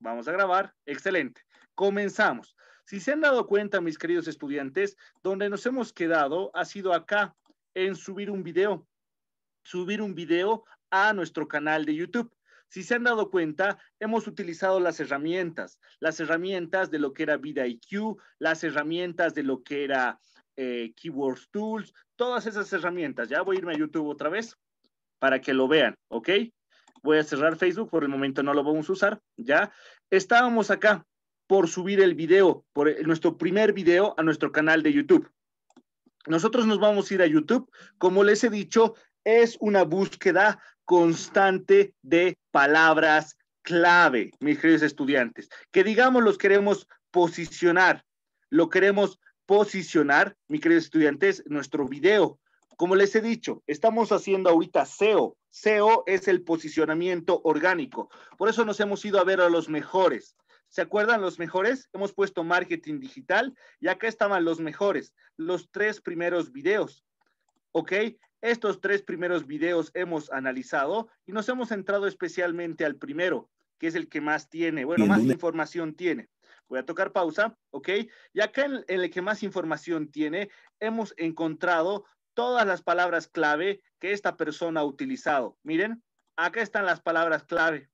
Vamos a grabar. Excelente. Comenzamos. Si se han dado cuenta, mis queridos estudiantes, donde nos hemos quedado ha sido acá en subir un video. Subir un video a nuestro canal de YouTube. Si se han dado cuenta, hemos utilizado las herramientas, las herramientas de lo que era Vida las herramientas de lo que era eh, Keywords Tools, todas esas herramientas. Ya voy a irme a YouTube otra vez para que lo vean, ¿ok? voy a cerrar Facebook, por el momento no lo vamos a usar, ¿ya? Estábamos acá por subir el video, por nuestro primer video a nuestro canal de YouTube. Nosotros nos vamos a ir a YouTube. Como les he dicho, es una búsqueda constante de palabras clave, mis queridos estudiantes, que digamos los queremos posicionar, lo queremos posicionar, mis queridos estudiantes, nuestro video como les he dicho, estamos haciendo ahorita SEO. SEO es el posicionamiento orgánico. Por eso nos hemos ido a ver a los mejores. ¿Se acuerdan los mejores? Hemos puesto marketing digital y acá estaban los mejores, los tres primeros videos. ¿Ok? Estos tres primeros videos hemos analizado y nos hemos centrado especialmente al primero, que es el que más tiene, bueno, más información tiene. Voy a tocar pausa, ¿ok? Y acá en, el que más información tiene, hemos encontrado todas las palabras clave que esta persona ha utilizado. Miren, acá están las palabras clave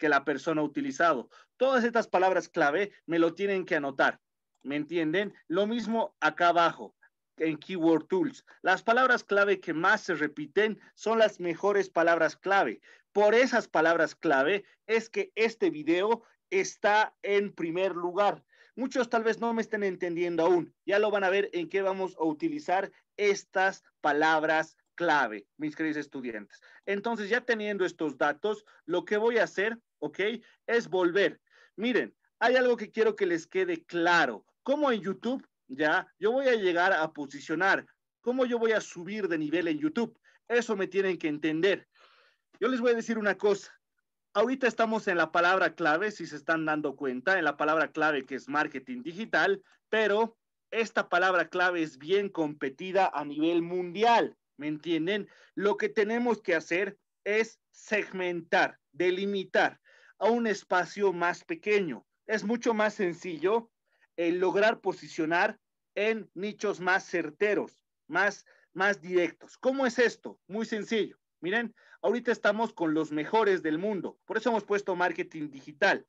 que la persona ha utilizado. Todas estas palabras clave me lo tienen que anotar. ¿Me entienden? Lo mismo acá abajo en Keyword Tools. Las palabras clave que más se repiten son las mejores palabras clave. Por esas palabras clave es que este video está en primer lugar. Muchos tal vez no me estén entendiendo aún. Ya lo van a ver en qué vamos a utilizar estas palabras clave, mis queridos estudiantes. Entonces, ya teniendo estos datos, lo que voy a hacer, ¿ok? Es volver. Miren, hay algo que quiero que les quede claro. Como en YouTube, ya, yo voy a llegar a posicionar. ¿Cómo yo voy a subir de nivel en YouTube? Eso me tienen que entender. Yo les voy a decir una cosa. Ahorita estamos en la palabra clave, si se están dando cuenta, en la palabra clave que es marketing digital, pero esta palabra clave es bien competida a nivel mundial, ¿me entienden? Lo que tenemos que hacer es segmentar, delimitar a un espacio más pequeño. Es mucho más sencillo el eh, lograr posicionar en nichos más certeros, más, más directos. ¿Cómo es esto? Muy sencillo. Miren, ahorita estamos con los mejores del mundo. Por eso hemos puesto marketing digital.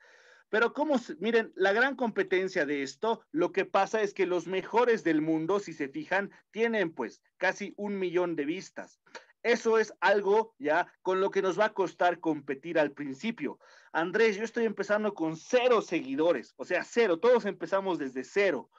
Pero como, miren, la gran competencia de esto, lo que pasa es que los mejores del mundo, si se fijan, tienen pues casi un millón de vistas. Eso es algo ya con lo que nos va a costar competir al principio. Andrés, yo estoy empezando con cero seguidores, o sea, cero, todos empezamos desde cero.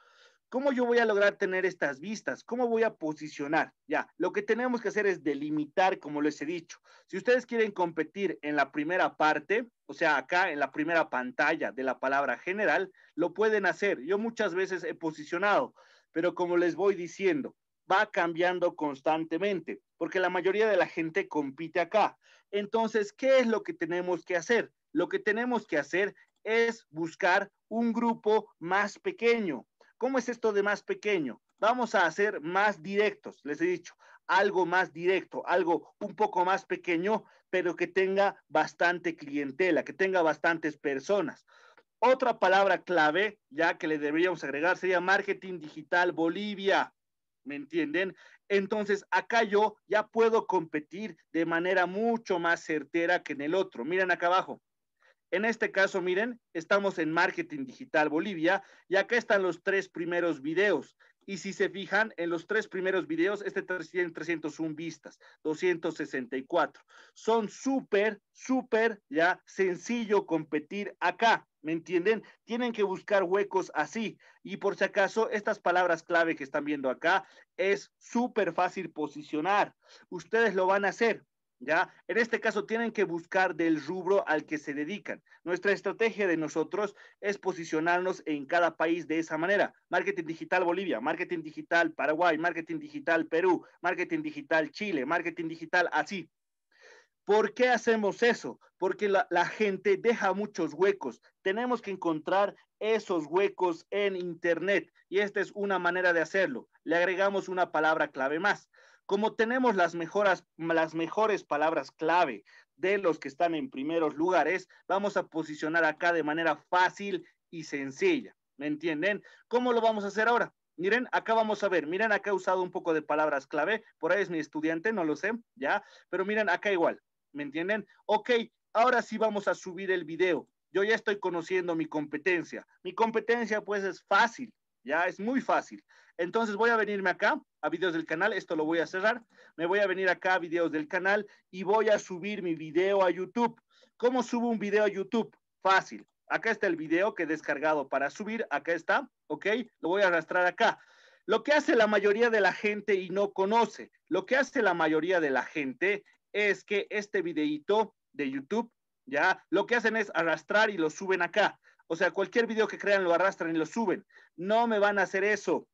¿Cómo yo voy a lograr tener estas vistas? ¿Cómo voy a posicionar? Ya, lo que tenemos que hacer es delimitar, como les he dicho. Si ustedes quieren competir en la primera parte, o sea, acá en la primera pantalla de la palabra general, lo pueden hacer. Yo muchas veces he posicionado, pero como les voy diciendo, va cambiando constantemente, porque la mayoría de la gente compite acá. Entonces, ¿qué es lo que tenemos que hacer? Lo que tenemos que hacer es buscar un grupo más pequeño, ¿Cómo es esto de más pequeño? Vamos a hacer más directos, les he dicho, algo más directo, algo un poco más pequeño, pero que tenga bastante clientela, que tenga bastantes personas. Otra palabra clave, ya que le deberíamos agregar, sería marketing digital Bolivia. ¿Me entienden? Entonces, acá yo ya puedo competir de manera mucho más certera que en el otro. Miren acá abajo. En este caso, miren, estamos en Marketing Digital Bolivia y acá están los tres primeros videos. Y si se fijan, en los tres primeros videos, este tiene 301 vistas, 264. Son súper, súper ya sencillo competir acá, ¿me entienden? Tienen que buscar huecos así. Y por si acaso, estas palabras clave que están viendo acá es súper fácil posicionar. Ustedes lo van a hacer. En este caso tienen que buscar del rubro al que se dedican. Nuestra estrategia de nosotros es posicionarnos en cada país de esa manera. Marketing digital Bolivia, marketing digital Paraguay, marketing digital Perú, marketing digital Chile, marketing digital así. ¿Por qué hacemos eso? Porque la gente deja muchos huecos. Tenemos que encontrar esos huecos en Internet y esta es una manera de hacerlo. Le agregamos una palabra clave más. Como tenemos las, mejoras, las mejores palabras clave de los que están en primeros lugares, vamos a posicionar acá de manera fácil y sencilla. ¿Me entienden? ¿Cómo lo vamos a hacer ahora? Miren, acá vamos a ver, miren, acá he usado un poco de palabras clave, por ahí es mi estudiante, no lo sé, ¿ya? Pero miren, acá igual, ¿me entienden? Ok, ahora sí vamos a subir el video. Yo ya estoy conociendo mi competencia. Mi competencia pues es fácil, ya es muy fácil. Entonces voy a venirme acá a videos del canal, esto lo voy a cerrar, me voy a venir acá a videos del canal y voy a subir mi video a YouTube. ¿Cómo subo un video a YouTube? Fácil. Acá está el video que he descargado para subir, acá está, ¿ok? Lo voy a arrastrar acá. Lo que hace la mayoría de la gente y no conoce, lo que hace la mayoría de la gente es que este videito de YouTube, ya, lo que hacen es arrastrar y lo suben acá. O sea, cualquier video que crean lo arrastran y lo suben. No me van a hacer eso.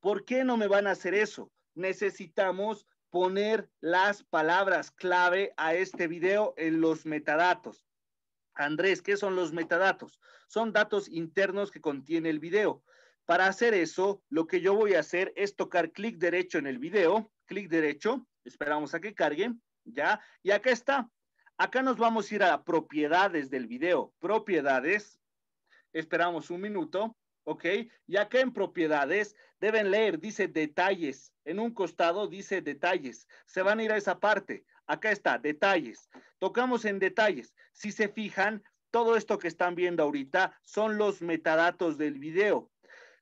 ¿Por qué no me van a hacer eso? Necesitamos poner las palabras clave a este video en los metadatos. Andrés, ¿qué son los metadatos? Son datos internos que contiene el video. Para hacer eso, lo que yo voy a hacer es tocar clic derecho en el video, clic derecho, esperamos a que cargue, ¿ya? Y acá está. Acá nos vamos a ir a propiedades del video, propiedades, esperamos un minuto, ¿ok? Y acá en propiedades deben leer, dice detalles. En un costado dice detalles. Se van a ir a esa parte. Acá está, detalles. Tocamos en detalles. Si se fijan, todo esto que están viendo ahorita son los metadatos del video.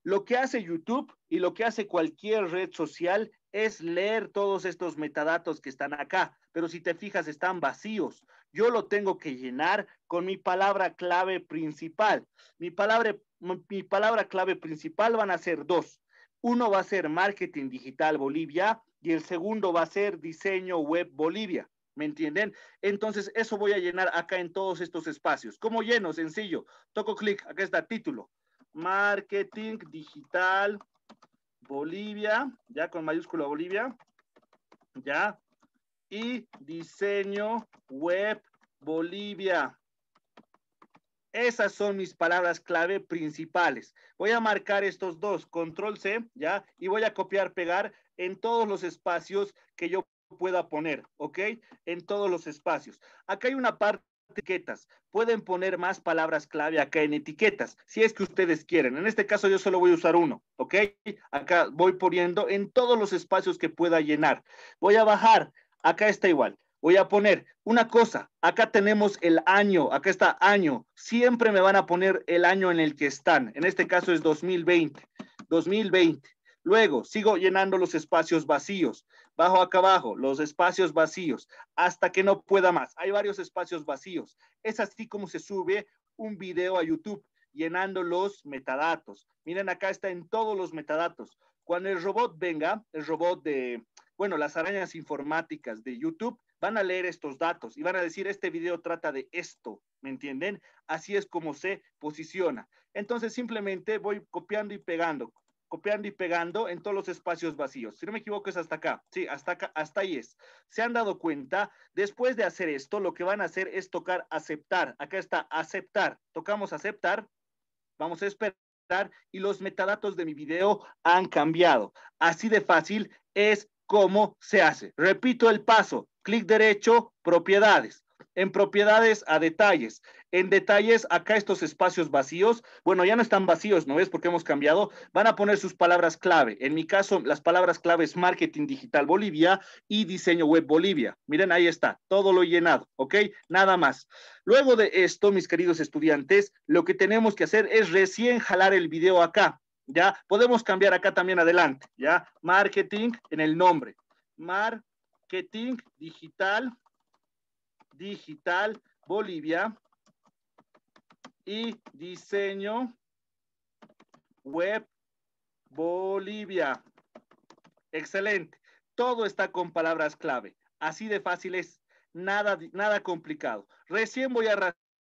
Lo que hace YouTube y lo que hace cualquier red social es leer todos estos metadatos que están acá, pero si te fijas están vacíos. Yo lo tengo que llenar con mi palabra clave principal. Mi palabra mi palabra clave principal van a ser dos. Uno va a ser Marketing Digital Bolivia y el segundo va a ser Diseño Web Bolivia. ¿Me entienden? Entonces, eso voy a llenar acá en todos estos espacios. ¿Cómo lleno? Sencillo. Toco clic. Acá está título. Marketing Digital Bolivia, ya con mayúscula Bolivia, ya. Y diseño web Bolivia. Esas son mis palabras clave principales. Voy a marcar estos dos, control C, ¿ya? Y voy a copiar, pegar en todos los espacios que yo pueda poner, ¿ok? En todos los espacios. Acá hay una parte de etiquetas. Pueden poner más palabras clave acá en etiquetas, si es que ustedes quieren. En este caso yo solo voy a usar uno, ¿ok? Acá voy poniendo en todos los espacios que pueda llenar. Voy a bajar, acá está igual voy a poner una cosa, acá tenemos el año, acá está año, siempre me van a poner el año en el que están, en este caso es 2020, 2020. Luego sigo llenando los espacios vacíos, bajo acá abajo, los espacios vacíos, hasta que no pueda más. Hay varios espacios vacíos. Es así como se sube un video a YouTube, llenando los metadatos. Miren, acá está en todos los metadatos. Cuando el robot venga, el robot de, bueno, las arañas informáticas de YouTube, van a leer estos datos y van a decir, este video trata de esto, ¿me entienden? Así es como se posiciona. Entonces simplemente voy copiando y pegando, copiando y pegando en todos los espacios vacíos. Si no me equivoco es hasta acá, sí, hasta acá, hasta ahí es. Se han dado cuenta, después de hacer esto, lo que van a hacer es tocar aceptar. Acá está aceptar, tocamos aceptar, vamos a esperar y los metadatos de mi video han cambiado. Así de fácil es como se hace. Repito el paso, clic derecho, propiedades. En propiedades a detalles. En detalles, acá estos espacios vacíos, bueno, ya no están vacíos, ¿no ves? Porque hemos cambiado. Van a poner sus palabras clave. En mi caso, las palabras clave es Marketing Digital Bolivia y Diseño Web Bolivia. Miren, ahí está, todo lo llenado, ¿ok? Nada más. Luego de esto, mis queridos estudiantes, lo que tenemos que hacer es recién jalar el video acá. Ya podemos cambiar acá también adelante, ¿ya? Marketing en el nombre. Mar marketing digital, digital Bolivia y diseño web Bolivia. Excelente. Todo está con palabras clave. Así de fácil es. Nada, nada complicado. Recién voy a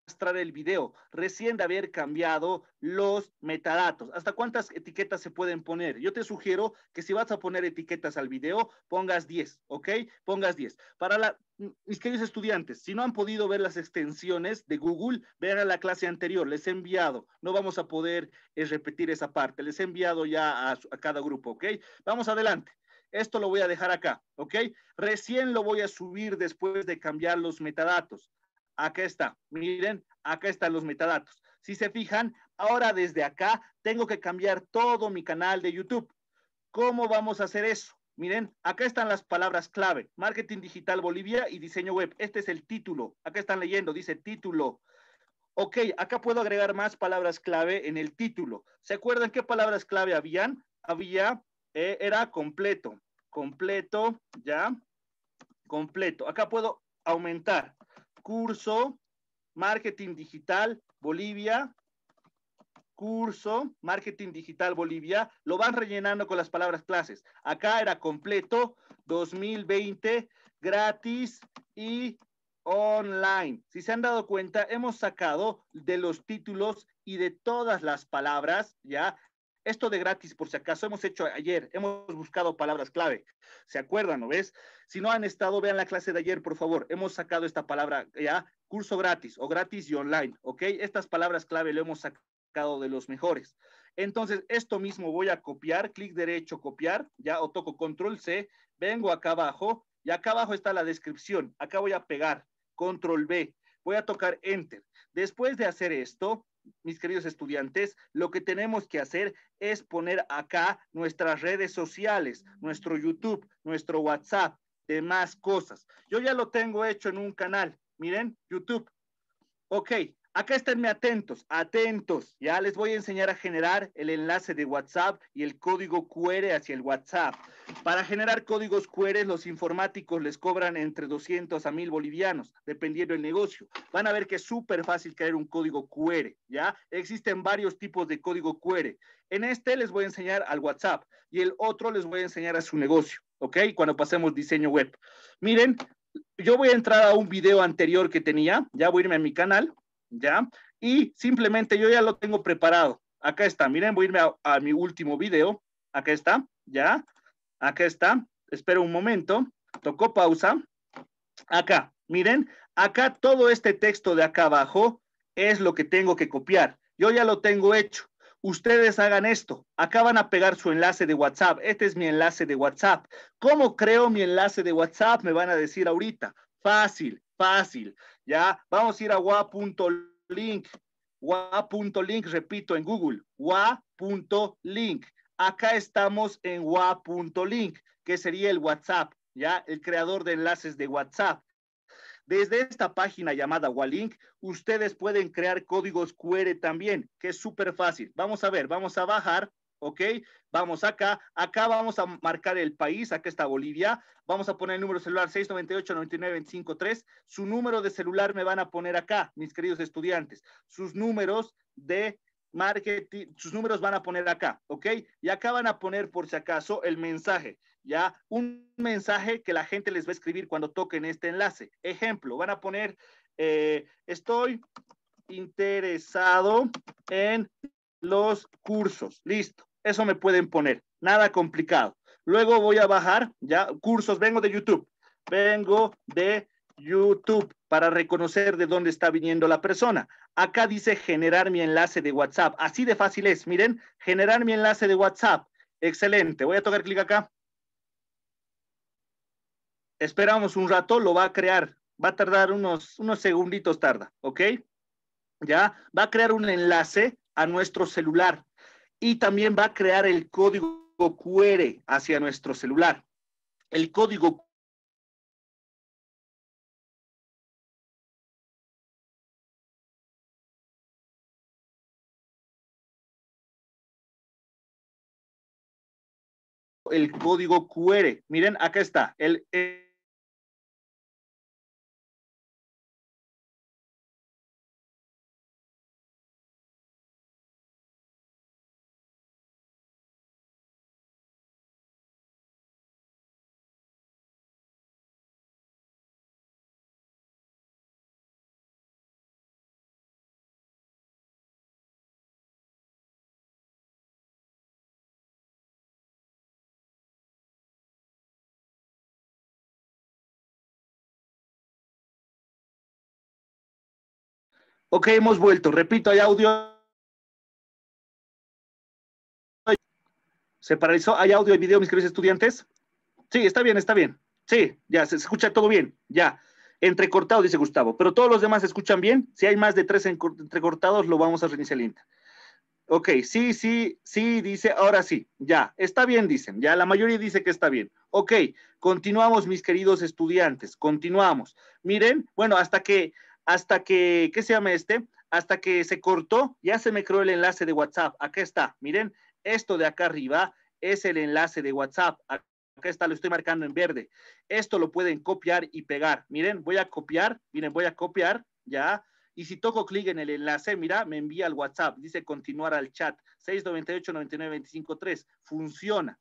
mostrar el video, recién de haber cambiado los metadatos. ¿Hasta cuántas etiquetas se pueden poner? Yo te sugiero que si vas a poner etiquetas al video, pongas 10, ¿ok? Pongas 10. Para la, mis queridos estudiantes, si no han podido ver las extensiones de Google, vean a la clase anterior, les he enviado, no vamos a poder eh, repetir esa parte, les he enviado ya a, a cada grupo, ¿ok? Vamos adelante. Esto lo voy a dejar acá, ¿ok? Recién lo voy a subir después de cambiar los metadatos acá está, miren, acá están los metadatos. Si se fijan, ahora desde acá tengo que cambiar todo mi canal de YouTube. ¿Cómo vamos a hacer eso? Miren, acá están las palabras clave, Marketing Digital Bolivia y Diseño Web. Este es el título. Acá están leyendo, dice título. Ok, acá puedo agregar más palabras clave en el título. ¿Se acuerdan qué palabras clave habían? Había, eh, era completo, completo, ya, completo. Acá puedo aumentar curso Marketing Digital Bolivia, curso Marketing Digital Bolivia, lo van rellenando con las palabras clases. Acá era completo, 2020, gratis y online. Si se han dado cuenta, hemos sacado de los títulos y de todas las palabras, ¿ya? Esto de gratis, por si acaso, hemos hecho ayer, hemos buscado palabras clave. ¿Se acuerdan, no ves? Si no han estado, vean la clase de ayer, por favor. Hemos sacado esta palabra ya, curso gratis o gratis y online, ¿ok? Estas palabras clave lo hemos sacado de los mejores. Entonces, esto mismo voy a copiar, clic derecho, copiar, ya, o toco control C, vengo acá abajo, y acá abajo está la descripción. Acá voy a pegar, control B, voy a tocar enter. Después de hacer esto, mis queridos estudiantes, lo que tenemos que hacer es poner acá nuestras redes sociales, nuestro YouTube, nuestro WhatsApp, demás cosas. Yo ya lo tengo hecho en un canal. Miren, YouTube. Ok, Acá esténme atentos, atentos. Ya les voy a enseñar a generar el enlace de WhatsApp y el código QR hacia el WhatsApp. Para generar códigos QR, los informáticos les cobran entre 200 a 1000 bolivianos, dependiendo del negocio. Van a ver que es súper fácil crear un código QR, ¿ya? Existen varios tipos de código QR. En este les voy a enseñar al WhatsApp y el otro les voy a enseñar a su negocio, ¿ok? Cuando pasemos diseño web. Miren, yo voy a entrar a un video anterior que tenía, ya voy a irme a mi canal ¿ya? Y simplemente yo ya lo tengo preparado. Acá está, miren, voy a irme a, mi último video. Acá está, ¿ya? Acá está. Espero un momento. Tocó pausa. Acá, miren, acá todo este texto de acá abajo es lo que tengo que copiar. Yo ya lo tengo hecho. Ustedes hagan esto. Acá van a pegar su enlace de WhatsApp. Este es mi enlace de WhatsApp. ¿Cómo creo mi enlace de WhatsApp? Me van a decir ahorita. Fácil fácil, ¿ya? Vamos a ir a wa.link, wa.link, repito, en Google, wa.link. Acá estamos en wa.link, que sería el WhatsApp, ¿ya? El creador de enlaces de WhatsApp. Desde esta página llamada Walink, ustedes pueden crear códigos QR también, que es súper fácil. Vamos a ver, vamos a bajar ¿ok? Vamos acá, acá vamos a marcar el país, acá está Bolivia, vamos a poner el número celular 698-99253, su número de celular me van a poner acá, mis queridos estudiantes, sus números de marketing, sus números van a poner acá, ¿ok? Y acá van a poner, por si acaso, el mensaje, ¿ya? Un mensaje que la gente les va a escribir cuando toquen este enlace. Ejemplo, van a poner, eh, estoy interesado en los cursos, listo. Eso me pueden poner, nada complicado. Luego voy a bajar, ya, cursos, vengo de YouTube, vengo de YouTube para reconocer de dónde está viniendo la persona. Acá dice generar mi enlace de WhatsApp. Así de fácil es. Miren, generar mi enlace de WhatsApp. Excelente. Voy a tocar clic acá. Esperamos un rato, lo va a crear. Va a tardar unos, unos segunditos, tarda, ¿ok? Ya, va a crear un enlace a nuestro celular y también va a crear el código QR hacia nuestro celular. El código el código QR. Miren, acá está. el Ok, hemos vuelto. Repito, hay audio. ¿Se paralizó? ¿Hay audio y video, mis queridos estudiantes? Sí, está bien, está bien. Sí, ya, se escucha todo bien, ya. Entrecortado, dice Gustavo. Pero todos los demás escuchan bien. Si hay más de tres entrecortados, lo vamos a reiniciar Ok, sí, sí, sí, dice, ahora sí, ya, está bien, dicen, ya la mayoría dice que está bien. Ok, continuamos, mis queridos estudiantes, continuamos. Miren, bueno, hasta que hasta que, ¿qué se llama este? Hasta que se cortó, ya se me creó el enlace de WhatsApp. Acá está, miren, esto de acá arriba es el enlace de WhatsApp. Acá está, lo estoy marcando en verde. Esto lo pueden copiar y pegar. Miren, voy a copiar, miren, voy a copiar, ya. Y si toco clic en el enlace, mira, me envía al WhatsApp, dice continuar al chat, 698 99 funciona.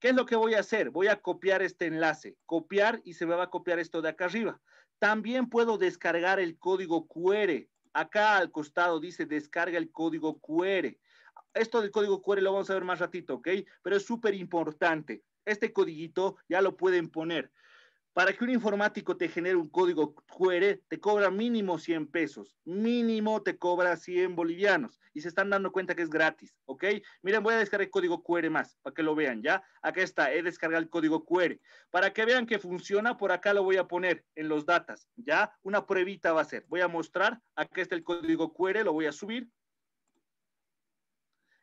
¿Qué es lo que voy a hacer? Voy a copiar este enlace, copiar y se me va a copiar esto de acá arriba. También puedo descargar el código QR. Acá al costado dice descarga el código QR. Esto del código QR lo vamos a ver más ratito, ¿ok? Pero es súper importante. Este codiguito ya lo pueden poner. Para que un informático te genere un código QR, te cobra mínimo 100 pesos, mínimo te cobra 100 bolivianos y se están dando cuenta que es gratis, ¿ok? Miren, voy a descargar el código QR más para que lo vean, ¿ya? Acá está, he descargado el código QR. Para que vean que funciona, por acá lo voy a poner en los datos. ¿ya? Una pruebita va a ser. Voy a mostrar, acá está el código QR, lo voy a subir.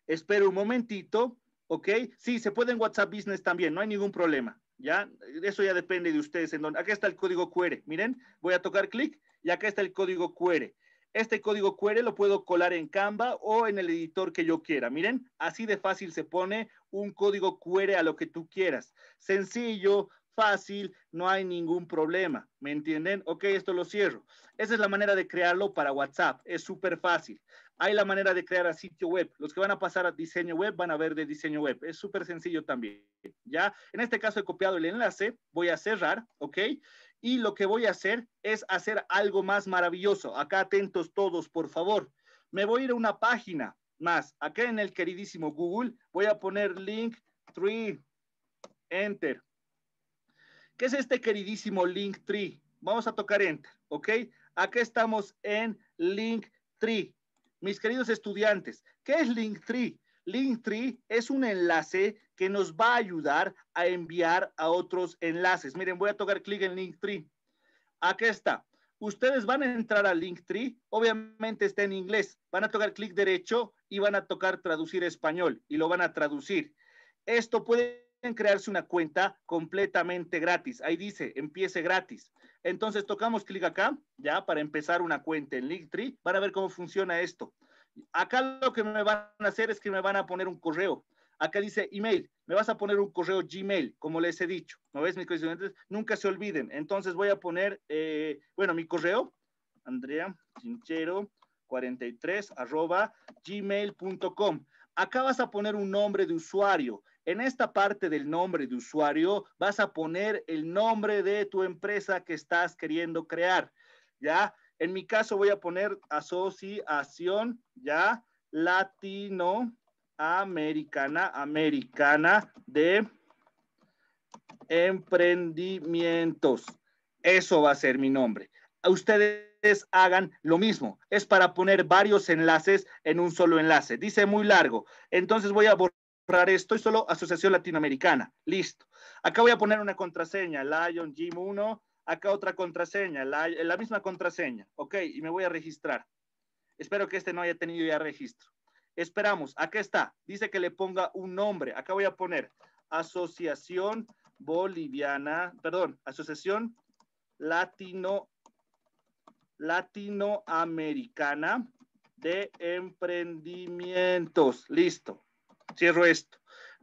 Espero un momentito, ¿ok? Sí, se puede en WhatsApp Business también, no hay ningún problema. ¿Ya? Eso ya depende de ustedes. En donde, acá está el código QR. Miren, voy a tocar clic y acá está el código QR. Este código QR lo puedo colar en Canva o en el editor que yo quiera. Miren, así de fácil se pone un código QR a lo que tú quieras. Sencillo, fácil, no hay ningún problema, ¿me entienden? Ok, esto lo cierro. Esa es la manera de crearlo para WhatsApp, es súper fácil. Hay la manera de crear a sitio web. Los que van a pasar a diseño web van a ver de diseño web. Es súper sencillo también, ¿ya? En este caso he copiado el enlace, voy a cerrar, ¿ok? Y lo que voy a hacer es hacer algo más maravilloso. Acá atentos todos, por favor. Me voy a ir a una página más. Acá en el queridísimo Google voy a poner link 3, enter. ¿Qué es este queridísimo Linktree? Vamos a tocar Enter, ¿ok? Aquí estamos en Linktree. Mis queridos estudiantes, ¿qué es Linktree? Linktree es un enlace que nos va a ayudar a enviar a otros enlaces. Miren, voy a tocar clic en Linktree. Aquí está. Ustedes van a entrar a Linktree, obviamente está en inglés. Van a tocar clic derecho y van a tocar traducir español y lo van a traducir. Esto puede crearse una cuenta completamente gratis. Ahí dice, empiece gratis. Entonces tocamos clic acá, ya, para empezar una cuenta en Linktree. Van a ver cómo funciona esto. Acá lo que me van a hacer es que me van a poner un correo. Acá dice email, me vas a poner un correo Gmail, como les he dicho. ¿No ves, mis estudiantes? Nunca se olviden. Entonces voy a poner, eh, bueno, mi correo, Andrea Chinchero, 43 arroba gmail.com. Acá vas a poner un nombre de usuario. En esta parte del nombre de usuario vas a poner el nombre de tu empresa que estás queriendo crear, ¿ya? En mi caso voy a poner asociación, ¿ya? Latinoamericana, americana de emprendimientos. Eso va a ser mi nombre. Ustedes hagan lo mismo. Es para poner varios enlaces en un solo enlace. Dice muy largo. Entonces voy a borrar Estoy solo Asociación Latinoamericana. Listo. Acá voy a poner una contraseña, Lion Gym 1. Acá otra contraseña, la, la misma contraseña. Ok, y me voy a registrar. Espero que este no haya tenido ya registro. Esperamos, acá está. Dice que le ponga un nombre. Acá voy a poner Asociación Boliviana, perdón, Asociación Latino, Latinoamericana de Emprendimientos. Listo cierro esto.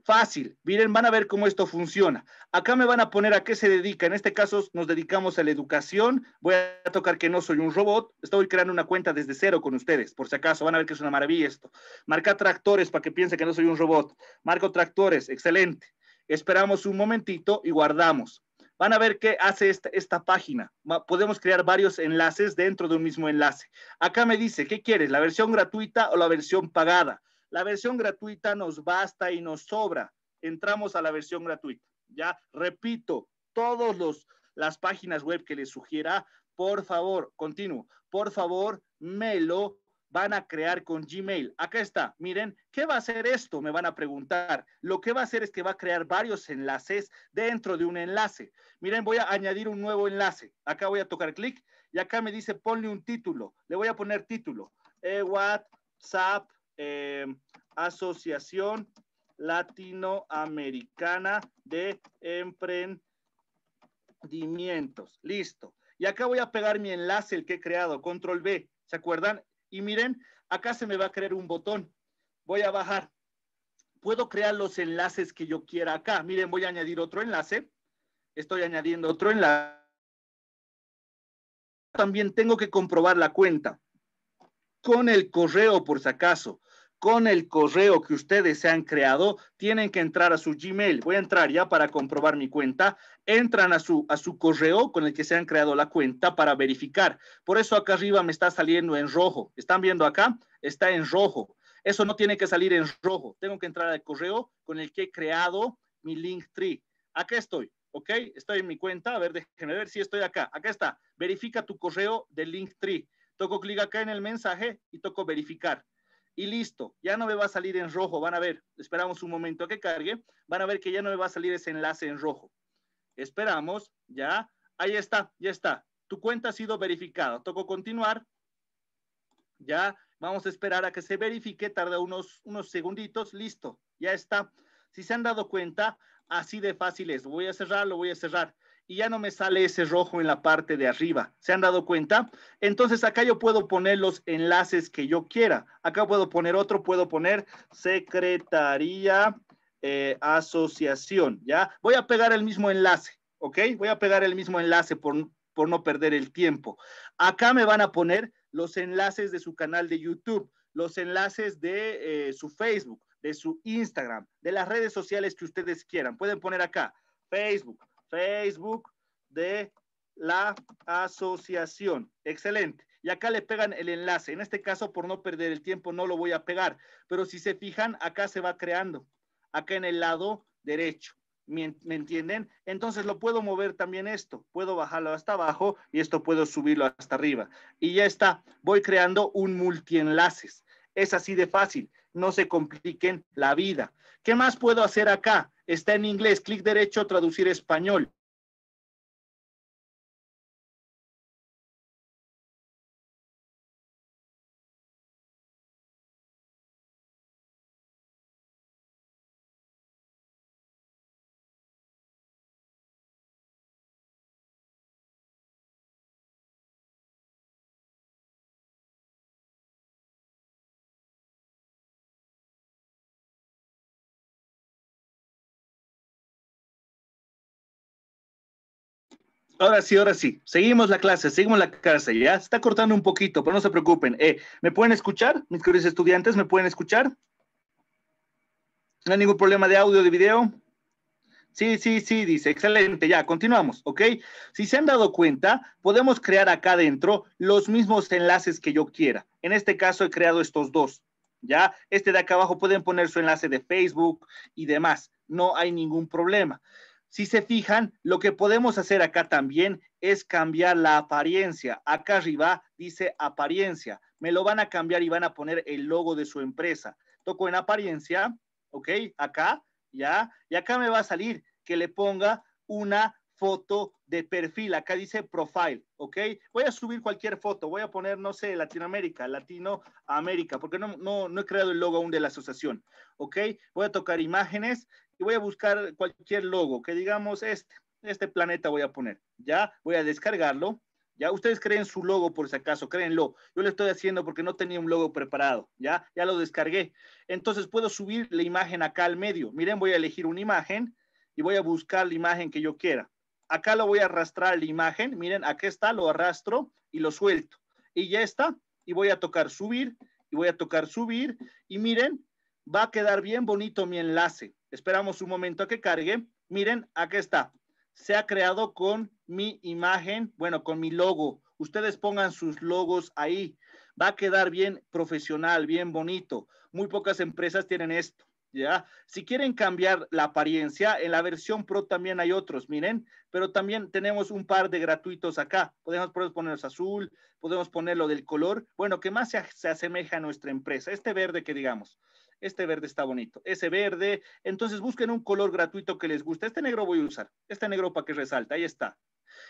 Fácil, miren, van a ver cómo esto funciona. Acá me van a poner a qué se dedica. En este caso nos dedicamos a la educación. Voy a tocar que no soy un robot. Estoy creando una cuenta desde cero con ustedes, por si acaso. Van a ver que es una maravilla esto. Marca tractores para que piense que no soy un robot. Marco tractores, excelente. Esperamos un momentito y guardamos. Van a ver qué hace esta, esta página. Podemos crear varios enlaces dentro de un mismo enlace. Acá me dice, ¿qué quieres? ¿La versión gratuita o la versión pagada? La versión gratuita nos basta y nos sobra. Entramos a la versión gratuita. Ya repito, todas las páginas web que les sugiera, por favor, continúo, por favor, me lo van a crear con Gmail. Acá está, miren, ¿qué va a hacer esto? Me van a preguntar. Lo que va a hacer es que va a crear varios enlaces dentro de un enlace. Miren, voy a añadir un nuevo enlace. Acá voy a tocar clic y acá me dice ponle un título. Le voy a poner título. Eh, WhatsApp eh, Asociación Latinoamericana de Emprendimientos. Listo. Y acá voy a pegar mi enlace, el que he creado, control B, ¿se acuerdan? Y miren, acá se me va a crear un botón. Voy a bajar. Puedo crear los enlaces que yo quiera acá. Miren, voy a añadir otro enlace. Estoy añadiendo otro enlace. También tengo que comprobar la cuenta con el correo por si acaso, con el correo que ustedes se han creado, tienen que entrar a su Gmail. Voy a entrar ya para comprobar mi cuenta. Entran a su, a su correo con el que se han creado la cuenta para verificar. Por eso acá arriba me está saliendo en rojo. ¿Están viendo acá? Está en rojo. Eso no tiene que salir en rojo. Tengo que entrar al correo con el que he creado mi Linktree. Acá estoy, ¿ok? Estoy en mi cuenta. A ver, déjenme ver si estoy acá. Acá está. Verifica tu correo de Linktree. Toco clic acá en el mensaje y toco verificar. Y listo, ya no me va a salir en rojo, van a ver, esperamos un momento a que cargue, van a ver que ya no me va a salir ese enlace en rojo. Esperamos, ya, ahí está, ya está. Tu cuenta ha sido verificada. Toco continuar. Ya, vamos a esperar a que se verifique, tarda unos, unos segunditos, listo, ya está. Si se han dado cuenta, así de fácil es. Voy a cerrar, lo voy a cerrar y ya no me sale ese rojo en la parte de arriba. ¿Se han dado cuenta? Entonces acá yo puedo poner los enlaces que yo quiera. Acá puedo poner otro, puedo poner secretaría eh, asociación, ¿ya? Voy a pegar el mismo enlace, ¿ok? Voy a pegar el mismo enlace por, no perder el tiempo. Acá me van a poner los enlaces de su canal de YouTube, los enlaces de eh, su Facebook, de su Instagram, de las redes sociales que ustedes quieran. Pueden poner acá Facebook, Facebook de la asociación. Excelente. Y acá le pegan el enlace. En este caso, por no perder el tiempo, no lo voy a pegar. Pero si se fijan, acá se va creando. Acá en el lado derecho. ¿Me, entienden? Entonces lo puedo mover también esto. Puedo bajarlo hasta abajo y esto puedo subirlo hasta arriba. Y ya está. Voy creando un multienlaces. Es así de fácil. No se compliquen la vida. ¿Qué más puedo hacer acá? Está en inglés, clic derecho, traducir español. Ahora sí, ahora sí. Seguimos la clase, seguimos la clase. Ya está cortando un poquito, pero no se preocupen. Eh, ¿Me pueden escuchar, mis queridos estudiantes? ¿Me pueden escuchar? ¿No hay ningún problema de audio, de video? Sí, sí, sí, dice. Excelente, ya, continuamos, ¿ok? Si se han dado cuenta, podemos crear acá adentro los mismos enlaces que yo quiera. En este caso he creado estos dos, ¿ya? Este de acá abajo pueden poner su enlace de Facebook y demás. No hay ningún problema. Si se fijan, lo que podemos hacer acá también es cambiar la apariencia. Acá arriba dice apariencia. Me lo van a cambiar y van a poner el logo de su empresa. Toco en apariencia, ¿ok? Acá, ya. Y acá me va a salir que le ponga una foto de perfil. Acá dice profile, ¿ok? Voy a subir cualquier foto. Voy a poner, no sé, Latinoamérica, Latinoamérica, porque no, no, no he creado el logo aún de la asociación, ¿ok? Voy a tocar imágenes voy a buscar cualquier logo, que digamos este, este planeta voy a poner, ya voy a descargarlo, ya ustedes creen su logo por si acaso, créenlo, yo le estoy haciendo porque no tenía un logo preparado, ya, ya lo descargué, entonces puedo subir la imagen acá al medio, miren, voy a elegir una imagen y voy a buscar la imagen que yo quiera, acá lo voy a arrastrar la imagen, miren, aquí está, lo arrastro y lo suelto, y ya está, y voy a tocar subir, y voy a tocar subir, y miren, va a quedar bien bonito mi enlace, Esperamos un momento a que cargue. Miren, aquí está. Se ha creado con mi imagen, bueno, con mi logo. Ustedes pongan sus logos ahí. Va a quedar bien profesional, bien bonito. Muy pocas empresas tienen esto. ¿ya? Si quieren cambiar la apariencia, en la versión Pro también hay otros, miren, pero también tenemos un par de gratuitos acá. Podemos, ponerlos azul, podemos ponerlo del color, bueno, que más se, se, asemeja a nuestra empresa, este verde que digamos este verde está bonito, ese verde, entonces busquen un color gratuito que les guste, este negro voy a usar, este negro para que resalta, ahí está.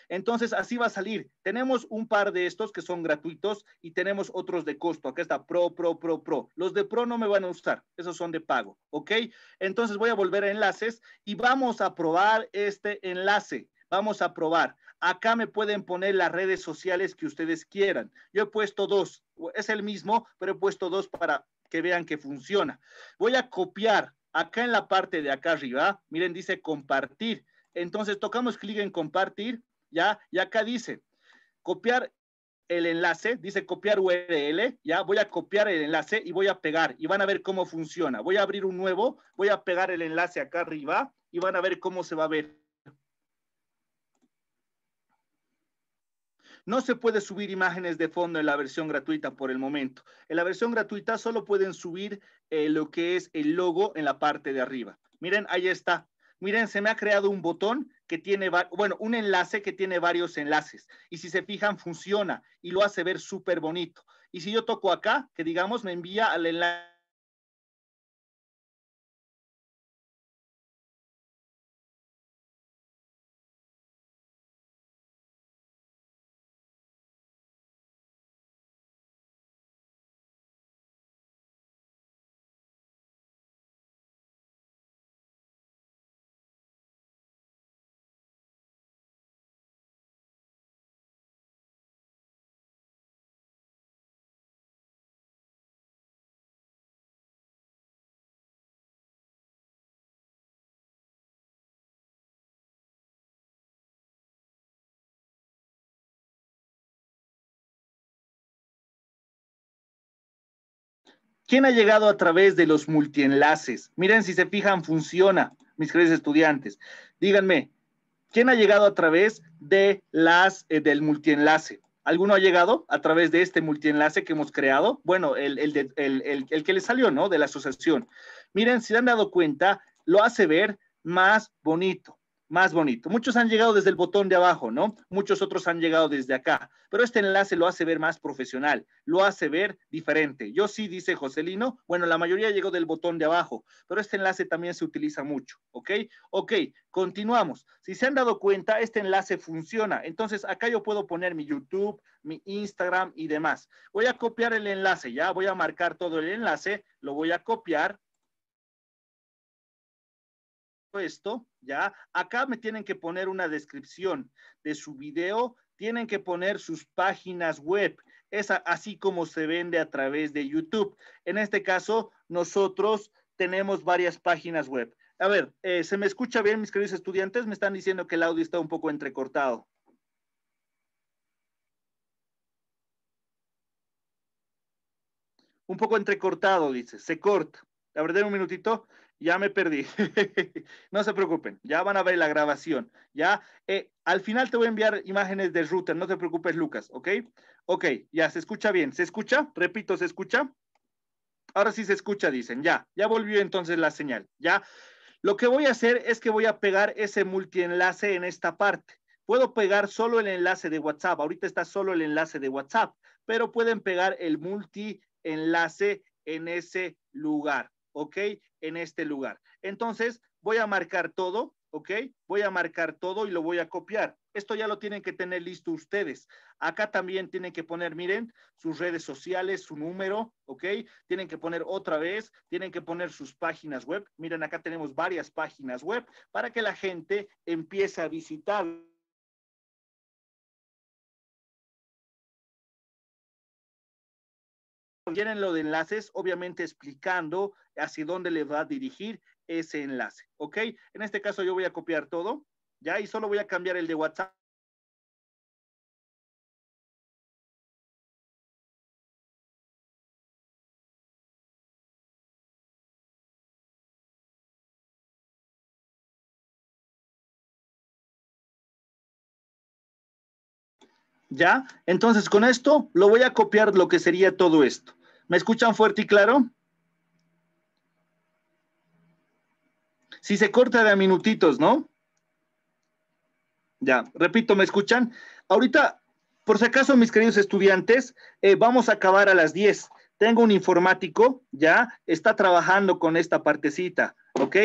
Entonces así va a salir. Tenemos un par de estos que son gratuitos y tenemos otros de costo. Acá está Pro, Pro, Pro, Pro. Los de Pro no me van a usar, esos son de pago, ¿ok? Entonces voy a volver a enlaces y vamos a probar este enlace. Vamos a probar. Acá me pueden poner las redes sociales que ustedes quieran. Yo he puesto dos, es el mismo, pero he puesto dos para que vean que funciona. Voy a copiar acá en la parte de acá arriba, miren, dice compartir. Entonces tocamos clic en compartir, ¿ya? Y acá dice copiar el enlace, dice copiar URL, ya voy a copiar el enlace y voy a pegar y van a ver cómo funciona. Voy a abrir un nuevo, voy a pegar el enlace acá arriba y van a ver cómo se va a ver. No se puede subir imágenes de fondo en la versión gratuita por el momento. En la versión gratuita solo pueden subir eh, lo que es el logo en la parte de arriba. Miren, ahí está. Miren, se me ha creado un botón que tiene, bueno, un enlace que tiene varios enlaces. Y si se fijan, funciona y lo hace ver súper bonito. Y si yo toco acá, que digamos me envía al enlace ¿Quién ha llegado a través de los multienlaces? Miren si se fijan, funciona, mis queridos estudiantes. Díganme, ¿quién ha llegado a través de las, eh, del multienlace? ¿Alguno ha llegado a través de este multienlace que hemos creado? Bueno, el, el, el que le salió, ¿no? De la asociación. Miren, si han dado cuenta, lo hace ver más bonito más bonito. Muchos han llegado desde el botón de abajo, ¿no? Muchos otros han llegado desde acá, pero este enlace lo hace ver más profesional, lo hace ver diferente. Yo sí, dice Joselino, bueno, la mayoría llegó del botón de abajo, pero este enlace también se utiliza mucho, ¿ok? Ok, continuamos. Si se han dado cuenta, este enlace funciona. Entonces, acá yo puedo poner mi YouTube, mi Instagram y demás. Voy a copiar el enlace, ya voy a marcar todo el enlace, lo voy a copiar. Esto ¿ya? Acá me tienen que poner una descripción de su video, tienen que poner sus páginas web, es así como se vende a través de YouTube. En este caso, nosotros tenemos varias páginas web. A ver, eh, ¿se me escucha bien, mis queridos estudiantes? Me están diciendo que el audio está un poco entrecortado. Un poco entrecortado, dice, se corta. A ver, den un minutito ya me perdí. no se preocupen, ya van a ver la grabación. Ya, eh, al final te voy a enviar imágenes del router, no te preocupes, Lucas, ¿ok? Ok, ya, se escucha bien. ¿Se escucha? Repito, ¿se escucha? Ahora sí se escucha, dicen, ya, ya volvió entonces la señal, ya. Lo que voy a hacer es que voy a pegar ese multienlace en esta parte. Puedo pegar solo el enlace de WhatsApp, ahorita está solo el enlace de WhatsApp, pero pueden pegar el multienlace en ese lugar. ¿ok? En este lugar. Entonces, voy a marcar todo, ¿ok? Voy a marcar todo y lo voy a copiar. Esto ya lo tienen que tener listo ustedes. Acá también tienen que poner, miren, sus redes sociales, su número, ¿ok? Tienen que poner otra vez, tienen que poner sus páginas web. Miren, acá tenemos varias páginas web para que la gente empiece a visitar lo de enlaces, obviamente explicando hacia dónde le va a dirigir ese enlace, ¿ok? En este caso yo voy a copiar todo, ¿ya? Y solo voy a cambiar el de WhatsApp. ¿Ya? Entonces con esto lo voy a copiar lo que sería todo esto. ¿Me escuchan fuerte y claro? Si se corta de a minutitos, ¿no? Ya, repito, ¿me escuchan? Ahorita, por si acaso, mis queridos estudiantes, eh, vamos a acabar a las 10. Tengo un informático, ya, está trabajando con esta partecita. ¿ok?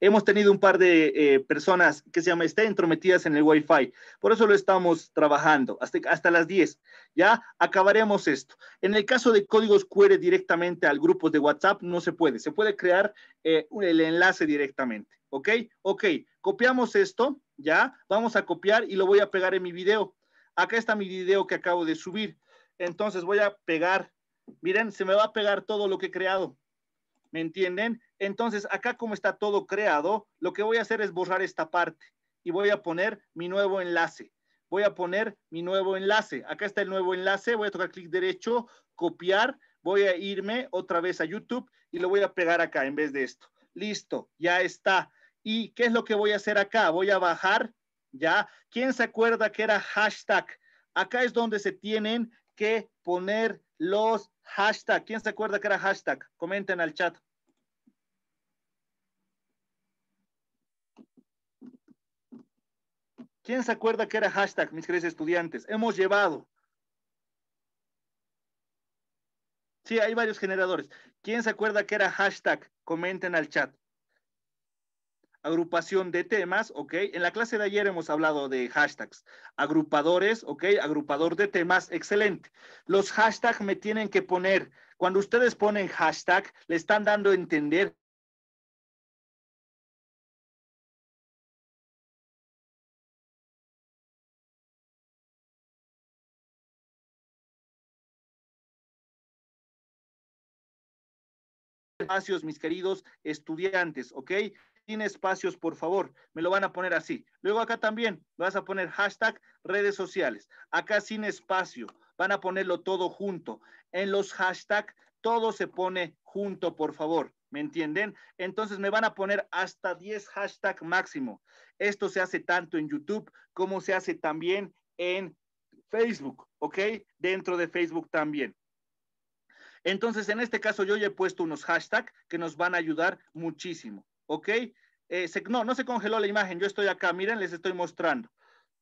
Hemos tenido un par de eh, personas que se llama, estén entrometidas en el Wi-Fi. Por eso lo estamos trabajando hasta, hasta las 10. Ya acabaremos esto. En el caso de códigos QR directamente al grupo de WhatsApp, no se puede. Se puede crear eh, el enlace directamente, ¿ok? Ok, copiamos esto, ya. Vamos a copiar y lo voy a pegar en mi video. Acá está mi video que acabo de subir. Entonces voy a pegar. Miren, se me va a pegar todo lo que he creado. ¿Me entienden? Entonces, acá como está todo creado, lo que voy a hacer es borrar esta parte y voy a poner mi nuevo enlace. Voy a poner mi nuevo enlace. Acá está el nuevo enlace. Voy a tocar clic derecho, copiar. Voy a irme otra vez a YouTube y lo voy a pegar acá en vez de esto. Listo, ya está. ¿Y qué es lo que voy a hacer acá? Voy a bajar, ¿ya? ¿Quién se acuerda que era hashtag? Acá es donde se tienen que poner los hashtags. ¿Quién se acuerda que era hashtag? Comenten al chat. ¿Quién se acuerda que era hashtag, mis queridos estudiantes? Hemos llevado. Sí, hay varios generadores. ¿Quién se acuerda que era hashtag? Comenten al chat. Agrupación de temas, ¿ok? En la clase de ayer hemos hablado de hashtags. Agrupadores, ¿ok? Agrupador de temas, excelente. Los hashtags me tienen que poner. Cuando ustedes ponen hashtag, le están dando a entender espacios, mis queridos estudiantes, ¿ok? Sin espacios, por favor, me lo van a poner así. Luego acá también vas a poner hashtag redes sociales. Acá sin espacio, van a ponerlo todo junto. En los hashtag, todo se pone junto, por favor. ¿Me entienden? Entonces me van a poner hasta 10 hashtag máximo. Esto se hace tanto en YouTube como se hace también en Facebook, ¿ok? Dentro de Facebook también. Entonces, en este caso, yo ya he puesto unos hashtags que nos van a ayudar muchísimo, ¿ok? Eh, no, no se congeló la imagen, yo estoy acá, miren, les estoy mostrando.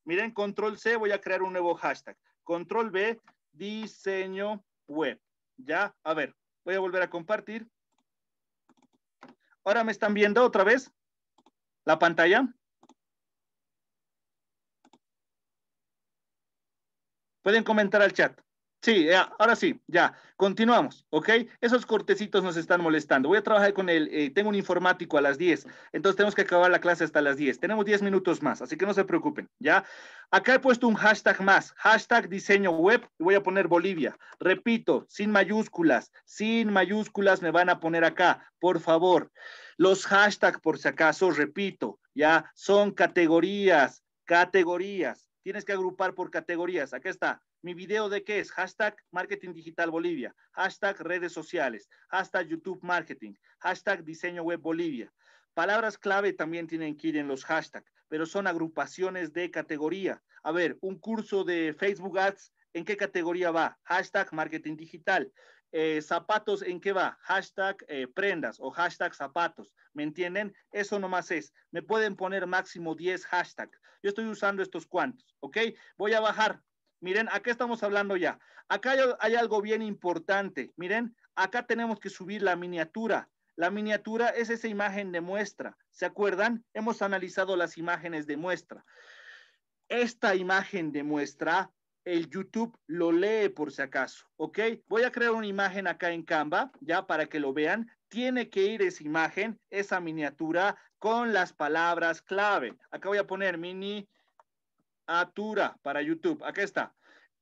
Miren, control C, voy a crear un nuevo hashtag. Control B, diseño web. Ya, a ver, voy a volver a compartir. Ahora me están viendo otra vez la pantalla. Pueden comentar al chat. Sí, ahora sí, ya, continuamos, ¿ok? Esos cortecitos nos están molestando. Voy a trabajar con el, eh, tengo un informático a las 10, entonces tenemos que acabar la clase hasta las 10. Tenemos 10 minutos más, así que no se preocupen, ¿ya? Acá he puesto un hashtag más, hashtag diseño web, voy a poner Bolivia. Repito, sin mayúsculas, sin mayúsculas me van a poner acá, por favor. Los hashtags, por si acaso, repito, ¿ya? Son categorías, categorías. Tienes que agrupar por categorías, acá está mi video de qué es, hashtag Marketing Digital Bolivia, hashtag redes sociales, hashtag YouTube Marketing, hashtag Diseño Web Bolivia. Palabras clave también tienen que ir en los hashtags, pero son agrupaciones de categoría. A ver, un curso de Facebook Ads, ¿en qué categoría va? Hashtag marketing digital. Eh, zapatos, ¿en qué va? Hashtag eh, prendas o hashtag zapatos. ¿Me entienden? Eso nomás es. Me pueden poner máximo 10 hashtags. Yo estoy usando estos cuantos, ¿ok? Voy a bajar Miren, acá estamos hablando ya. Acá hay, algo bien importante. Miren, acá tenemos que subir la miniatura. La miniatura es esa imagen de muestra. ¿Se acuerdan? Hemos analizado las imágenes de muestra. Esta imagen de muestra, el YouTube lo lee por si acaso, ¿ok? Voy a crear una imagen acá en Canva, ya para que lo vean. Tiene que ir esa imagen, esa miniatura, con las palabras clave. Acá voy a poner mini atura para YouTube. aquí está.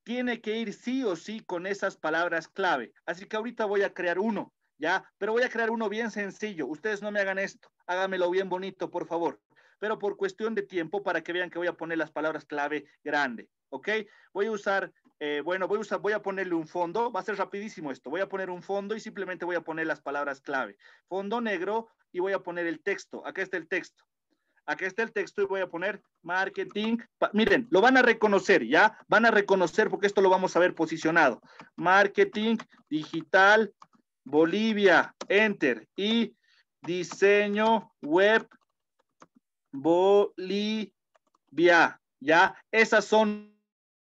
Tiene que ir sí o sí con esas palabras clave. Así que ahorita voy a crear uno, ¿ya? Pero voy a crear uno bien sencillo. Ustedes no me hagan esto. Hágamelo bien bonito, por favor. Pero por cuestión de tiempo, para que vean que voy a poner las palabras clave grande, ¿ok? Voy a usar, eh, bueno, voy a, voy a ponerle un fondo. Va a ser rapidísimo esto. Voy a poner un fondo y simplemente voy a poner las palabras clave. Fondo negro y voy a poner el texto. aquí está el texto. Aquí está el texto y voy a poner marketing. Miren, lo van a reconocer, ¿ya? Van a reconocer porque esto lo vamos a ver posicionado. Marketing digital Bolivia, enter. Y diseño web Bolivia, ¿ya? Esas son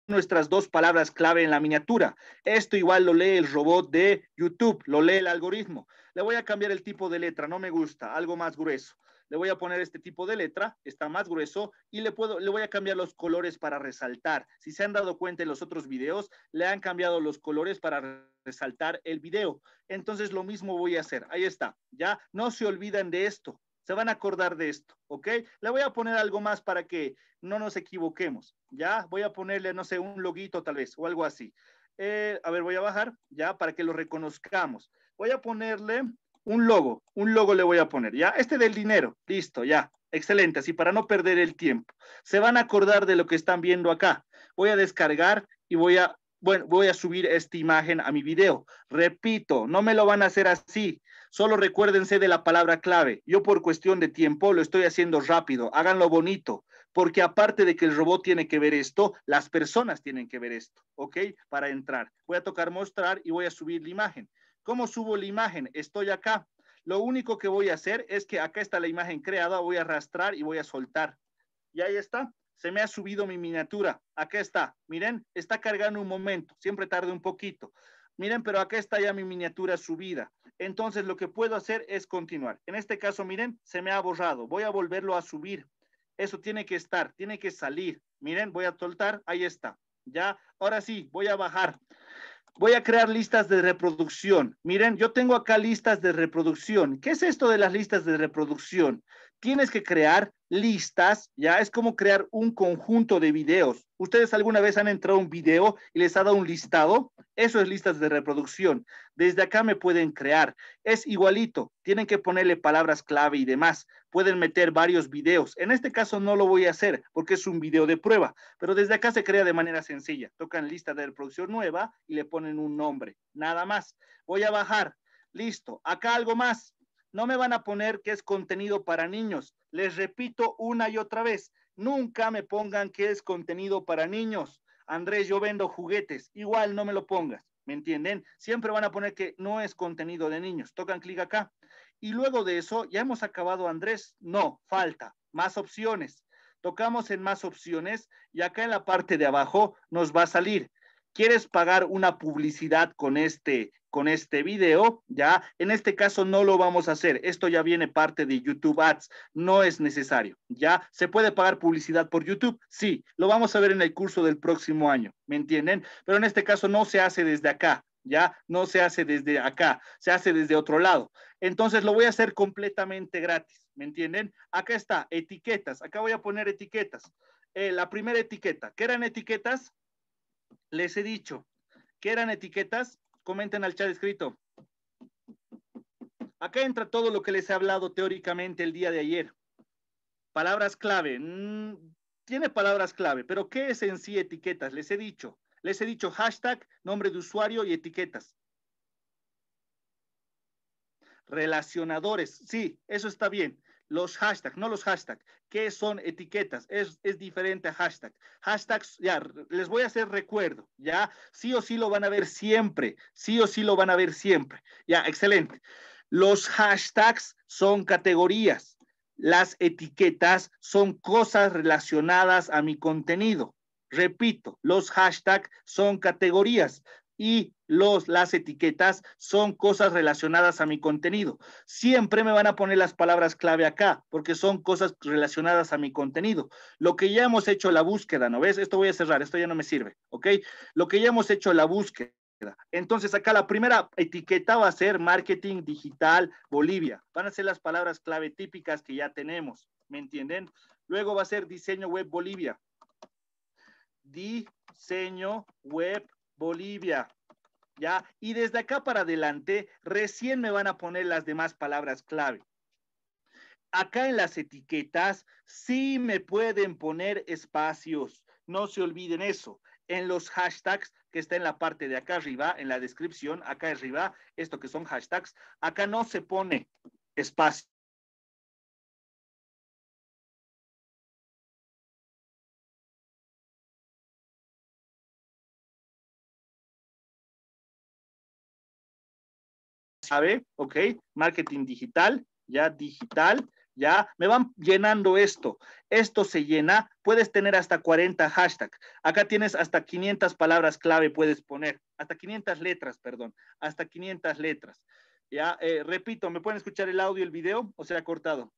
nuestras dos palabras clave en la miniatura. Esto igual lo lee el robot de YouTube, lo lee el algoritmo. Le voy a cambiar el tipo de letra, no me gusta, algo más grueso le voy a poner este tipo de letra, está más grueso y le, puedo, le voy a cambiar los colores para resaltar. Si se han dado cuenta en los otros videos, le han cambiado los colores para resaltar el video. Entonces lo mismo voy a hacer. Ahí está, ya no se olvidan de esto. Se van a acordar de esto, ¿ok? Le voy a poner algo más para que no nos equivoquemos, ¿ya? Voy a ponerle, no sé, un loguito tal vez o algo así. Eh, a ver, voy a bajar, ya, para que lo reconozcamos. Voy a ponerle un logo, un logo le voy a poner, ¿ya? Este del dinero, listo, ya. Excelente, así para no perder el tiempo. Se van a acordar de lo que están viendo acá. Voy a descargar y voy a, bueno, voy a subir esta imagen a mi video. Repito, no me lo van a hacer así. Solo recuérdense de la palabra clave. Yo por cuestión de tiempo lo estoy haciendo rápido. Háganlo bonito, porque aparte de que el robot tiene que ver esto, las personas tienen que ver esto, ¿ok? Para entrar. Voy a tocar mostrar y voy a subir la imagen. ¿Cómo subo la imagen? Estoy acá. Lo único que voy a hacer es que acá está la imagen creada, voy a arrastrar y voy a soltar. Y ahí está, se me ha subido mi miniatura. Acá está, miren, está cargando un momento, siempre tarde un poquito. Miren, pero acá está ya mi miniatura subida. Entonces lo que puedo hacer es continuar. En este caso, miren, se me ha borrado. Voy a volverlo a subir. Eso tiene que estar, tiene que salir. Miren, voy a soltar, ahí está. Ya, ahora sí, voy a bajar voy a crear listas de reproducción. Miren, yo tengo acá listas de reproducción. ¿Qué es esto de las listas de reproducción? tienes que crear listas, ya es como crear un conjunto de videos. ¿Ustedes alguna vez han entrado a un video y les ha dado un listado? Eso es listas de reproducción. Desde acá me pueden crear. Es igualito, tienen que ponerle palabras clave y demás. Pueden meter varios videos. En este caso no lo voy a hacer porque es un video de prueba, pero desde acá se crea de manera sencilla. Tocan lista de reproducción nueva y le ponen un nombre, nada más. Voy a bajar. Listo. Acá algo más no me van a poner que es contenido para niños. Les repito una y otra vez, nunca me pongan que es contenido para niños. Andrés, yo vendo juguetes, igual no me lo pongas, ¿me entienden? Siempre van a poner que no es contenido de niños. Tocan clic acá. Y luego de eso, ya hemos acabado, Andrés. No, falta, más opciones. Tocamos en más opciones y acá en la parte de abajo nos va a salir quieres pagar una publicidad con este con este video, ¿ya? En este caso no lo vamos a hacer. Esto ya viene parte de YouTube Ads. No es necesario, ¿ya? ¿Se puede pagar publicidad por YouTube? Sí, lo vamos a ver en el curso del próximo año, ¿me entienden? Pero en este caso no se hace desde acá, ¿ya? No se hace desde acá, se hace desde otro lado. Entonces lo voy a hacer completamente gratis, ¿me entienden? Acá está, etiquetas. Acá voy a poner etiquetas. Eh, la primera etiqueta, ¿qué eran etiquetas? les he dicho. que eran etiquetas? Comenten al chat escrito. Acá entra todo lo que les he hablado teóricamente el día de ayer. Palabras clave. Mm, tiene palabras clave, pero ¿qué es en sí etiquetas? Les he dicho. Les he dicho hashtag, nombre de usuario y etiquetas. Relacionadores. Sí, eso está bien. Los hashtags, no los hashtags. ¿Qué son etiquetas? Es, es diferente a hashtag. Hashtags, ya, les voy a hacer recuerdo, ya. Sí o sí lo van a ver siempre. Sí o sí lo van a ver siempre. Ya, excelente. Los hashtags son categorías. Las etiquetas son cosas relacionadas a mi contenido. Repito, los hashtags son categorías y los, las etiquetas son cosas relacionadas a mi contenido. Siempre me van a poner las palabras clave acá, porque son cosas relacionadas a mi contenido. Lo que ya hemos hecho la búsqueda, ¿no ves? Esto voy a cerrar, esto ya no me sirve, ¿ok? Lo que ya hemos hecho la búsqueda. Entonces, acá la primera etiqueta va a ser marketing digital Bolivia. Van a ser las palabras clave típicas que ya tenemos, ¿me entienden? Luego va a ser diseño web Bolivia. Diseño web Bolivia. ¿Ya? Y desde acá para adelante, recién me van a poner las demás palabras clave. Acá en las etiquetas sí me pueden poner espacios. No se olviden eso. En los hashtags que está en la parte de acá arriba, en la descripción, acá arriba, esto que son hashtags, acá no se pone espacio. sabe, ¿ok? Marketing digital, ya digital, ya me van llenando esto. Esto se llena, puedes tener hasta 40 hashtags. Acá tienes hasta 500 palabras clave, puedes poner, hasta 500 letras, perdón, hasta 500 letras. Ya, eh, repito, ¿me pueden escuchar el audio, el video o se ha cortado?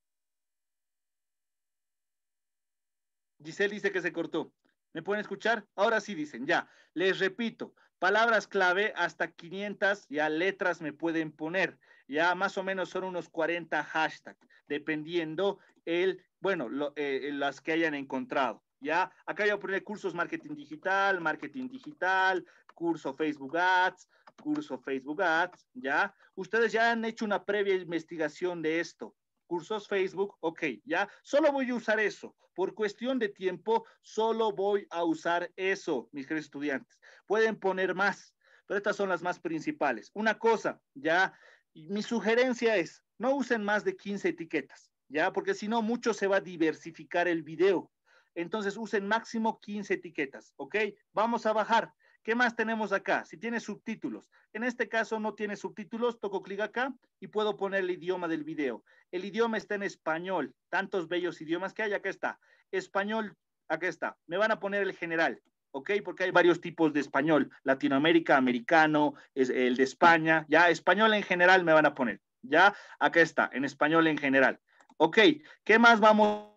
Giselle dice que se cortó. ¿Me pueden escuchar? Ahora sí dicen, ya. Les repito, Palabras clave, hasta 500 ya letras me pueden poner. Ya más o menos son unos 40 hashtags, dependiendo el, bueno, eh, eh, las que hayan encontrado. Ya, acá yo poner cursos marketing digital, marketing digital, curso Facebook Ads, curso Facebook Ads, ¿ya? Ustedes ya han hecho una previa investigación de esto cursos Facebook, ok, ya, solo voy a usar eso. Por cuestión de tiempo, solo voy a usar eso, mis queridos estudiantes. Pueden poner más, pero estas son las más principales. Una cosa, ya, mi sugerencia es, no usen más de 15 etiquetas, ya, porque si no, mucho se va a diversificar el video. Entonces, usen máximo 15 etiquetas, ¿ok? Vamos a bajar. ¿Qué más tenemos acá? Si tiene subtítulos. En este caso no tiene subtítulos, toco clic acá y puedo poner el idioma del video. El idioma está en español, tantos bellos idiomas que hay, acá está. Español, acá está. Me van a poner el general, ¿ok? Porque hay varios tipos de español, Latinoamérica, americano, el de España, ya español en general me van a poner, ya acá está, en español en general. Ok, ¿qué más vamos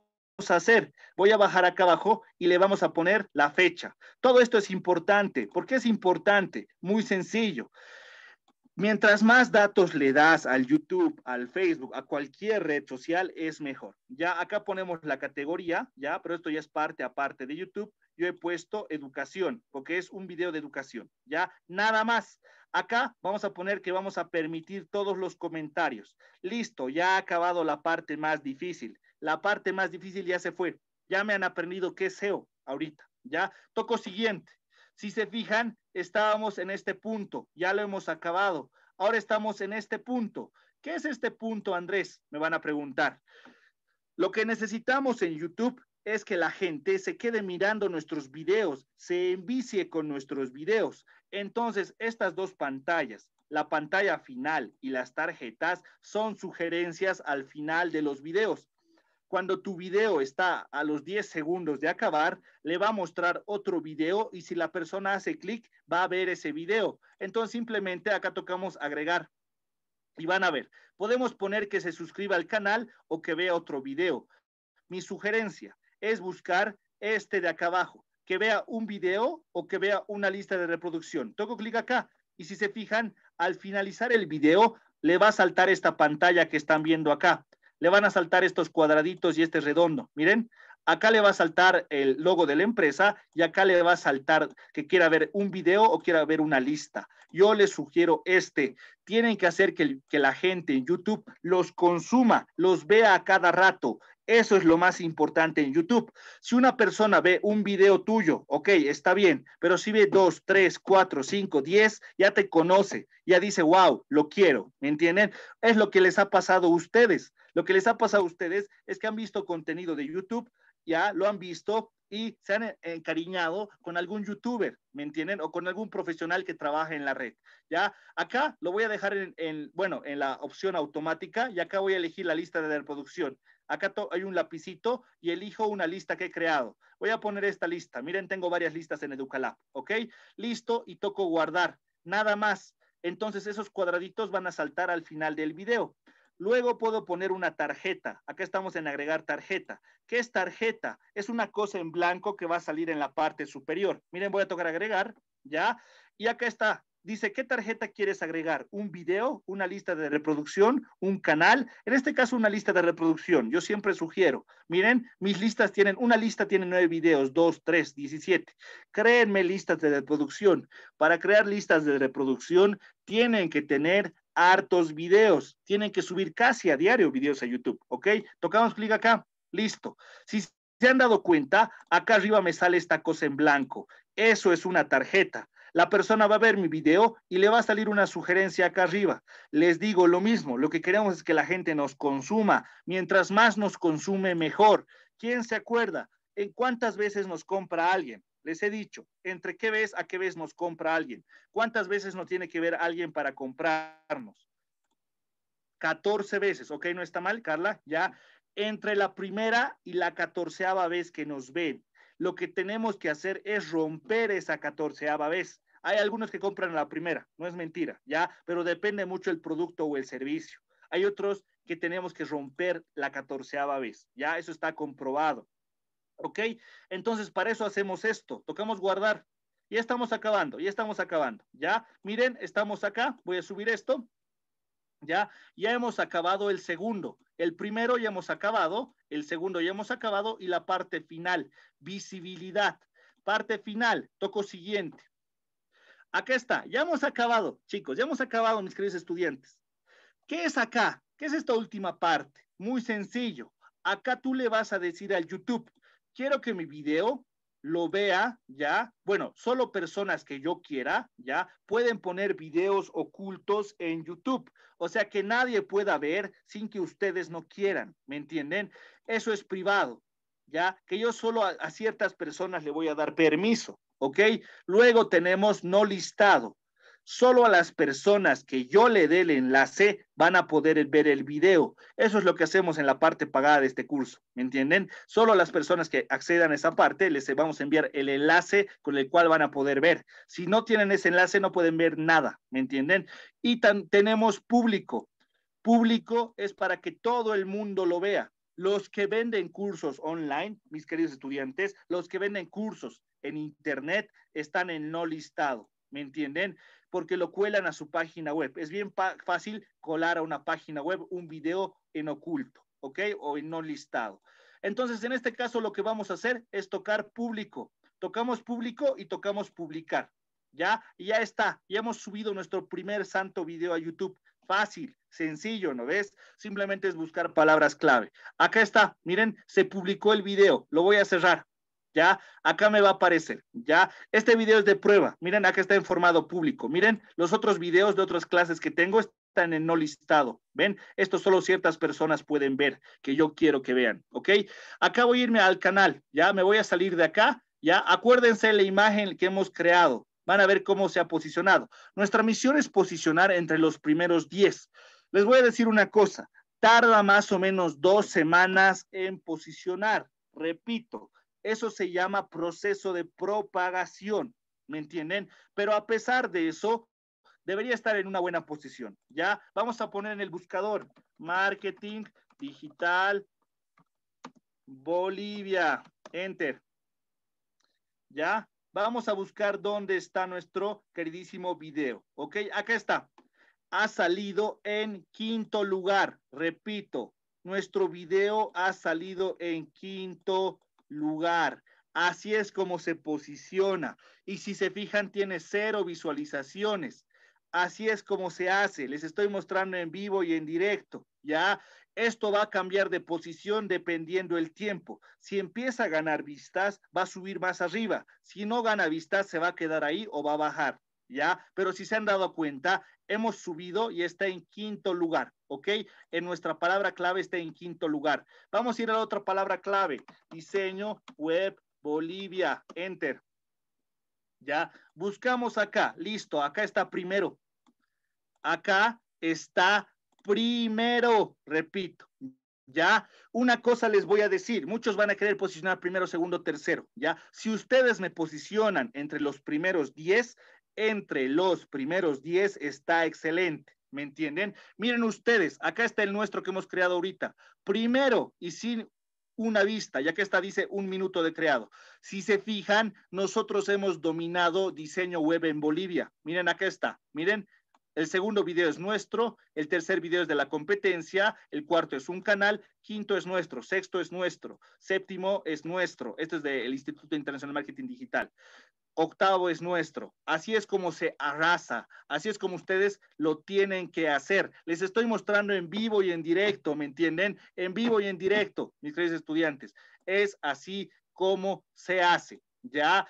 hacer? Voy a bajar acá abajo y le vamos a poner la fecha. Todo esto es importante. ¿Por qué es importante? Muy sencillo. Mientras más datos le das al YouTube, al Facebook, a cualquier red social, es mejor. Ya acá ponemos la categoría, ya, pero esto ya es parte aparte de YouTube. Yo he puesto educación, porque es un video de educación, ya, nada más. Acá vamos a poner que vamos a permitir todos los comentarios. Listo, ya ha acabado la parte más difícil la parte más difícil ya se fue. Ya me han aprendido qué es SEO ahorita. Ya toco siguiente. Si se fijan, estábamos en este punto, ya lo hemos acabado. Ahora estamos en este punto. ¿Qué es este punto, Andrés? Me van a preguntar. Lo que necesitamos en YouTube es que la gente se quede mirando nuestros videos, se envicie con nuestros videos. Entonces, estas dos pantallas, la pantalla final y las tarjetas, son sugerencias al final de los videos. Cuando tu video está a los 10 segundos de acabar, le va a mostrar otro video y si la persona hace clic, va a ver ese video. Entonces simplemente acá tocamos agregar y van a ver. Podemos poner que se suscriba al canal o que vea otro video. Mi sugerencia es buscar este de acá abajo, que vea un video o que vea una lista de reproducción. Toco clic acá y si se fijan, al finalizar el video, le va a saltar esta pantalla que están viendo acá le van a saltar estos cuadraditos y este redondo. Miren, acá le va a saltar el logo de la empresa y acá le va a saltar que quiera ver un video o quiera ver una lista. Yo les sugiero este. Tienen que hacer que, que la gente en YouTube los consuma, los vea a cada rato. Eso es lo más importante en YouTube. Si una persona ve un video tuyo, ok, está bien, pero si ve dos, tres, cuatro, cinco, diez, ya te conoce, ya dice, wow, lo quiero, ¿me entienden? Es lo que les ha pasado a ustedes. Lo que les ha pasado a ustedes es que han visto contenido de YouTube, ya lo han visto y se han eh, encariñado con algún youtuber, ¿me entienden? O con algún profesional que trabaja en la red. Ya acá lo voy a dejar en, en bueno, en la opción automática y acá voy a elegir la lista de reproducción. Acá hay un lapicito y elijo una lista que he creado. Voy a poner esta lista. Miren, tengo varias listas en Educalab, ¿ok? Listo y toco guardar. Nada más. Entonces esos cuadraditos van a saltar al final del video. Luego puedo poner una tarjeta. Acá estamos en agregar tarjeta. ¿Qué es tarjeta? Es una cosa en blanco que va a salir en la parte superior. Miren, voy a tocar agregar, ¿ya? Y acá está. Dice, ¿qué tarjeta quieres agregar? ¿Un video? ¿Una lista de reproducción? ¿Un canal? En este caso, una lista de reproducción. Yo siempre sugiero, miren, mis listas tienen, una lista tiene nueve videos, dos, tres, diecisiete. Créenme listas de reproducción. Para crear listas de reproducción, tienen que tener hartos videos. Tienen que subir casi a diario videos a YouTube, ¿ok? Tocamos clic acá, listo. Si se han dado cuenta, acá arriba me sale esta cosa en blanco. Eso es una tarjeta. La persona va a ver mi video y le va a salir una sugerencia acá arriba. Les digo lo mismo, lo que queremos es que la gente nos consuma. Mientras más nos consume, mejor. ¿Quién se acuerda en cuántas veces nos compra alguien? Les he dicho, entre qué vez a qué vez nos compra alguien. ¿Cuántas veces nos tiene que ver alguien para comprarnos? 14 veces, ¿ok? No está mal, Carla, ya. Entre la primera y la catorceava vez que nos ven, lo que tenemos que hacer es romper esa catorceava vez. Hay algunos que compran la primera, no es mentira, ¿ya? Pero depende mucho el producto o el servicio. Hay otros que tenemos que romper la catorceava vez, ¿ya? Eso está comprobado. ¿ok? Entonces, para eso hacemos esto, tocamos guardar. Ya estamos acabando, ya estamos acabando, ¿ya? Miren, estamos acá, voy a subir esto, ¿ya? Ya hemos acabado el segundo. El primero ya hemos acabado, el segundo ya hemos acabado y la parte final, visibilidad. Parte final, toco siguiente. Acá está, ya hemos acabado, chicos, ya hemos acabado, mis queridos estudiantes. ¿Qué es acá? ¿Qué es esta última parte? Muy sencillo. Acá tú le vas a decir al YouTube, quiero que mi video lo vea, ¿ya? Bueno, solo personas que yo quiera, ¿ya? Pueden poner videos ocultos en YouTube. O sea, que nadie pueda ver sin que ustedes no quieran, ¿me entienden? Eso es privado, ¿ya? Que yo solo a, ciertas personas le voy a dar permiso, ¿ok? Luego tenemos no listado. Solo a las personas que yo le dé el enlace van a poder ver el video. Eso es lo que hacemos en la parte pagada de este curso, ¿me entienden? Solo a las personas que accedan a esa parte les vamos a enviar el enlace con el cual van a poder ver. Si no tienen ese enlace no pueden ver nada, ¿me entienden? Y tenemos público. Público es para que todo el mundo lo vea. Los que venden cursos online, mis queridos estudiantes, los que venden cursos en internet están en no listado, ¿me entienden? porque lo cuelan a su página web. Es bien fácil colar a una página web un video en oculto, ¿ok? O en no listado. Entonces, en este caso, lo que vamos a hacer es tocar público. Tocamos público y tocamos publicar. ¿Ya? Y ya está. Ya hemos subido nuestro primer santo video a YouTube. Fácil, sencillo, ¿no ves? Simplemente es buscar palabras clave. Acá está. Miren, se publicó el video. Lo voy a cerrar ya acá me va a aparecer, ya este video es de prueba, miren, acá está en formado público, miren, los otros videos de otras clases que tengo están en no listado, ven, esto solo ciertas personas pueden ver, que yo quiero que vean, ok, acá voy a irme al canal, ya me voy a salir de acá, ya acuérdense la imagen que hemos creado, van a ver cómo se ha posicionado, nuestra misión es posicionar entre los primeros 10, les voy a decir una cosa, tarda más o menos dos semanas en posicionar, repito, eso se llama proceso de propagación, ¿me entienden? Pero a pesar de eso, debería estar en una buena posición, ¿ya? Vamos a poner en el buscador marketing digital Bolivia, enter, ¿ya? Vamos a buscar dónde está nuestro queridísimo video, ¿ok? Acá está. Ha salido en quinto lugar, repito, nuestro video ha salido en quinto lugar lugar. Así es como se posiciona. Y si se fijan, tiene cero visualizaciones. Así es como se hace. Les estoy mostrando en vivo y en directo. Ya, esto va a cambiar de posición dependiendo el tiempo. Si empieza a ganar vistas, va a subir más arriba. Si no gana vistas, se va a quedar ahí o va a bajar. ¿ya? Pero si se han dado cuenta, hemos subido y está en quinto lugar, ¿ok? En nuestra palabra clave está en quinto lugar. Vamos a ir a la otra palabra clave, diseño web Bolivia, enter. Ya, buscamos acá, listo, acá está primero. Acá está primero, repito, ¿ya? Una cosa les voy a decir, muchos van a querer posicionar primero, segundo, tercero, ¿ya? Si ustedes me posicionan entre los primeros 10, entre los primeros 10 está excelente. ¿Me entienden? Miren ustedes, acá está el nuestro que hemos creado ahorita. Primero y sin una vista, ya que esta dice un minuto de creado. Si se fijan, nosotros hemos dominado diseño web en Bolivia. Miren, acá está. Miren, el segundo video es nuestro, el tercer video es de la competencia, el cuarto es un canal, quinto es nuestro, sexto es nuestro, séptimo es nuestro. Este es del Instituto Internacional de Marketing Digital octavo es nuestro. Así es como se arrasa, así es como ustedes lo tienen que hacer. Les estoy mostrando en vivo y en directo, ¿me entienden? En vivo y en directo, mis tres estudiantes. Es así como se hace, ¿ya?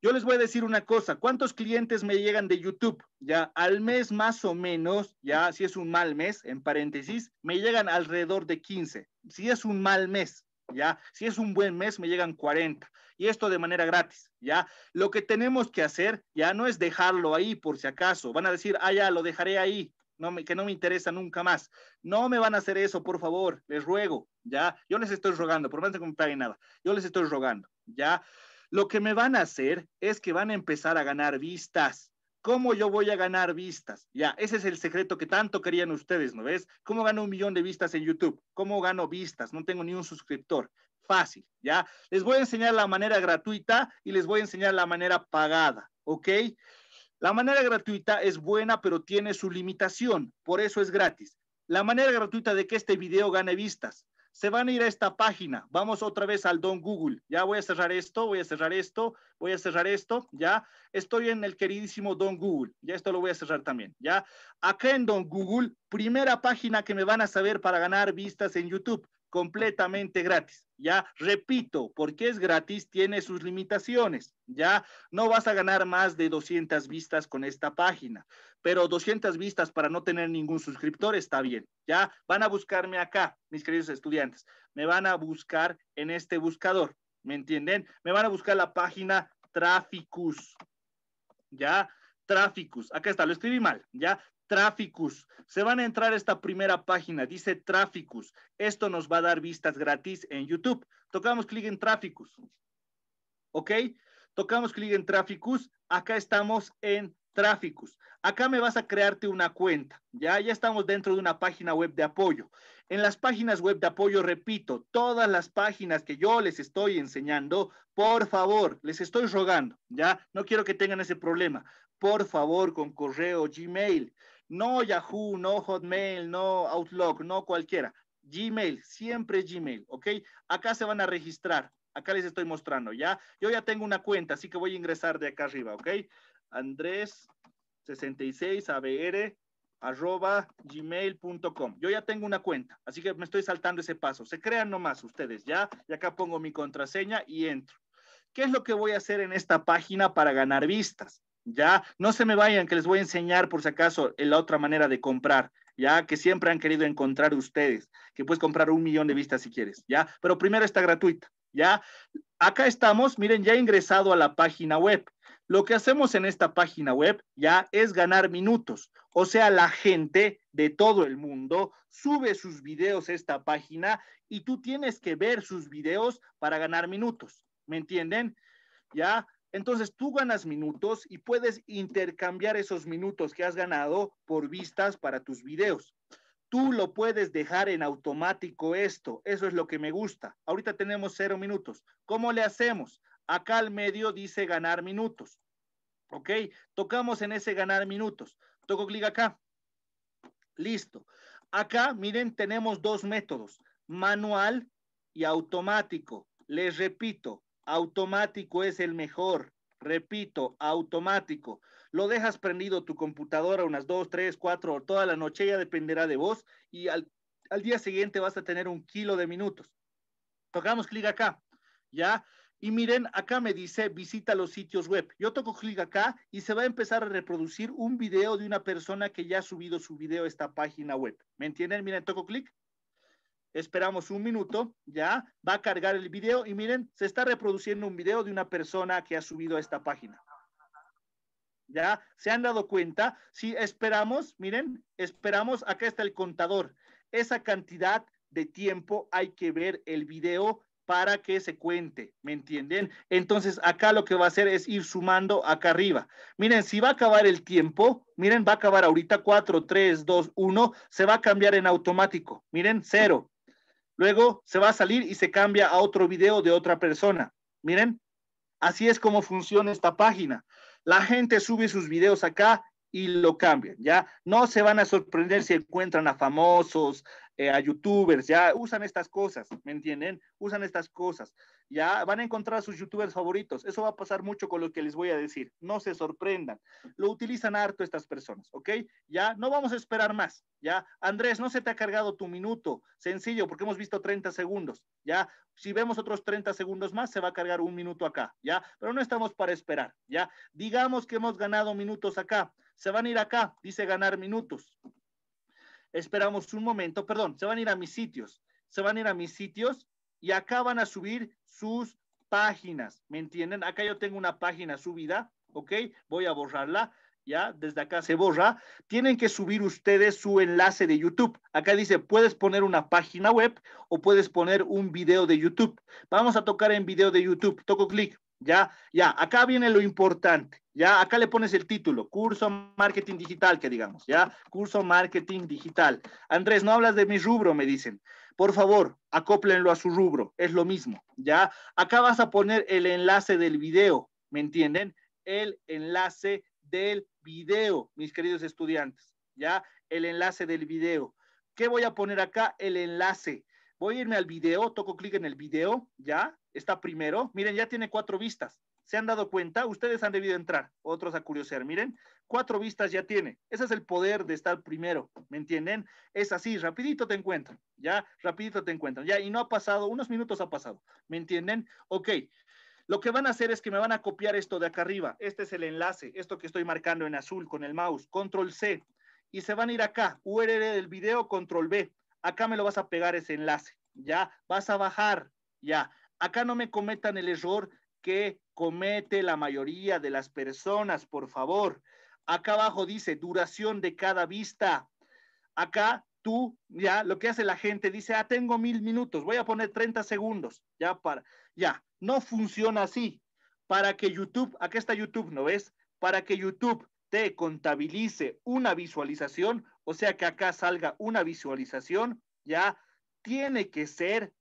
Yo les voy a decir una cosa, ¿cuántos clientes me llegan de YouTube? Ya al mes más o menos, ya si es un mal mes, en paréntesis, me llegan alrededor de 15. Si es un mal mes, ¿ya? Si es un buen mes, me llegan 40. Y esto de manera gratis, ¿ya? Lo que tenemos que hacer, ya no es dejarlo ahí por si acaso. Van a decir, ah, ya, lo dejaré ahí, no me, que no me interesa nunca más. No me van a hacer eso, por favor, les ruego, ¿ya? Yo les estoy rogando, por más que me paguen nada, yo les estoy rogando, ¿ya? Lo que me van a hacer es que van a empezar a ganar vistas, ¿Cómo yo voy a ganar vistas? Ya, ese es el secreto que tanto querían ustedes, ¿no ves? ¿Cómo gano un millón de vistas en YouTube? ¿Cómo gano vistas? No tengo ni un suscriptor. Fácil, ¿ya? Les voy a enseñar la manera gratuita y les voy a enseñar la manera pagada, ¿ok? La manera gratuita es buena, pero tiene su limitación, por eso es gratis. La manera gratuita de que este video gane vistas, se van a ir a esta página. Vamos otra vez al Don Google. Ya voy a cerrar esto, voy a cerrar esto, voy a cerrar esto. Ya estoy en el queridísimo Don Google. Ya esto lo voy a cerrar también. Ya acá en Don Google, primera página que me van a saber para ganar vistas en YouTube completamente gratis. Ya repito, porque es gratis, tiene sus limitaciones. Ya no vas a ganar más de 200 vistas con esta página, pero 200 vistas para no tener ningún suscriptor está bien. Ya van a buscarme acá, mis queridos estudiantes. Me van a buscar en este buscador. ¿Me entienden? Me van a buscar la página Traficus. Ya, Traficus. Acá está, lo escribí mal. Ya, Tráficus. Se van a entrar a esta primera página, dice Tráficus. Esto nos va a dar vistas gratis en YouTube. Tocamos clic en Tráficus. ¿Ok? Tocamos clic en Tráficus. Acá estamos en Tráficus. Acá me vas a crearte una cuenta. Ya, ya estamos dentro de una página web de apoyo. En las páginas web de apoyo, repito, todas las páginas que yo les estoy enseñando, por favor, les estoy rogando, ya, no quiero que tengan ese problema. Por favor, con correo Gmail, no Yahoo, no Hotmail, no Outlook, no cualquiera. Gmail, siempre Gmail, ¿ok? Acá se van a registrar. Acá les estoy mostrando, ¿ya? Yo ya tengo una cuenta, así que voy a ingresar de acá arriba, ¿ok? Andrés66abr gmail.com. Yo ya tengo una cuenta, así que me estoy saltando ese paso. Se crean nomás ustedes, ¿ya? Y acá pongo mi contraseña y entro. ¿Qué es lo que voy a hacer en esta página para ganar vistas? Ya, no se me vayan, que les voy a enseñar por si acaso la otra manera de comprar, ya, que siempre han querido encontrar ustedes, que puedes comprar un millón de vistas si quieres, ya, pero primero está gratuita, ya. Acá estamos, miren, ya he ingresado a la página web. Lo que hacemos en esta página web ya es ganar minutos. O sea, la gente de todo el mundo sube sus videos a esta página y tú tienes que ver sus videos para ganar minutos. ¿Me entienden? Ya, entonces tú ganas minutos y puedes intercambiar esos minutos que has ganado por vistas para tus videos. Tú lo puedes dejar en automático esto. Eso es lo que me gusta. Ahorita tenemos cero minutos. ¿Cómo le hacemos? Acá al medio dice ganar minutos. ¿Ok? Tocamos en ese ganar minutos. Toco clic acá. Listo. Acá, miren, tenemos dos métodos, manual y automático. Les repito, automático es el mejor. Repito, automático. Lo dejas prendido tu computadora unas dos, tres, cuatro, toda la noche, ya dependerá de vos y al, al día siguiente vas a tener un kilo de minutos. Tocamos clic acá, ¿ya? Y miren, acá me dice visita los sitios web. Yo toco clic acá y se va a empezar a reproducir un video de una persona que ya ha subido su video a esta página web. ¿Me entienden? Miren, toco clic Esperamos un minuto, ya va a cargar el video y miren, se está reproduciendo un video de una persona que ha subido a esta página. ¿Ya? ¿Se han dado cuenta? Si esperamos, miren, esperamos, acá está el contador. Esa cantidad de tiempo hay que ver el video para que se cuente, ¿me entienden? Entonces, acá lo que va a hacer es ir sumando acá arriba. Miren, si va a acabar el tiempo, miren, va a acabar ahorita 4, 3, 2, 1, se va a cambiar en automático. Miren, 0, Luego se va a salir y se cambia a otro video de otra persona. Miren, así es como funciona esta página. La gente sube sus videos acá y lo cambian, ¿ya? No se van a sorprender si encuentran a famosos, eh, a youtubers, ¿ya? Usan estas cosas, ¿me entienden? Usan estas cosas ya van a encontrar sus youtubers favoritos. Eso va a pasar mucho con lo que les voy a decir. No se sorprendan. Lo utilizan harto estas personas, ¿ok? Ya no vamos a esperar más, ya. Andrés, no se te ha cargado tu minuto. Sencillo, porque hemos visto 30 segundos, ya. Si vemos otros 30 segundos más, se va a cargar un minuto acá, ya. Pero no estamos para esperar, ya. Digamos que hemos ganado minutos acá. Se van a ir acá, dice ganar minutos. Esperamos un momento, perdón, se van a ir a mis sitios. Se van a ir a mis sitios y acá van a subir sus páginas, ¿me entienden? Acá yo tengo una página subida, ¿ok? Voy a borrarla, ¿ya? Desde acá se borra. Tienen que subir ustedes su enlace de YouTube. Acá dice, puedes poner una página web o puedes poner un video de YouTube. Vamos a tocar en video de YouTube. Toco clic, ¿ya? Ya, acá viene lo importante, ¿ya? Acá le pones el título, curso marketing digital, que digamos, ¿ya? Curso marketing digital. Andrés, no hablas de mi rubro, me dicen por favor, acóplenlo a su rubro, es lo mismo, ¿ya? Acá vas a poner el enlace del video, ¿me entienden? El enlace del video, mis queridos estudiantes, ¿ya? El enlace del video. ¿Qué voy a poner acá? El enlace. Voy a irme al video, toco clic en el video, ¿ya? Está primero. Miren, ya tiene cuatro vistas. ¿Se han dado cuenta? Ustedes han debido entrar, otros a curiosear. Miren, cuatro vistas ya tiene. Ese es el poder de estar primero, ¿me entienden? Es así, rapidito te encuentran, ya, rapidito te encuentran, ya, y no ha pasado, unos minutos ha pasado, ¿me entienden? Ok, lo que van a hacer es que me van a copiar esto de acá arriba, este es el enlace, esto que estoy marcando en azul con el mouse, control C, y se van a ir acá, URL del video, control B, acá me lo vas a pegar ese enlace, ya, vas a bajar, ya, acá no me cometan el error que comete la mayoría de las personas, por favor Acá abajo dice duración de cada vista. Acá tú, ya, lo que hace la gente, dice, ah, tengo mil minutos, voy a poner 30 segundos, ya, para, ya, no funciona así. Para que YouTube, acá está YouTube, ¿no ves? Para que YouTube te contabilice una visualización, o sea que acá salga una visualización, ya, tiene que ser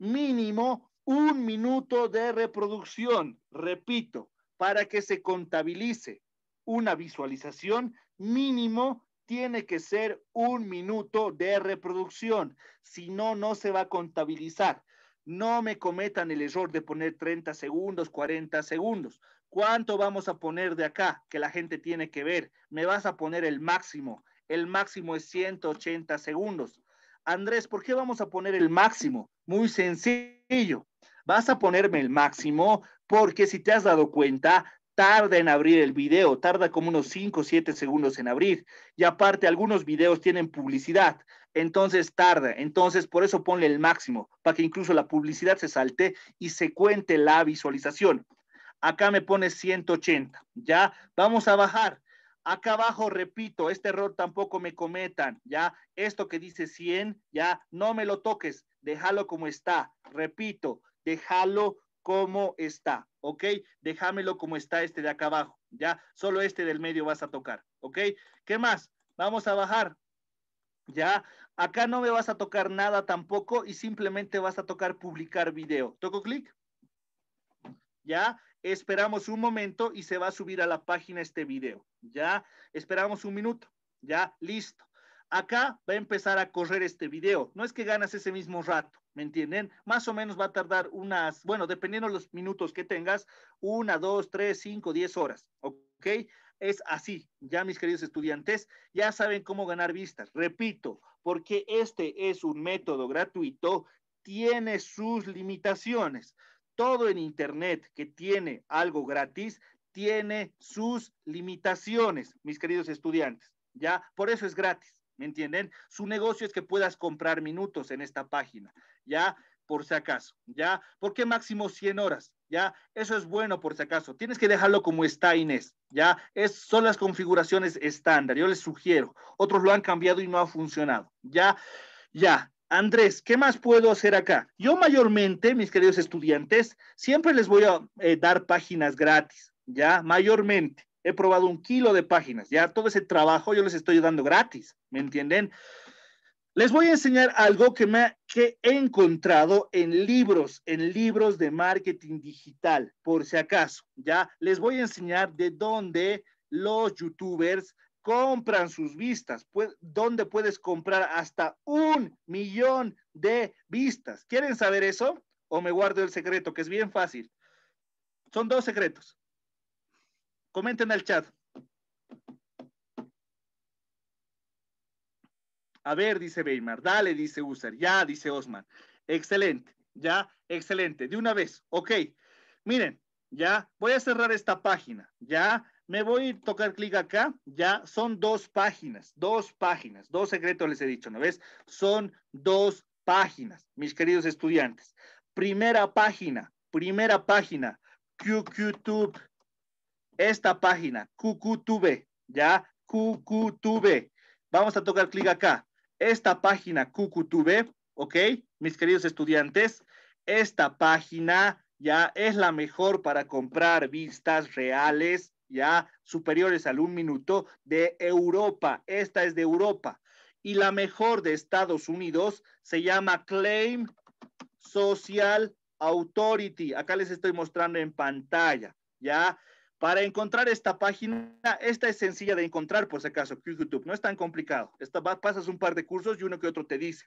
mínimo un minuto de reproducción, repito, para que se contabilice una visualización mínimo tiene que ser un minuto de reproducción, si no, no se va a contabilizar. No me cometan el error de poner 30 segundos, 40 segundos. ¿Cuánto vamos a poner de acá que la gente tiene que ver? Me vas a poner el máximo. El máximo es 180 segundos. Andrés, ¿por qué vamos a poner el máximo? Muy sencillo. Vas a ponerme el máximo porque si te has dado cuenta, tarda en abrir el video, tarda como unos 5 o 7 segundos en abrir. Y aparte, algunos videos tienen publicidad, entonces tarda. Entonces, por eso ponle el máximo, para que incluso la publicidad se salte y se cuente la visualización. Acá me pone 180, ¿ya? Vamos a bajar. Acá abajo, repito, este error tampoco me cometan, ¿ya? Esto que dice 100, ya, no me lo toques, déjalo como está. Repito, déjalo cómo está, ¿ok? Déjamelo como está este de acá abajo, ¿ya? Solo este del medio vas a tocar, ¿ok? ¿Qué más? Vamos a bajar, ¿ya? Acá no me vas a tocar nada tampoco y simplemente vas a tocar publicar video. Toco clic, ¿ya? Esperamos un momento y se va a subir a la página este video, ¿ya? Esperamos un minuto, ¿ya? Listo. Acá va a empezar a correr este video. No es que ganas ese mismo rato, ¿Me entienden? Más o menos va a tardar unas, bueno, dependiendo de los minutos que tengas, una, dos, tres, cinco, diez horas, ¿ok? Es así, ya mis queridos estudiantes, ya saben cómo ganar vistas. Repito, porque este es un método gratuito, tiene sus limitaciones. Todo en Internet que tiene algo gratis, tiene sus limitaciones, mis queridos estudiantes, ¿ya? Por eso es gratis. ¿Me entienden? Su negocio es que puedas comprar minutos en esta página, ¿ya? Por si acaso, ¿ya? Porque máximo 100 horas, ¿ya? Eso es bueno por si acaso. Tienes que dejarlo como está, Inés, ¿ya? Es, son las configuraciones estándar, yo les sugiero. Otros lo han cambiado y no ha funcionado, ¿ya? Ya, Andrés, ¿qué más puedo hacer acá? Yo mayormente, mis queridos estudiantes, siempre les voy a eh, dar páginas gratis, ¿ya? Mayormente he probado un kilo de páginas, ya todo ese trabajo yo les estoy dando gratis, ¿me entienden? Les voy a enseñar algo que, me, que he encontrado en libros, en libros de marketing digital, por si acaso, ¿ya? Les voy a enseñar de dónde los youtubers compran sus vistas, dónde puedes comprar hasta un millón de vistas. ¿Quieren saber eso? ¿O me guardo el secreto, que es bien fácil? Son dos secretos. Comenten al chat. A ver, dice Weimar. Dale, dice User. Ya, dice Osman. Excelente. Ya, excelente. De una vez. Ok. Miren, ya voy a cerrar esta página. Ya me voy a tocar clic acá. Ya son dos páginas. Dos páginas. Dos secretos les he dicho, ¿no ves? Son dos páginas, mis queridos estudiantes. Primera página. Primera página. QQTube esta página, Cucutube, ¿ya? Cucutube, Vamos a tocar clic acá. Esta página Cucutube, ¿ok? Mis queridos estudiantes, esta página ya es la mejor para comprar vistas reales, ya superiores al un minuto, de Europa. Esta es de Europa. Y la mejor de Estados Unidos se llama Claim Social Authority. Acá les estoy mostrando en pantalla, ¿ya? Para encontrar esta página, esta es sencilla de encontrar, por si acaso, YouTube, no es tan complicado. Esta, pasas un par de cursos y uno que otro te dice.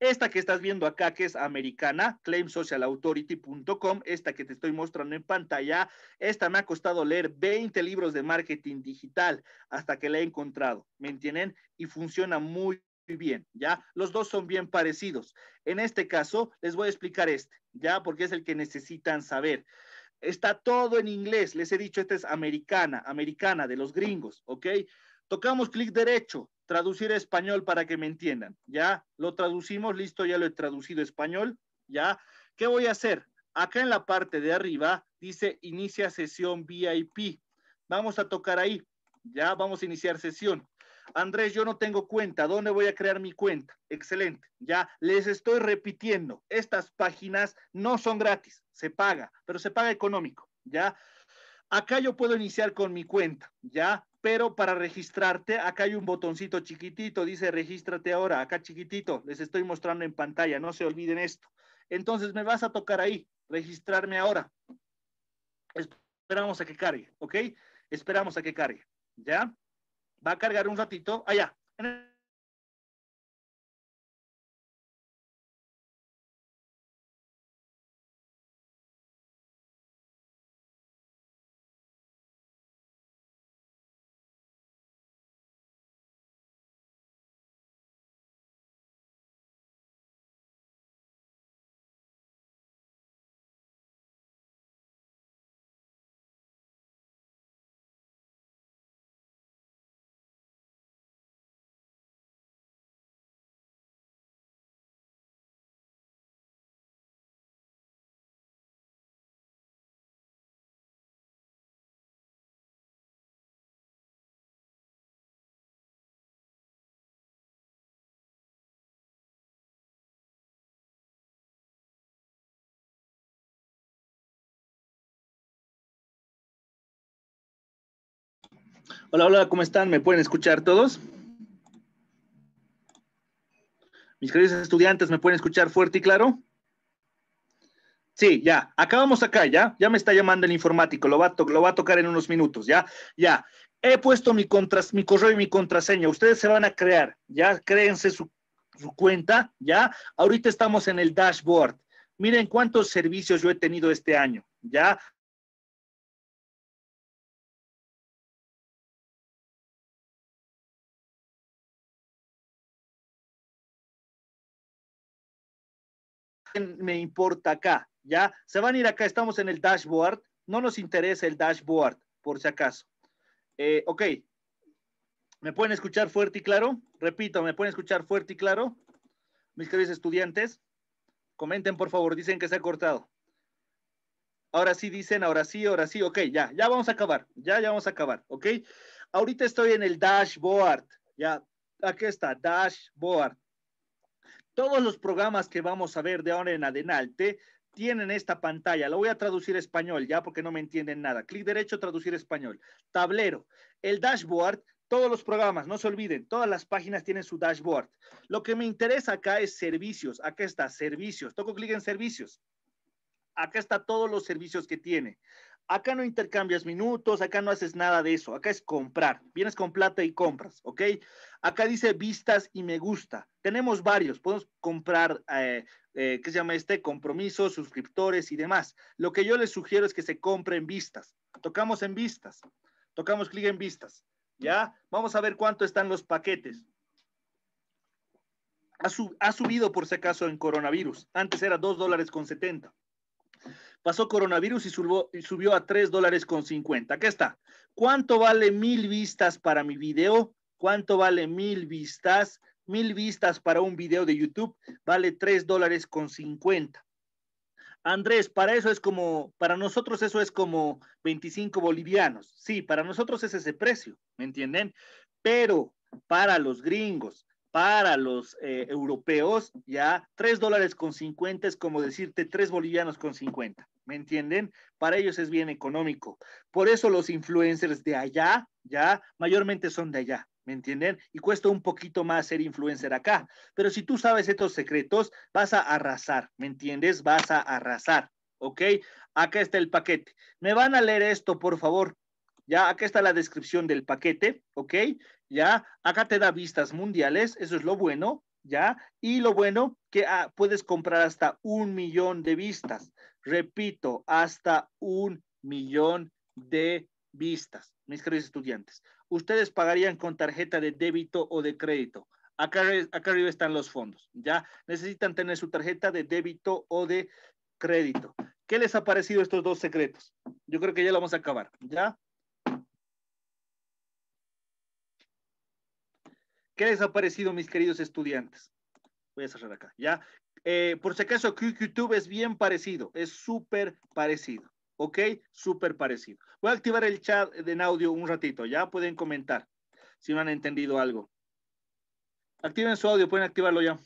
Esta que estás viendo acá, que es americana, claimsocialauthority.com, esta que te estoy mostrando en pantalla, esta me ha costado leer 20 libros de marketing digital hasta que la he encontrado, ¿me entienden? Y funciona muy bien, ¿ya? Los dos son bien parecidos. En este caso, les voy a explicar este, ¿ya? Porque es el que necesitan saber. Está todo en inglés. Les he dicho, esta es americana, americana de los gringos, ¿ok? Tocamos clic derecho, traducir español para que me entiendan. Ya lo traducimos, listo, ya lo he traducido español. Ya, ¿qué voy a hacer? Acá en la parte de arriba dice inicia sesión VIP. Vamos a tocar ahí. Ya vamos a iniciar sesión. Andrés, yo no tengo cuenta, ¿dónde voy a crear mi cuenta? Excelente, ya les estoy repitiendo, estas páginas no son gratis, se paga, pero se paga económico, ¿ya? Acá yo puedo iniciar con mi cuenta, ¿ya? Pero para registrarte, acá hay un botoncito chiquitito, dice regístrate ahora, acá chiquitito, les estoy mostrando en pantalla, no se olviden esto. Entonces me vas a tocar ahí, registrarme ahora. Esperamos a que cargue, ¿ok? Esperamos a que cargue, ¿ya? va a cargar un ratito allá, Hola, hola, ¿cómo están? ¿Me pueden escuchar todos? Mis queridos estudiantes, ¿me pueden escuchar fuerte y claro? Sí, ya, acabamos acá, ya, ya me está llamando el informático, lo va, a tocar en unos minutos, ya, ya. He puesto mi, mi correo y mi contraseña, ustedes se van a crear, ya, créense su, su cuenta, ya. Ahorita estamos en el dashboard, miren cuántos servicios yo he tenido este año, ya. me importa acá, ¿ya? Se van a ir acá, estamos en el dashboard, no nos interesa el dashboard, por si acaso. Eh, ok, ¿me pueden escuchar fuerte y claro? Repito, ¿me pueden escuchar fuerte y claro? Mis queridos estudiantes, comenten por favor, dicen que se ha cortado. Ahora sí dicen, ahora sí, ahora sí, ok, ya, ya vamos a acabar, ya, ya vamos a acabar, ok. Ahorita estoy en el dashboard, ya, aquí está, dashboard. Todos los programas que vamos a ver de ahora en adelante tienen esta pantalla. Lo voy a traducir a español ya porque no me entienden nada. Clic derecho, traducir español. Tablero. El dashboard todos los programas, no se olviden, todas las páginas tienen su dashboard. Lo que me interesa acá es servicios. Acá está, servicios. Toco clic en servicios. Acá está todos los servicios que tiene. Acá no intercambias minutos, acá no haces nada de eso, acá es comprar. Vienes con plata y compras, ¿ok? Acá dice vistas y me gusta. Tenemos varios, podemos comprar, eh, eh, ¿qué se llama este? Compromisos, suscriptores y demás. Lo que yo les sugiero es que se compren vistas. Tocamos en vistas, tocamos clic en vistas, ¿ya? Vamos a ver cuánto están los paquetes. Ha, subido por si acaso en coronavirus. Antes era 2 dólares con 70. Pasó coronavirus y subió, a 3 dólares con 50. Aquí está. ¿Cuánto vale mil vistas para mi video? ¿Cuánto vale mil vistas? Mil vistas para un video de YouTube vale 3 dólares con 50. Andrés, para eso es como, para nosotros eso es como 25 bolivianos. Sí, para nosotros es ese precio, ¿me entienden? Pero para los gringos, para los eh, europeos ya 3 dólares con 50 es como decirte 3 bolivianos con 50, ¿me entienden? Para ellos es bien económico. Por eso los influencers de allá, ya mayormente son de allá, ¿me entienden? Y cuesta un poquito más ser influencer acá. Pero si tú sabes estos secretos, vas a arrasar, ¿me entiendes? Vas a arrasar, ¿ok? Acá está el paquete. Me van a leer esto, por favor. Ya, acá está la descripción del paquete, ¿ok? ¿ya? Acá te da vistas mundiales, eso es lo bueno, ¿ya? Y lo bueno que ah, puedes comprar hasta un millón de vistas. Repito, hasta un millón de vistas, mis queridos estudiantes. Ustedes pagarían con tarjeta de débito o de crédito. Acá, acá arriba están los fondos, ¿ya? Necesitan tener su tarjeta de débito o de crédito. ¿Qué les ha parecido estos dos secretos? Yo creo que ya lo vamos a acabar, ¿ya? ¿Qué les ha parecido, mis queridos estudiantes? Voy a cerrar acá, ¿ya? Eh, por si acaso, YouTube es bien parecido, es súper parecido, ¿ok? Súper parecido. Voy a activar el chat en audio un ratito, ya pueden comentar si no han entendido algo. Activen su audio, pueden activarlo ya.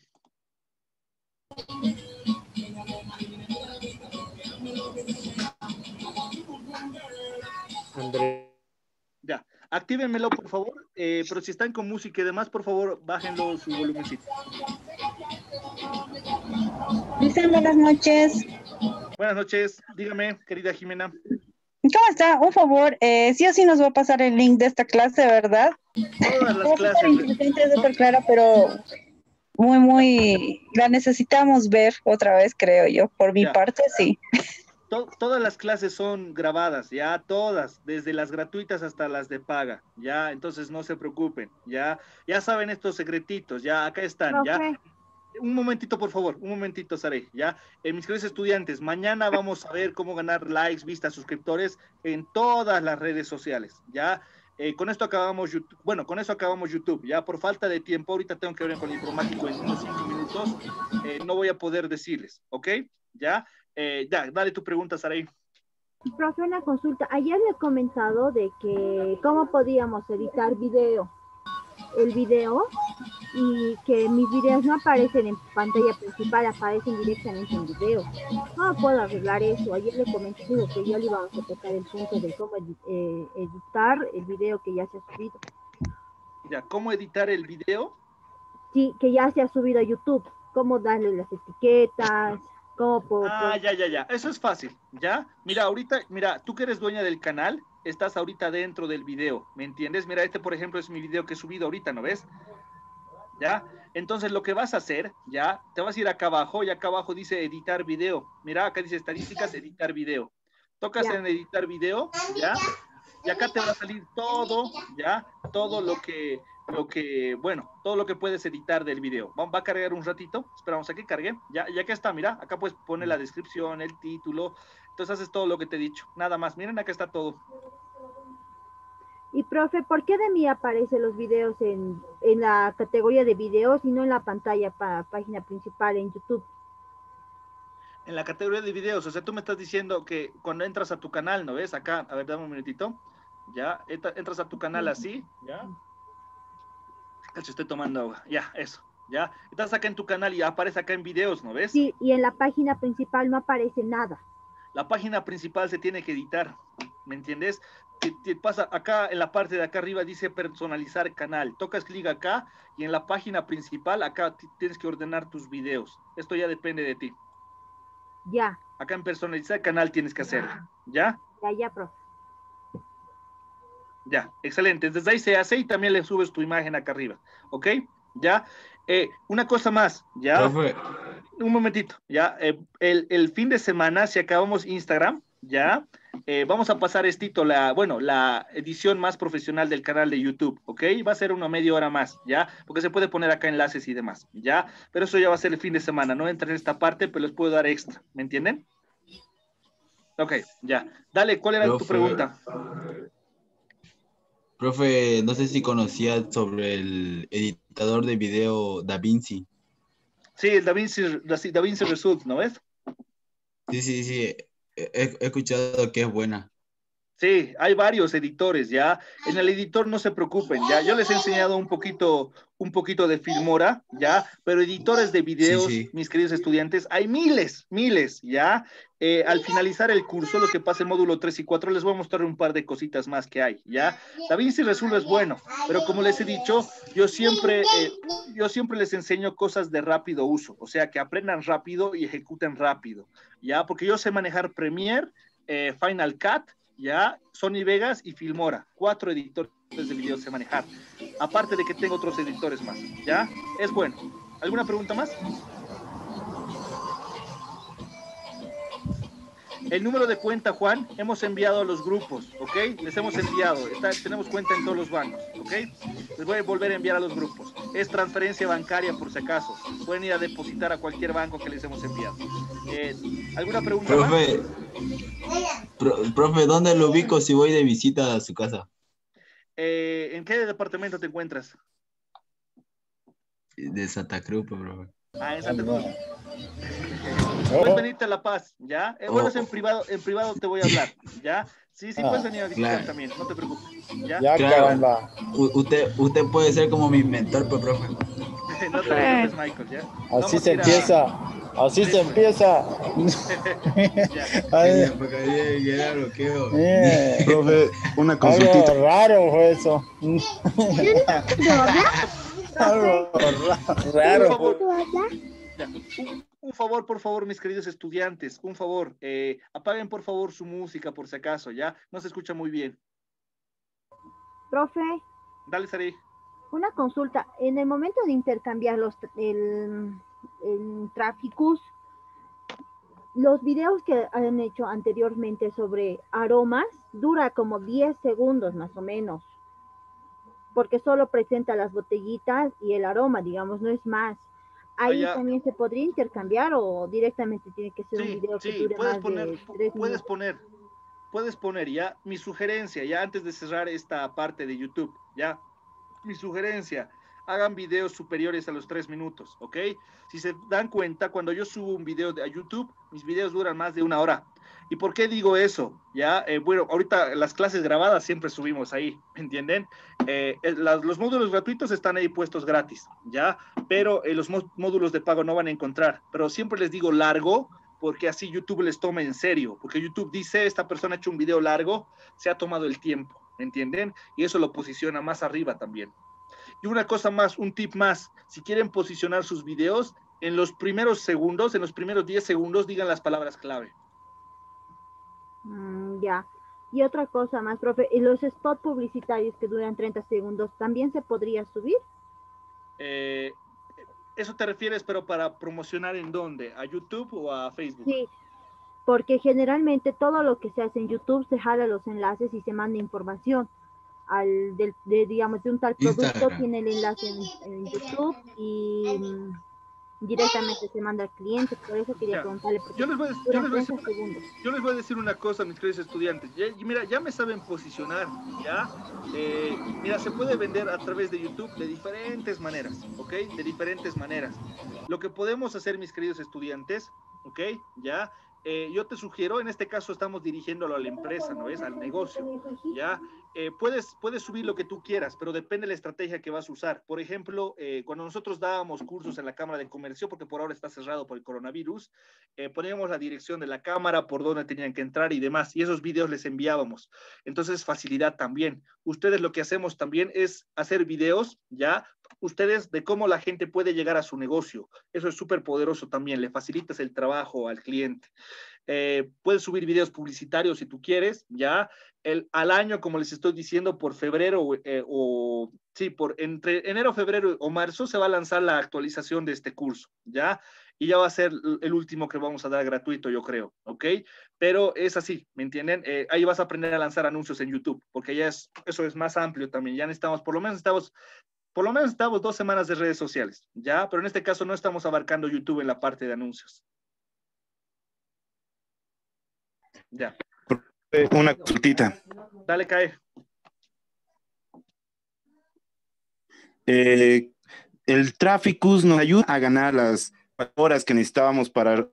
Actívenmelo, por favor. Eh, pero si están con música y demás, por favor, bájenlo su volumencito. Dicen buenas noches. Buenas noches. Dígame, querida Jimena. ¿Cómo está? Un favor, eh, sí o sí nos va a pasar el link de esta clase, ¿verdad? Todas las clases. Es súper clara, pero muy, muy... La necesitamos ver otra vez, creo yo. Por mi parte, sí todas las clases son grabadas, ya todas, desde las gratuitas hasta las de paga, ya, entonces no se preocupen, ya, ya saben estos secretitos, ya, acá están, ya. Un momentito, por favor, un momentito, Saré, ya. Eh, mis queridos estudiantes, mañana vamos a ver cómo ganar likes, vistas, suscriptores en todas las redes sociales, ya. Eh, con esto acabamos bueno, con eso acabamos YouTube, ya por falta de tiempo, ahorita tengo que hablar con el informático en unos cinco minutos, eh, no voy a poder decirles, ¿ok? Ya, eh, ya, dale tu pregunta, Saray. Profe, una consulta. Ayer le he comentado de que cómo podíamos editar video, el video, y que mis videos no aparecen en pantalla principal, aparecen directamente en video. ¿Cómo puedo arreglar eso? Ayer le comenté que yo le iba a tocar el punto de cómo eh, editar el video que ya se ha subido. Mira, ¿cómo editar el video? Sí, que ya se ha subido a YouTube. ¿Cómo darle las etiquetas? Ah, ya, ya, ya. Eso es fácil, ¿ya? Mira, ahorita, mira, tú que eres dueña del canal, estás ahorita dentro del video, ¿me entiendes? Mira, este, por ejemplo, es mi video que he subido ahorita, ¿no ves? ¿Ya? Entonces, lo que vas a hacer, ¿ya? Te vas a ir acá abajo y acá abajo dice editar video. Mira, acá dice estadísticas, editar video. Tocas en editar video, ¿ya? Y acá te va a salir todo, ¿ya? Todo lo que lo que, bueno, todo lo que puedes editar del video. Va, a cargar un ratito, esperamos a que cargue. Ya, ya que está, mira, acá pues pone la descripción, el título, entonces haces todo lo que te he dicho, nada más. Miren, acá está todo. Y profe, ¿por qué de mí aparecen los videos en, en la categoría de videos y no en la pantalla para página principal en YouTube? En la categoría de videos, o sea, tú me estás diciendo que cuando entras a tu canal, ¿no ves? Acá, a ver, dame un minutito. Ya, entras a tu canal así, ¿ya? estoy tomando agua. Ya, eso. Ya. Estás acá en tu canal y aparece acá en videos, ¿no ves? Sí, y en la página principal no aparece nada. La página principal se tiene que editar. ¿Me entiendes? Te, pasa acá en la parte de acá arriba dice personalizar canal. Tocas clic acá y en la página principal acá tienes que ordenar tus videos. Esto ya depende de ti. Ya. Acá en personalizar canal tienes que hacer. ¿Ya? Ya, ya, profe. Ya, excelente. Desde ahí se hace y también le subes tu imagen acá arriba. ¿Ok? Ya. Eh, una cosa más, ya. Un momentito, ya. Eh, el, fin de semana, si acabamos Instagram, ya. Eh, vamos a pasar estito, la, bueno, la edición más profesional del canal de YouTube, ¿ok? Va a ser una media hora más, ¿ya? Porque se puede poner acá enlaces y demás, ¿ya? Pero eso ya va a ser el fin de semana, no entra en esta parte, pero les puedo dar extra, ¿me entienden? Ok, ya. Dale, ¿cuál era tu pregunta? Profe, no sé si conocía sobre el editador de video Da Vinci. Sí, el DaVinci, Vinci ¿no ves? Sí, sí, sí. he escuchado que es buena. Sí, hay varios editores, ¿ya? En el editor no se preocupen, ¿ya? Yo les he enseñado un poquito, un poquito de Filmora, ¿ya? Pero editores de videos, mis queridos estudiantes, hay miles, miles, ¿ya? Eh, al finalizar el curso, los que pasen módulo 3 y 4, les voy a mostrar un par de cositas más que hay, ¿ya? También si resuelve es bueno, pero como les he dicho, yo siempre, eh, yo siempre les enseño cosas de rápido uso, o sea, que aprendan rápido y ejecuten rápido, ¿ya? Porque yo sé manejar Premiere, eh, Final Cut, ¿ya? Sony Vegas y Filmora, cuatro editores de video se manejar. Aparte de que tengo otros editores más, ¿ya? Es bueno. ¿Alguna pregunta más? El número de cuenta, Juan, hemos enviado a los grupos, ¿ok? Les hemos enviado, tenemos cuenta en todos los bancos, ¿ok? Les voy a volver a enviar a los grupos. Es transferencia bancaria por si acaso. Pueden ir a depositar a cualquier banco que les hemos enviado. Eh, ¿Alguna pregunta? Profe, más? profe, ¿dónde lo ubico si voy de visita a su casa? Eh, ¿en qué departamento te encuentras? De Santa Cruz, profe. Pues, ah, en Santa Cruz. Oh. Puedes venirte a La Paz, ¿ya? bueno, en oh. privado, en privado te voy a hablar, ¿ya? Sí, sí, puedes ah, venir a visitar también, no te preocupes. Ya, claro. Usted, usted puede ser como mi mentor, pues, profe. Así se empieza. Así se empieza. Eh. Profe, una consultita. raro fue eso. raro. Un favor, por favor, mis queridos estudiantes, un favor, eh, apaguen por favor su música por si acaso, ¿ya? No se escucha muy bien. Profe. Dale, Sari. Una consulta, en el momento de intercambiar los el, el tráficos, los videos que han hecho anteriormente sobre aromas dura como 10 segundos más o menos, porque solo presenta las botellitas y el aroma, digamos, no es más. Ahí ah, también se podría intercambiar o directamente tiene que ser un video que dure puedes más poner, puedes poner, puedes poner ya mi sugerencia, ya antes de cerrar esta parte de YouTube, ya mi sugerencia, hagan videos superiores a los tres minutos, ¿ok? Si se dan cuenta, cuando yo subo un video a YouTube, mis videos duran más de una hora. ¿Y por qué digo eso? Ya, eh, bueno, ahorita las clases grabadas siempre subimos ahí, ¿entienden? Eh, eh, los módulos gratuitos están ahí puestos gratis, ¿ya? Pero los módulos de pago no van a encontrar. Pero siempre les digo largo, porque así YouTube les toma en serio, porque YouTube dice, esta persona ha hecho un video largo, se ha tomado el tiempo. ¿entienden? Y eso lo posiciona más arriba también. Y una cosa más, un tip más, si quieren posicionar sus videos, en los primeros segundos, en los primeros 10 segundos, digan las palabras clave. Mm, ya. Y otra cosa más, profe, ¿y los spots publicitarios que duran 30 segundos también se podría subir? Eh, eso te refieres, pero para promocionar en dónde, a YouTube o a Facebook? Sí, porque generalmente todo lo que se hace en YouTube se jala los enlaces y se manda información. Al, de, digamos, de un tal producto tiene el enlace en, YouTube y mm, directamente se manda al cliente. Por eso quería preguntarle. Yo les, voy a, decir, yo les, a una cosa, mis queridos estudiantes. mira, ya me saben posicionar, ¿ya? Eh, mira, se puede vender a través de YouTube de diferentes maneras, ¿ok? De diferentes maneras. Lo que podemos hacer, mis queridos estudiantes, ¿ok? Ya eh, yo te sugiero, en este caso estamos dirigiéndolo a la empresa, ¿no es? Al negocio, ¿ya? Eh, puedes, puedes subir lo que tú quieras, pero depende de la estrategia que vas a usar. Por ejemplo, eh, cuando nosotros dábamos cursos en la Cámara de Comercio, porque por ahora está cerrado por el coronavirus, eh, poníamos la dirección de la cámara, por dónde tenían que entrar y demás, y esos videos les enviábamos. Entonces, facilidad también. Ustedes lo que hacemos también es hacer videos, ¿ya? Ustedes de cómo la gente puede llegar a su negocio. Eso es súper poderoso también, le facilitas el trabajo al cliente. Eh, puedes subir videos publicitarios si tú quieres, ¿ya? El, al año, como les estoy diciendo, por febrero eh, o, sí, por entre enero, febrero o marzo se va a lanzar la actualización de este curso, ¿ya? Y ya va a ser el último que vamos a dar gratuito, yo creo, ¿ok? Pero es así, ¿me entienden? Eh, ahí vas a aprender a lanzar anuncios en YouTube, porque ya es, eso es más amplio también, ya necesitamos, por lo menos estamos por lo menos estamos dos semanas de redes sociales, ¿ya? Pero en este caso no estamos abarcando YouTube en la parte de anuncios, Ya. Una consultita. Dale, cae. Eh, el tráfico nos ayuda a ganar las horas que necesitábamos para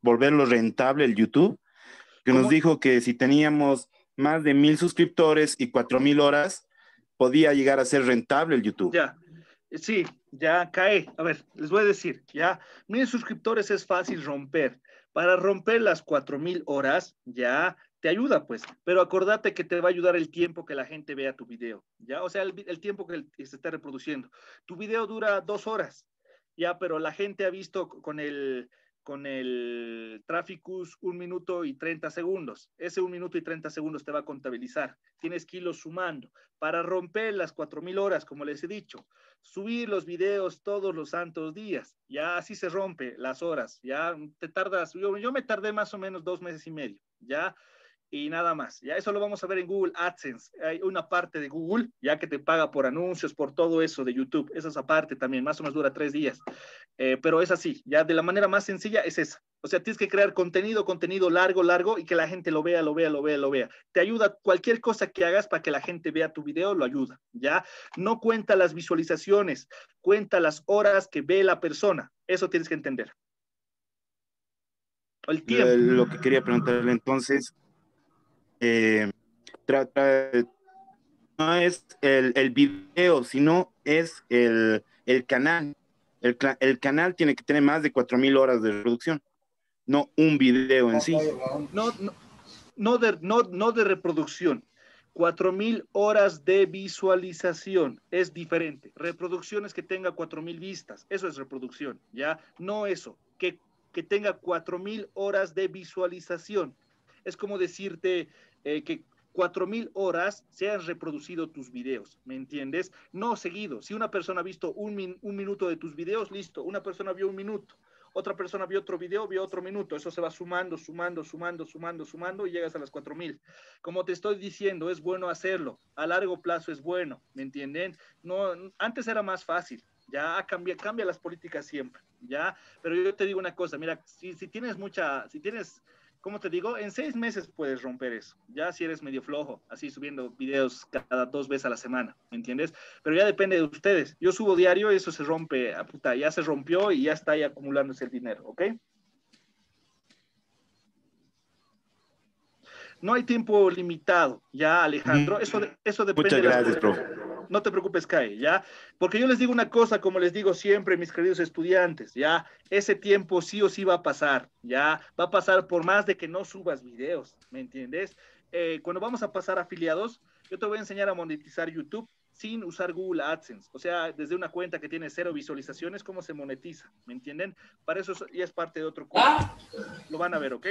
volverlo rentable el YouTube, que nos dijo que si teníamos más de mil suscriptores y cuatro mil horas, podía llegar a ser rentable el YouTube. Ya, sí, ya cae. A ver, les voy a decir, ya, mil suscriptores es fácil romper. Para romper las 4.000 horas, ya te ayuda, pues, pero acordate que te va a ayudar el tiempo que la gente vea tu video, ¿ya? O sea, el, tiempo que se está reproduciendo. Tu video dura dos horas, ¿ya? Pero la gente ha visto con el, con el tráfico, un minuto y 30 segundos. Ese un minuto y 30 segundos te va a contabilizar. Tienes que irlo sumando para romper las 4.000 horas, como les he dicho. Subir los videos todos los santos días. Ya así se rompe las horas. Ya te tardas. Yo, yo me tardé más o menos dos meses y medio. Ya y nada más. Ya eso lo vamos a ver en Google AdSense. Hay una parte de Google ya que te paga por anuncios, por todo eso de YouTube. Esa es aparte también, más o menos dura tres días. Eh, pero es así, ya de la manera más sencilla es esa. O sea, tienes que crear contenido, contenido largo, largo y que la gente lo vea, lo vea, lo vea, lo vea. Te ayuda cualquier cosa que hagas para que la gente vea tu video, lo ayuda, ¿ya? No cuenta las visualizaciones, cuenta las horas que ve la persona. Eso tienes que entender. El tiempo. Lo que quería preguntarle entonces, eh, no es el, video, sino es el, canal. El, canal tiene que tener más de 4.000 horas de reproducción, no un video en sí. No, no, de, no, no de reproducción, 4.000 horas de visualización. Es diferente. Reproducciones que tenga 4.000 vistas. Eso es reproducción, ¿ya? No eso, que, que tenga 4.000 horas de visualización. Es como decirte eh, que que mil horas se han reproducido tus videos, ¿me entiendes? No seguido. Si una persona ha visto un, minuto de tus videos, listo, una persona vio un minuto, otra persona vio otro video, vio otro minuto, eso se va sumando, sumando, sumando, sumando, sumando y llegas a las cuatro mil. Como te estoy diciendo, es bueno hacerlo, a largo plazo es bueno, ¿me entienden? No, antes era más fácil, ya cambia, cambia las políticas siempre, ¿ya? Pero yo te digo una cosa, mira, si, si tienes mucha, si tienes ¿Cómo te digo, en seis meses puedes romper eso. Ya si eres medio flojo, así subiendo videos cada dos veces a la semana, ¿me entiendes? Pero ya depende de ustedes. Yo subo diario y eso se rompe, a ah, puta, ya se rompió y ya está ahí acumulándose el dinero, ¿ok? No hay tiempo limitado, ya Alejandro. Mm. Eso, eso depende. Muchas gracias, profe no te preocupes, Kai, ¿ya? Porque yo les digo una cosa, como les digo siempre, mis queridos estudiantes, ¿ya? Ese tiempo sí o sí va a pasar, ¿ya? Va a pasar por más de que no subas videos, ¿me entiendes? Eh, cuando vamos a pasar afiliados, yo te voy a enseñar a monetizar YouTube sin usar Google AdSense. O sea, desde una cuenta que tiene cero visualizaciones, ¿cómo se monetiza? ¿Me entienden? Para eso ya es parte de otro curso. Lo van a ver, ¿ok?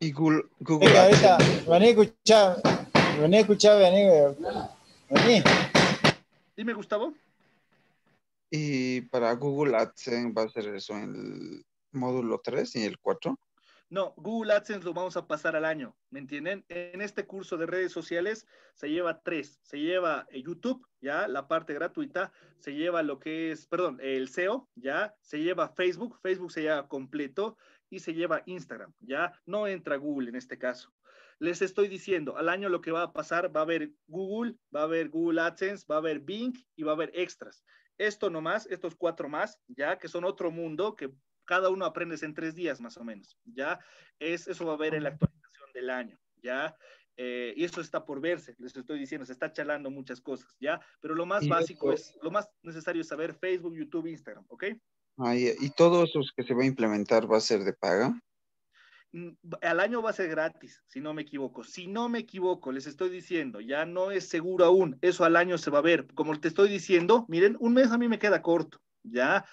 Y Google, Google van a escuchar, van a escuchar, van a escuchar bien. Dime, Gustavo. ¿Y para Google AdSense va a ser eso en el módulo 3 y el 4? No, Google AdSense lo vamos a pasar al año, ¿me entienden? En este curso de redes sociales se lleva tres, se lleva eh, YouTube, ya la parte gratuita, se lleva lo que es, perdón, el SEO, ya se lleva Facebook, Facebook se lleva completo y se lleva Instagram, ya no entra Google en este caso. Les estoy diciendo, al año lo que va a pasar, va a haber Google, va a haber Google AdSense, va a haber Bing y va a haber extras. Esto nomás, estos cuatro más, ya que son otro mundo que cada uno aprendes en tres días más o menos, ya es eso va a haber en la actualización del año, ya eh, y eso está por verse, les estoy diciendo, se está charlando muchas cosas, ya, pero lo más básico es, lo más necesario es saber Facebook, YouTube, Instagram, ¿ok? Ah, y, y, todos los que se va a implementar va a ser de paga. Mm, al año va a ser gratis, si no me equivoco. Si no me equivoco, les estoy diciendo, ya no es seguro aún, eso al año se va a ver. Como te estoy diciendo, miren, un mes a mí me queda corto, ¿ya?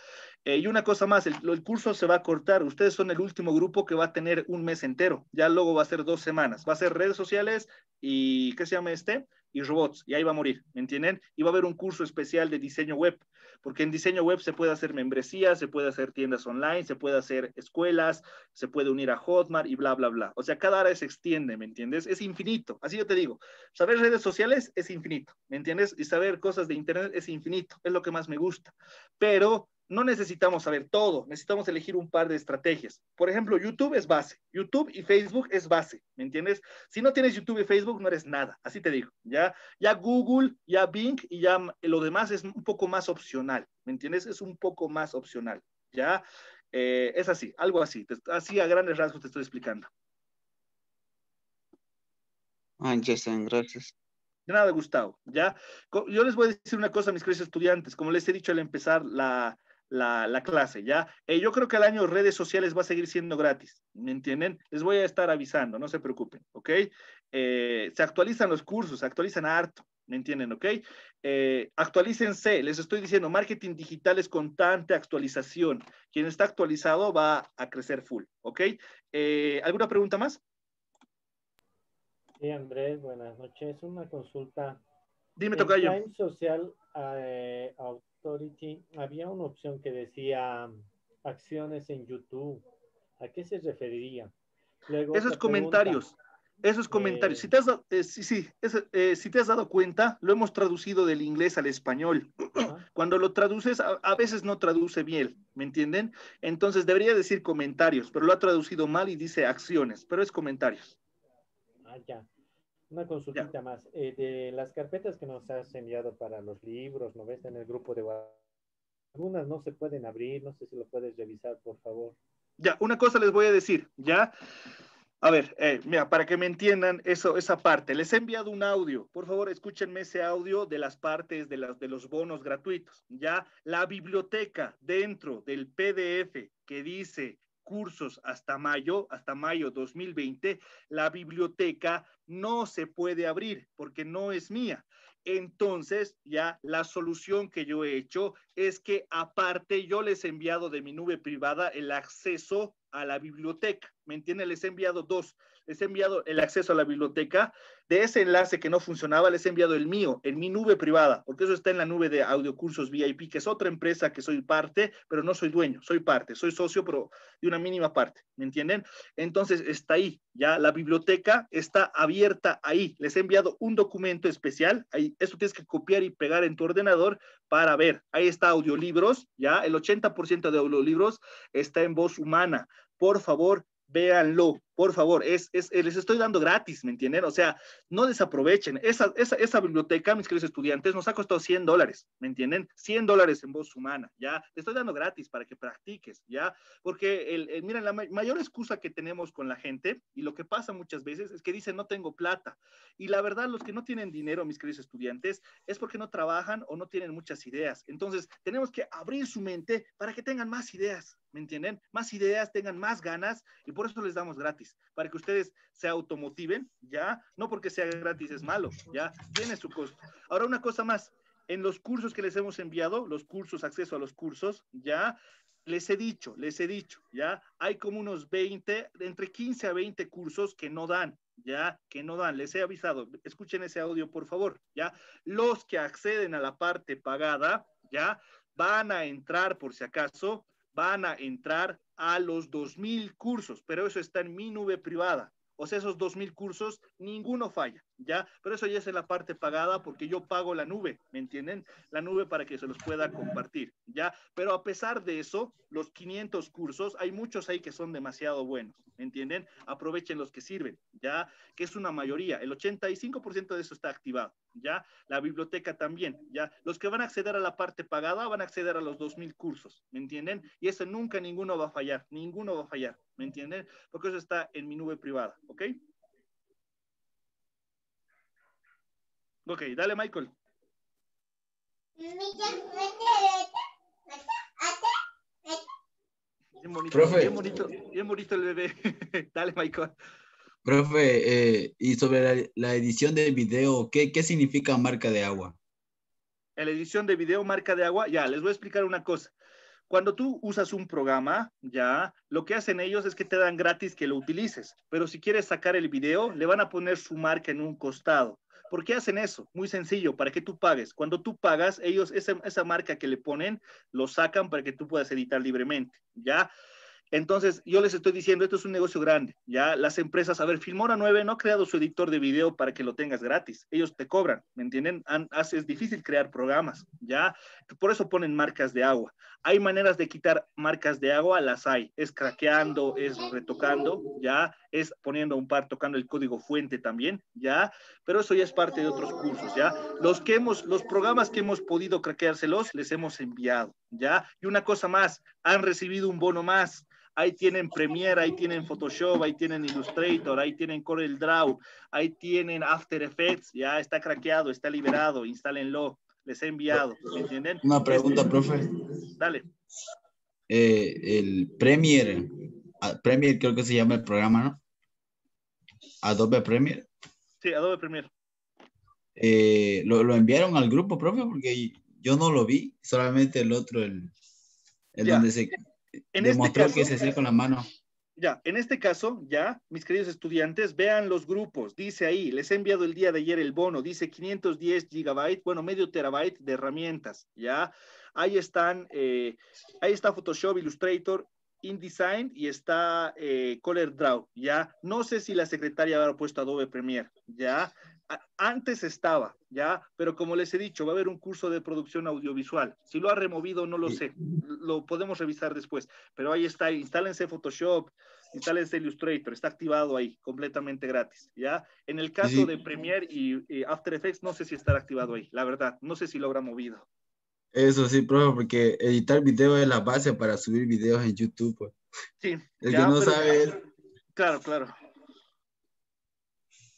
Eh, y una cosa más, el, el, curso se va a cortar. Ustedes son el último grupo que va a tener un mes entero. Ya luego va a ser dos semanas. Va a ser redes sociales y, ¿qué se llama este? y robots, y ahí va a morir, ¿me entienden? Y va a haber un curso especial de diseño web, porque en diseño web se puede hacer membresía, se puede hacer tiendas online, se puede hacer escuelas, se puede unir a Hotmart y bla, bla, bla. O sea, cada área se extiende, ¿me entiendes? Es infinito, así yo te digo, saber redes sociales es infinito, ¿me entiendes? Y saber cosas de Internet es infinito, es lo que más me gusta, pero no necesitamos saber todo, necesitamos elegir un par de estrategias. Por ejemplo, YouTube es base, YouTube y Facebook es base, ¿me entiendes? Si no tienes YouTube y Facebook, no eres nada, así te digo, ya, ya Google, ya Bing y ya lo demás es un poco más opcional, ¿me entiendes? Es un poco más opcional, ¿ya? Eh, es así, algo así, así a grandes rasgos te estoy explicando. Ah, gracias. De nada, Gustavo, ¿ya? Yo les voy a decir una cosa a mis queridos estudiantes, como les he dicho al empezar la, la, clase, ¿ya? Eh, yo creo que el año redes sociales va a seguir siendo gratis, ¿me entienden? Les voy a estar avisando, no se preocupen, ¿ok? Eh, se actualizan los cursos, se actualizan harto, ¿me entienden? ¿Ok? Eh, actualícense, les estoy diciendo, marketing digital es constante actualización. Quien está actualizado va a crecer full, ¿ok? ¿Alguna pregunta más? Sí, Andrés, buenas noches. Una consulta. Dime, tocayo. social auto? Torichi, había una opción que decía acciones en YouTube. ¿A qué se referiría? esos comentarios, esos comentarios. Eh, eh, si, te has, dado cuenta, lo hemos traducido del inglés al español. Cuando lo traduces, a, a, veces no traduce bien, ¿me entienden? Entonces debería decir comentarios, pero lo ha traducido mal y dice acciones, pero es comentarios. Ah, ya. Una consultita más. Eh, de las carpetas que nos has enviado para los libros, ¿no ves? En el grupo de algunas no se pueden abrir, no sé si lo puedes revisar, por favor. Ya, una cosa les voy a decir, ¿ya? A ver, eh, mira, para que me entiendan eso, esa parte, les he enviado un audio. Por favor, escúchenme ese audio de las partes de, las, de los bonos gratuitos. Ya la biblioteca dentro del PDF que dice cursos hasta mayo, hasta mayo 2020, la biblioteca no se puede abrir porque no es mía. Entonces, ya la solución que yo he hecho es que aparte yo les he enviado de mi nube privada el acceso a la biblioteca, ¿me entienden? Les he enviado dos les he enviado el acceso a la biblioteca. De ese enlace que no funcionaba, les he enviado el mío, en mi nube privada, porque eso está en la nube de Audiocursos VIP, que es otra empresa que soy parte, pero no soy dueño, soy parte, soy socio, pero de una mínima parte, ¿me entienden? Entonces está ahí, ya la biblioteca está abierta ahí. Les he enviado un documento especial, ahí, eso tienes que copiar y pegar en tu ordenador para ver. Ahí está audiolibros, ya el 80% de audiolibros está en voz humana. Por favor, véanlo, por favor, es, es, eh, les estoy dando gratis, ¿me entienden? O sea, no desaprovechen. Esa, esa, esa biblioteca, mis queridos estudiantes, nos ha costado 100 dólares, ¿me entienden? 100 dólares en voz humana, ¿ya? Te estoy dando gratis para que practiques, ¿ya? Porque, el, el, miren, la mayor excusa que tenemos con la gente y lo que pasa muchas veces es que dicen, no tengo plata. Y la verdad, los que no tienen dinero, mis queridos estudiantes, es porque no trabajan o no tienen muchas ideas. Entonces, tenemos que abrir su mente para que tengan más ideas, ¿me entienden? Más ideas, tengan más ganas y por eso les damos gratis, para que ustedes se automotiven, ¿ya? No porque sea gratis es malo, ¿ya? Tiene su costo. Ahora una cosa más, en los cursos que les hemos enviado, los cursos, acceso a los cursos, ¿ya? les he dicho, les he dicho, ¿ya? Hay como unos 20, entre 15 a 20 cursos que no dan, ¿ya? Que no dan, les he avisado, escuchen ese audio, por favor, ¿ya? Los que acceden a la parte pagada, ¿ya? Van a entrar, por si acaso, van a entrar a los 2.000 cursos, pero eso está en mi nube privada. O sea, esos 2.000 cursos, ninguno falla. ¿ya? Pero eso ya es en la parte pagada porque yo pago la nube, ¿me entienden? La nube para que se los pueda compartir, ¿ya? Pero a pesar de eso, los 500 cursos, hay muchos ahí que son demasiado buenos, ¿me entienden? Aprovechen los que sirven, ¿ya? Que es una mayoría, el 85% de eso está activado, ¿ya? La biblioteca también, ¿ya? Los que van a acceder a la parte pagada van a acceder a los 2.000 cursos, ¿me entienden? Y eso nunca ninguno va a fallar, ninguno va a fallar, ¿me entienden? Porque eso está en mi nube privada, ¿ok? Ok, dale, Michael. Bien bonito, Bien bonito, el bebé. dale, Michael. Profe, eh, y sobre la, edición de video, ¿qué, ¿qué significa marca de agua? La edición de video, marca de agua, ya, les voy a explicar una cosa. Cuando tú usas un programa, ya, lo que hacen ellos es que te dan gratis que lo utilices, pero si quieres sacar el video, le van a poner su marca en un costado. ¿Por qué hacen eso? Muy sencillo, para que tú pagues. Cuando tú pagas, ellos esa, esa marca que le ponen, lo sacan para que tú puedas editar libremente, ¿ya? Entonces, yo les estoy diciendo, esto es un negocio grande, ¿ya? Las empresas, a ver, Filmora 9 no ha creado su editor de video para que lo tengas gratis, ellos te cobran, ¿me entienden? es difícil crear programas, ¿ya? Por eso ponen marcas de agua. Hay maneras de quitar marcas de agua, las hay, es craqueando, es retocando, ¿ya? Es poniendo un par, tocando el código fuente también, ¿ya? Pero eso ya es parte de otros cursos, ¿ya? Los que hemos, los programas que hemos podido craqueárselos, les hemos enviado, ¿ya? Y una cosa más, han recibido un bono más ahí tienen Premiere, ahí tienen Photoshop, ahí tienen Illustrator, ahí tienen Corel Draw, ahí tienen After Effects, ya está craqueado, está liberado, instálenlo, les he enviado, entienden? Una pregunta, profe. Dale. Eh, el Premiere, ah, Premiere creo que se llama el programa, ¿no? Adobe Premiere. Sí, Adobe Premiere. Eh, ¿lo, enviaron al grupo, profe? Porque yo no lo vi, solamente el otro, el, el donde se en este caso, con la mano. Ya, en este caso, ya, mis queridos estudiantes, vean los grupos. Dice ahí, les he enviado el día de ayer el bono, dice 510 gigabytes, bueno, medio terabyte de herramientas, ya. Ahí están, eh, ahí está Photoshop, Illustrator, InDesign y está eh, Color Draw, ya. No sé si la secretaria habrá puesto Adobe Premiere, ya antes estaba, ¿ya? Pero como les he dicho, va a haber un curso de producción audiovisual. Si lo ha removido, no lo sé. Lo podemos revisar después. Pero ahí está, instálense Photoshop, instálense Illustrator, está activado ahí, completamente gratis, ¿ya? En el caso de Premiere y, After Effects, no sé si estará activado ahí, la verdad. No sé si lo habrá movido. Eso sí, profe, porque editar video es la base para subir videos en YouTube. Pues. Sí. El que no sabe... Claro, claro.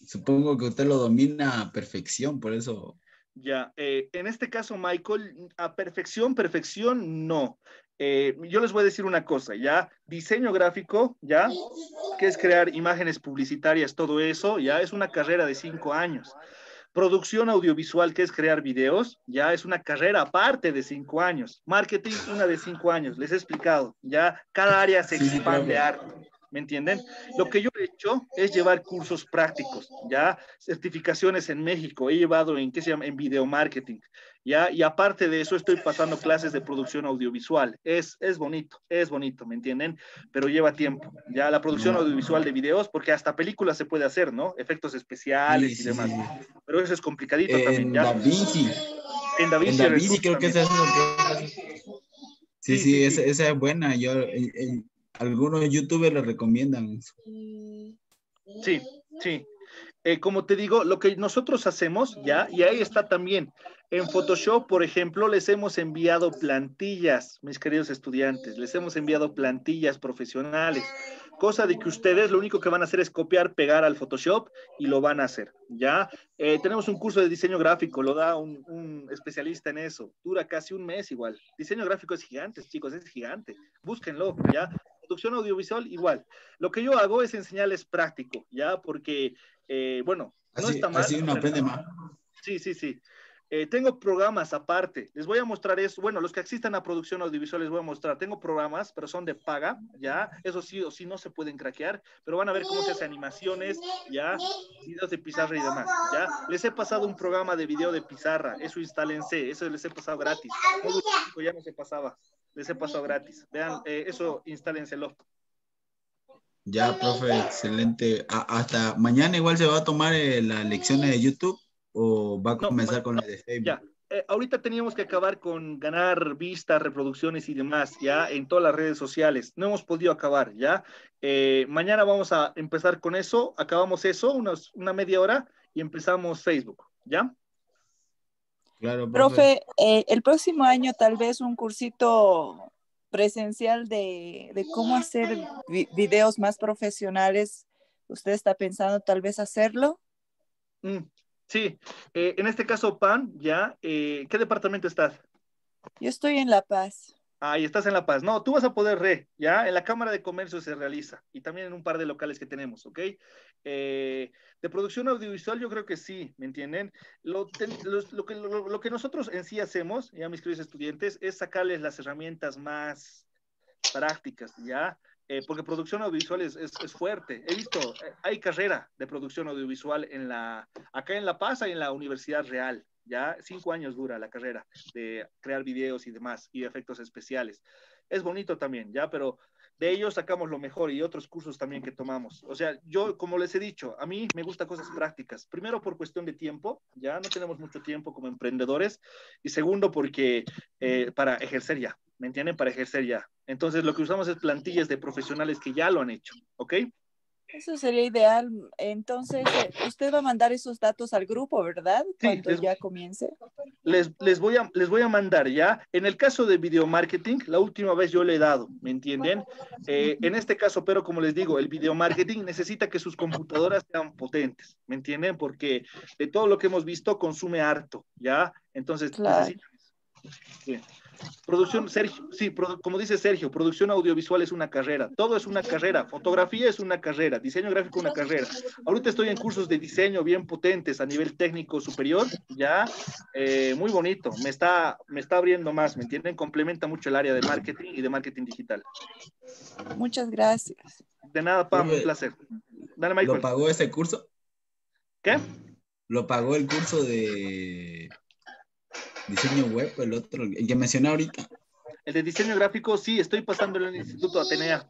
Supongo que usted lo domina a perfección, por eso. Ya, eh, en este caso, Michael, a perfección, perfección, no. Eh, yo les voy a decir una cosa, ya, diseño gráfico, ya, que es crear imágenes publicitarias, todo eso, ya, es una carrera de cinco años. Producción audiovisual, que es crear videos, ya es una carrera aparte de cinco años. Marketing, una de cinco años, les he explicado, ya, cada área se expande ¿me entienden? Lo que yo he hecho es llevar cursos prácticos, ya certificaciones en México, he llevado en, ¿qué se llama? En video marketing, ya, y aparte de eso estoy pasando clases de producción audiovisual, es, es bonito, es bonito, ¿me entienden? Pero lleva tiempo, ya la producción audiovisual de videos, porque hasta películas se puede hacer, ¿no? Efectos especiales y demás, pero eso es complicadito también, ¿ya? En Da En Da creo que es eso. Sí, sí, esa, esa es buena. Yo, algunos youtubers le recomiendan. eso. Sí, sí. Eh, como te digo, lo que nosotros hacemos ya, y ahí está también. En Photoshop, por ejemplo, les hemos enviado plantillas, mis queridos estudiantes, les hemos enviado plantillas profesionales, cosa de que ustedes lo único que van a hacer es copiar, pegar al Photoshop y lo van a hacer, ¿ya? Eh, tenemos un curso de diseño gráfico, lo da un, un especialista en eso, dura casi un mes igual. Diseño gráfico es gigante, chicos, es gigante, búsquenlo, ¿ya? producción audiovisual igual. Lo que yo hago es enseñarles práctico, ¿ya? Porque, eh, bueno, no está mal. aprende más. Sí, sí, sí. Eh, tengo programas aparte. Les voy a mostrar eso. Bueno, los que existan a producción audiovisual les voy a mostrar. Tengo programas, pero son de paga, ¿ya? Eso sí o sí no se pueden craquear, pero van a ver cómo se hacen animaciones, ¿ya? Videos de pizarra y demás, ¿ya? Les he pasado un programa de video de pizarra. Eso instálense. Eso les he pasado gratis. ya no se pasaba de ese paso gratis. Vean, eh, eso instálenselo. Ya, profe, excelente. Ah, hasta mañana igual se va a tomar eh, las lecciones de YouTube o va a comenzar con de Facebook. Ya. Eh, ahorita teníamos que acabar con ganar vistas, reproducciones y demás, ya en todas las redes sociales. No hemos podido acabar, ya. Eh, mañana vamos a empezar con eso, acabamos eso, una media hora y empezamos Facebook, ¿ya? profe. Eh, el próximo año tal vez un cursito presencial de, cómo hacer videos más profesionales. ¿Usted está pensando tal vez hacerlo? Mm, sí, eh, en este caso, PAN, ya, eh, ¿qué departamento estás? Yo estoy en La Paz. Ah, estás en La Paz. No, tú vas a poder re, ¿ya? En la Cámara de Comercio se realiza y también en un par de locales que tenemos, ¿ok? Eh, de producción audiovisual yo creo que sí, ¿me entienden? Lo, que, nosotros en sí hacemos, ya mis queridos estudiantes, es sacarles las herramientas más prácticas, ¿ya? Eh, porque producción audiovisual es, fuerte. He visto, eh, hay carrera de producción audiovisual en la, acá en La Paz y en la Universidad Real, ya cinco años dura la carrera de crear videos y demás y efectos especiales. Es bonito también, ya, pero de ellos sacamos lo mejor y otros cursos también que tomamos. O sea, yo, como les he dicho, a mí me gusta cosas prácticas. Primero, por cuestión de tiempo, ya no tenemos mucho tiempo como emprendedores. Y segundo, porque eh, para ejercer ya, ¿me entienden? Para ejercer ya. Entonces, lo que usamos es plantillas de profesionales que ya lo han hecho, ¿ok? Eso sería ideal. Entonces, eh, usted va a mandar esos datos al grupo, ¿verdad? Cuando ya comience. Les, voy a, les voy a mandar ya. En el caso de video marketing, la última vez yo le he dado, ¿me entienden? Eh, en este caso, pero como les digo, el video marketing necesita que sus computadoras sean potentes, ¿me entienden? Porque de todo lo que hemos visto, consume harto, ¿ya? Entonces, Producción, Sergio, sí, como dice Sergio, producción audiovisual es una carrera, todo es una carrera, fotografía es una carrera, diseño gráfico una carrera. Ahorita estoy en cursos de diseño bien potentes a nivel técnico superior, ya, eh, muy bonito, me está, me está abriendo más, ¿me entienden? Complementa mucho el área de marketing y de marketing digital. Muchas gracias. De nada, Pablo. un placer. ¿Lo pagó ese curso? ¿Qué? ¿Lo pagó el curso de Diseño web, el otro, el que mencioné ahorita. El de diseño gráfico, sí, estoy pasando en el Instituto Atenea,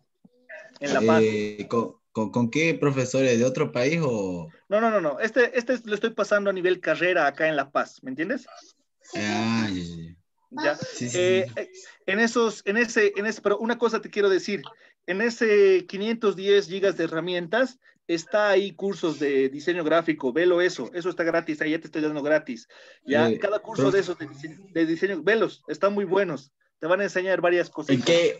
en La Paz. Eh, con, qué profesores? ¿De otro país o...? No, no, no, no. Este, este lo estoy pasando a nivel carrera acá en La Paz, ¿me entiendes? Ah, ¿Ya? Ah. Sí, sí. Eh, eh, en esos, en ese, en ese, pero una cosa te quiero decir, en ese 510 gigas de herramientas, está ahí cursos de diseño gráfico, velo eso, eso está gratis, ahí ya te estoy dando gratis. Ya, cada curso de esos de diseño, de diseño, velos, están muy buenos, te van a enseñar varias cosas. ¿En qué,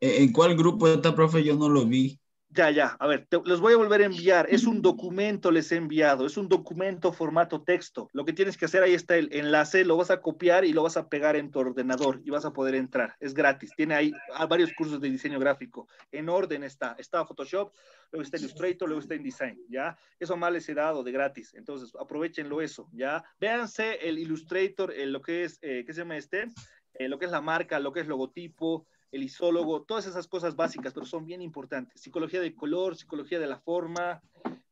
en cuál grupo está, profe? Yo no lo vi. Ya, ya, a ver, los voy a volver a enviar. Es un documento, les he enviado. Es un documento formato texto. Lo que tienes que hacer, ahí está el enlace, lo vas a copiar y lo vas a pegar en tu ordenador y vas a poder entrar. Es gratis. Tiene ahí ah, varios cursos de diseño gráfico. En orden está. Está Photoshop, luego está Illustrator, luego está InDesign, ¿ya? Eso más les he dado de gratis. Entonces, aprovechenlo eso, ¿ya? Véanse el Illustrator, eh, lo que es, eh, ¿qué se llama este? Eh, lo que es la marca, lo que es logotipo, el isólogo, todas esas cosas básicas, pero son bien importantes. Psicología de color, psicología de la forma,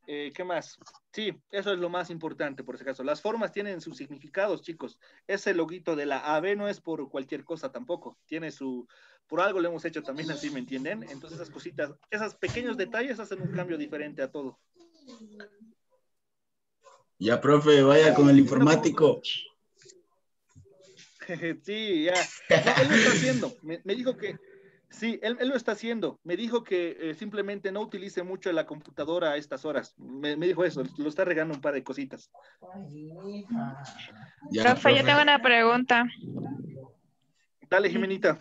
eh, ¿qué más? Sí, eso es lo más importante por ese caso. Las formas tienen sus significados, chicos. Ese loguito de la AVE no es por cualquier cosa tampoco. Tiene su, por algo lo hemos hecho también así, ¿me entienden? Entonces esas cositas, esos pequeños detalles hacen un cambio diferente a todo. Ya, profe, vaya con el informático. sí, ya. él lo está haciendo. Me, dijo que, sí, él, lo está haciendo. Me dijo que simplemente no utilice mucho la computadora a estas horas. Me, dijo eso, lo está regando un par de cositas. Ya, yo tengo una pregunta. Dale, Jimenita.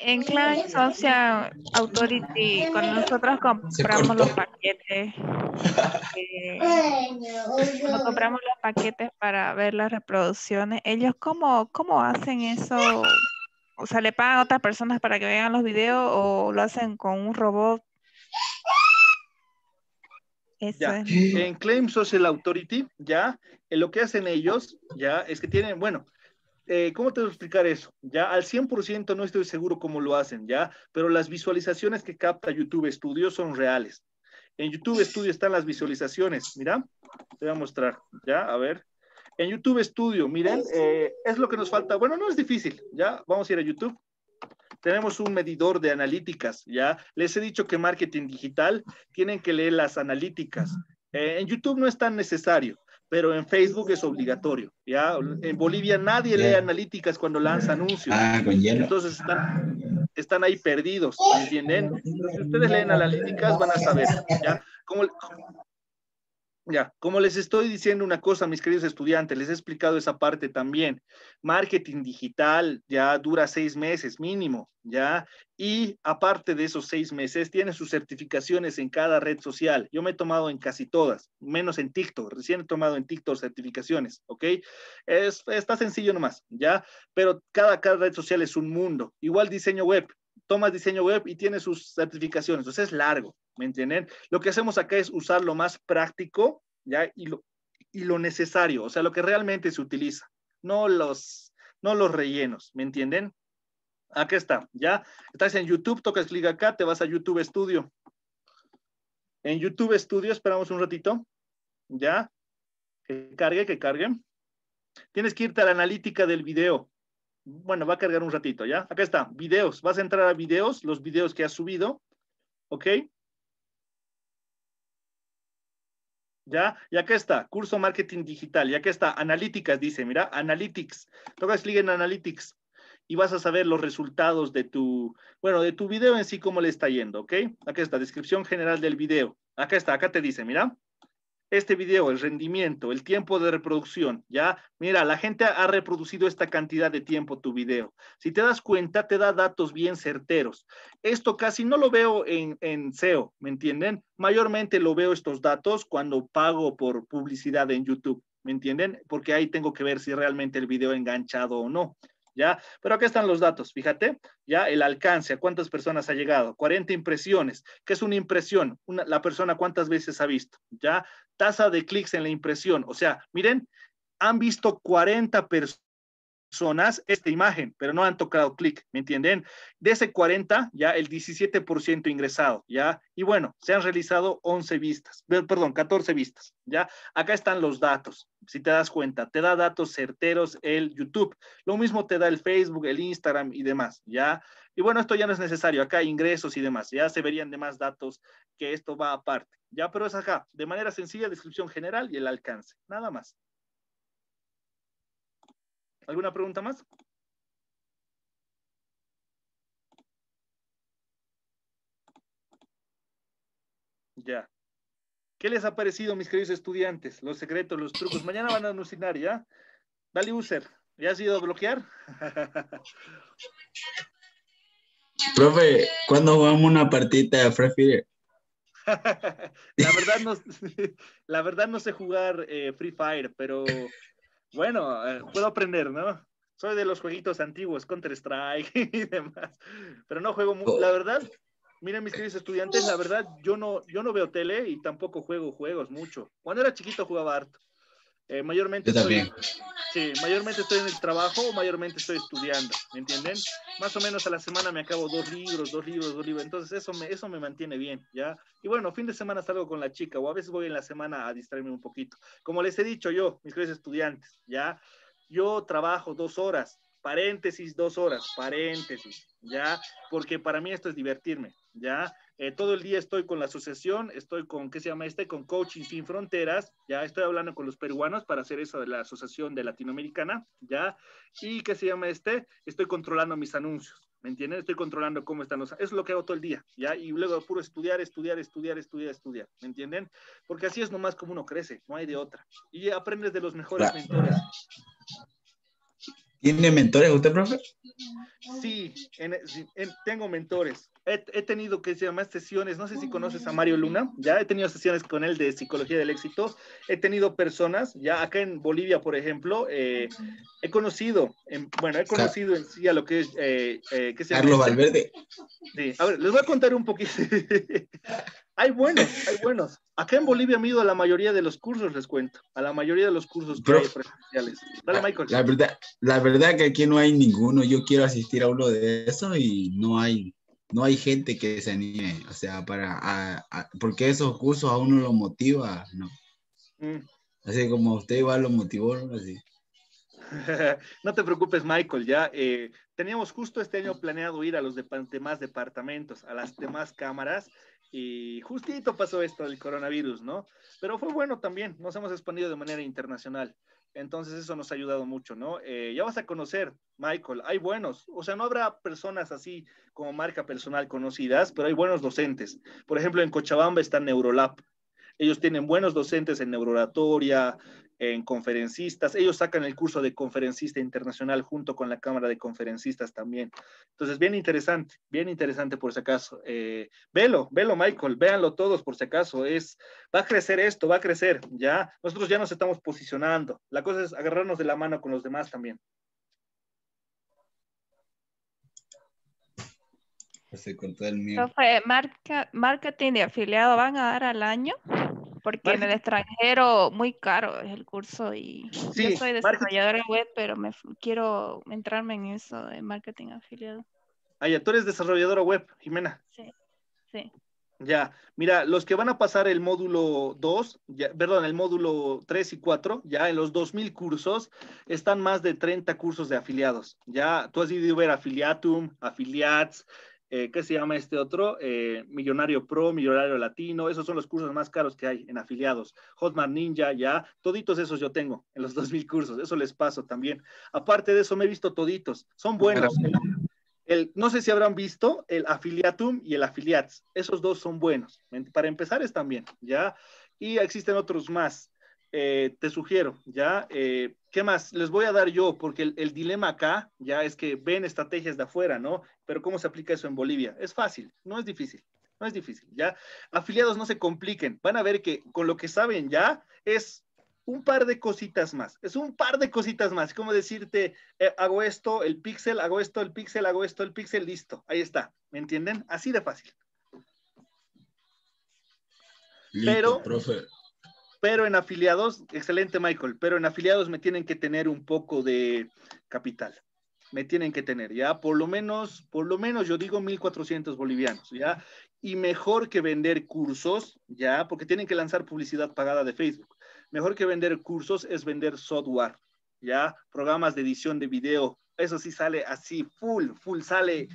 En Claim Social Authority, con nosotros compramos los paquetes, eh, compramos los paquetes para ver las reproducciones, ellos cómo, hacen eso? O sea, ¿le pagan a otras personas para que vean los videos o lo hacen con un robot? En Claim Social Authority, ya, eh, lo que hacen ellos, ya, es que tienen, bueno, eh, ¿cómo te voy a explicar eso? Ya al 100% no estoy seguro cómo lo hacen, ¿ya? Pero las visualizaciones que capta YouTube Studio son reales. En YouTube Studio están las visualizaciones, mira, te voy a mostrar, ¿ya? A ver. En YouTube Studio, miren, eh, es lo que nos falta. Bueno, no es difícil, ¿ya? Vamos a ir a YouTube. Tenemos un medidor de analíticas, ¿ya? Les he dicho que marketing digital tienen que leer las analíticas. Eh, en YouTube no es tan necesario pero en Facebook es obligatorio. ¿ya? En Bolivia nadie lee analíticas cuando lanza anuncios. Ah, Entonces ah, están, ahí perdidos, ¿entienden? si ustedes leen analíticas van a saber. ¿ya? Ya, como les estoy diciendo una cosa, mis queridos estudiantes, les he explicado esa parte también. Marketing digital ya dura seis meses mínimo, ¿ya? Y aparte de esos seis meses, tiene sus certificaciones en cada red social. Yo me he tomado en casi todas, menos en TikTok. Recién he tomado en TikTok certificaciones, ¿ok? Es, está sencillo nomás, ¿ya? Pero cada, cada red social es un mundo. Igual diseño web. Tomas diseño web y tiene sus certificaciones. Entonces es largo, ¿Me entienden? Lo que hacemos acá es usar lo más práctico, ¿ya? Y lo, necesario, o sea, lo que realmente se utiliza, no los, rellenos, ¿me entienden? Acá está, ¿ya? Estás en YouTube, tocas clic acá, te vas a YouTube Studio. En YouTube Studio, esperamos un ratito, ¿ya? Que cargue, que cargue. Tienes que irte a la analítica del video. Bueno, va a cargar un ratito, ¿ya? Acá está, videos. Vas a entrar a videos, los videos que has subido, ¿ok? ¿Ya? Y acá está, curso marketing digital. Y acá está, analíticas, dice, mira, analytics. Tocas clic en analytics y vas a saber los resultados de tu, bueno, de tu video en sí, cómo le está yendo, ¿ok? Acá está, descripción general del video. Acá está, acá te dice, mira, este video, el rendimiento, el tiempo de reproducción, ¿ya? Mira, la gente ha reproducido esta cantidad de tiempo tu video. Si te das cuenta, te da datos bien certeros. Esto casi no lo veo en, en SEO, ¿me entienden? Mayormente lo veo estos datos cuando pago por publicidad en YouTube, ¿me entienden? Porque ahí tengo que ver si realmente el video ha enganchado o no. ¿ya? Pero aquí están los datos, fíjate, ¿ya? El alcance, a cuántas personas ha llegado, 40 impresiones, ¿qué es una impresión? la persona cuántas veces ha visto, ¿ya? Tasa de clics en la impresión, o sea, miren, han visto 40 personas zonas, esta imagen, pero no han tocado clic, ¿me entienden? De ese 40, ya el 17% ingresado, ¿ya? Y bueno, se han realizado 11 vistas, perdón, 14 vistas, ¿ya? Acá están los datos, si te das cuenta, te da datos certeros el YouTube, lo mismo te da el Facebook, el Instagram y demás, ¿ya? Y bueno, esto ya no es necesario, acá ingresos y demás, ya se verían demás datos que esto va aparte, ¿ya? Pero es acá, de manera sencilla, descripción general y el alcance, nada más. ¿Alguna pregunta más? Ya. ¿Qué les ha parecido, mis queridos estudiantes? Los secretos, los trucos. Mañana van a alucinar, ¿ya? Dale, user. ¿Ya has ido a bloquear? Profe, ¿cuándo jugamos una partita de Free Fire? la, verdad no, la verdad no sé jugar eh, Free Fire, pero bueno, eh, puedo aprender, ¿no? Soy de los jueguitos antiguos, Counter-Strike y demás, pero no juego mucho. La verdad, miren mis queridos estudiantes, la verdad, yo no, yo no veo tele y tampoco juego juegos mucho. Cuando era chiquito jugaba harto, eh, mayormente, estoy, sí, mayormente estoy en el trabajo o mayormente estoy estudiando, ¿me entienden? Más o menos a la semana me acabo dos libros, dos libros, dos libros, entonces eso me, eso me mantiene bien, ¿ya? Y bueno, fin de semana salgo con la chica o a veces voy en la semana a distraerme un poquito. Como les he dicho yo, mis queridos estudiantes, ¿ya? Yo trabajo dos horas, paréntesis, dos horas, paréntesis, ¿ya? Porque para mí esto es divertirme, ¿ya? Eh, todo el día estoy con la asociación, estoy con, ¿qué se llama este? Con Coaching Sin Fronteras, ya estoy hablando con los peruanos para hacer eso de la asociación de latinoamericana, ya, y ¿qué se llama este? Estoy controlando mis anuncios, ¿me entienden? Estoy controlando cómo están los, eso es lo que hago todo el día, ya, y luego puro estudiar, estudiar, estudiar, estudiar, estudiar, ¿me entienden? Porque así es nomás como uno crece, no hay de otra, y aprendes de los mejores mentores. ¿Tiene mentores usted, profe? Sí, tengo mentores. He, he, tenido que llama? sesiones, no sé si conoces a Mario Luna, ya he tenido sesiones con él de psicología del éxito. He tenido personas, ya acá en Bolivia, por ejemplo, eh, he conocido, bueno, he conocido en sí a lo que es... Eh, eh, se llama? Carlos este? Valverde. Sí, a ver, les voy a contar un poquito. Hay buenos, hay buenos. Acá en Bolivia mido a la mayoría de los cursos, les cuento. A la mayoría de los cursos que presenciales. Dale, Michael. La verdad, la que aquí no hay ninguno. Yo quiero asistir a uno de esos y no hay, no hay gente que se anime. O sea, para, porque esos cursos a uno lo motiva, ¿no? Mm. Así como usted igual lo motivó, ¿no? Así. no te preocupes, Michael, ya eh, teníamos justo este año planeado ir a los demás departamentos, a las demás cámaras, y justito pasó esto del coronavirus, ¿no? Pero fue bueno también, nos hemos expandido de manera internacional. Entonces eso nos ha ayudado mucho, ¿no? Eh, ya vas a conocer, Michael, hay buenos, o sea, no habrá personas así como marca personal conocidas, pero hay buenos docentes. Por ejemplo, en Cochabamba está Neurolab. Ellos tienen buenos docentes en neurolatoria, en conferencistas. Ellos sacan el curso de conferencista internacional junto con la Cámara de Conferencistas también. Entonces, bien interesante, bien interesante por si acaso. Eh, velo, velo, Michael, véanlo todos por si acaso. Es, va a crecer esto, va a crecer, ¿ya? Nosotros ya nos estamos posicionando. La cosa es agarrarnos de la mano con los demás también. Pues Profe, marca, marketing de afiliado van a dar al año porque en el extranjero muy caro es el curso y yo soy desarrolladora web, pero me quiero entrarme en eso de marketing afiliado. Ah, tú eres desarrolladora web, Jimena. Sí, sí. Ya, mira, los que van a pasar el módulo 2, perdón, el módulo 3 y 4, ya en los 2000 cursos, están más de 30 cursos de afiliados. Ya, tú has ido a ver Afiliatum, Affiliates, eh, ¿qué se llama este otro? Eh, Millonario Pro, Millonario Latino, esos son los cursos más caros que hay en afiliados. Hotmart Ninja, ya, toditos esos yo tengo en los 2000 cursos, eso les paso también. Aparte de eso, me he visto toditos, son buenos. El, no sé si habrán visto el Affiliatum y el Affiliates, esos dos son buenos. Para empezar, están bien, ya. Y existen otros más. Eh, te sugiero, ¿ya? Eh, ¿Qué más? Les voy a dar yo, porque el, dilema acá ya es que ven estrategias de afuera, ¿no? Pero ¿cómo se aplica eso en Bolivia? Es fácil, no es difícil, no es difícil, ¿ya? Afiliados no se compliquen, van a ver que con lo que saben ya es un par de cositas más, es un par de cositas más, como decirte, eh, hago esto, el píxel, hago esto, el píxel, hago esto, el píxel, listo, ahí está, ¿me entienden? Así de fácil. Pero pero en afiliados, excelente Michael, pero en afiliados me tienen que tener un poco de capital. Me tienen que tener, ya, por lo menos, por lo menos yo digo 1.400 bolivianos, ya, y mejor que vender cursos, ya, porque tienen que lanzar publicidad pagada de Facebook. Mejor que vender cursos es vender software, ya, programas de edición de video, eso sí sale así, full, full sale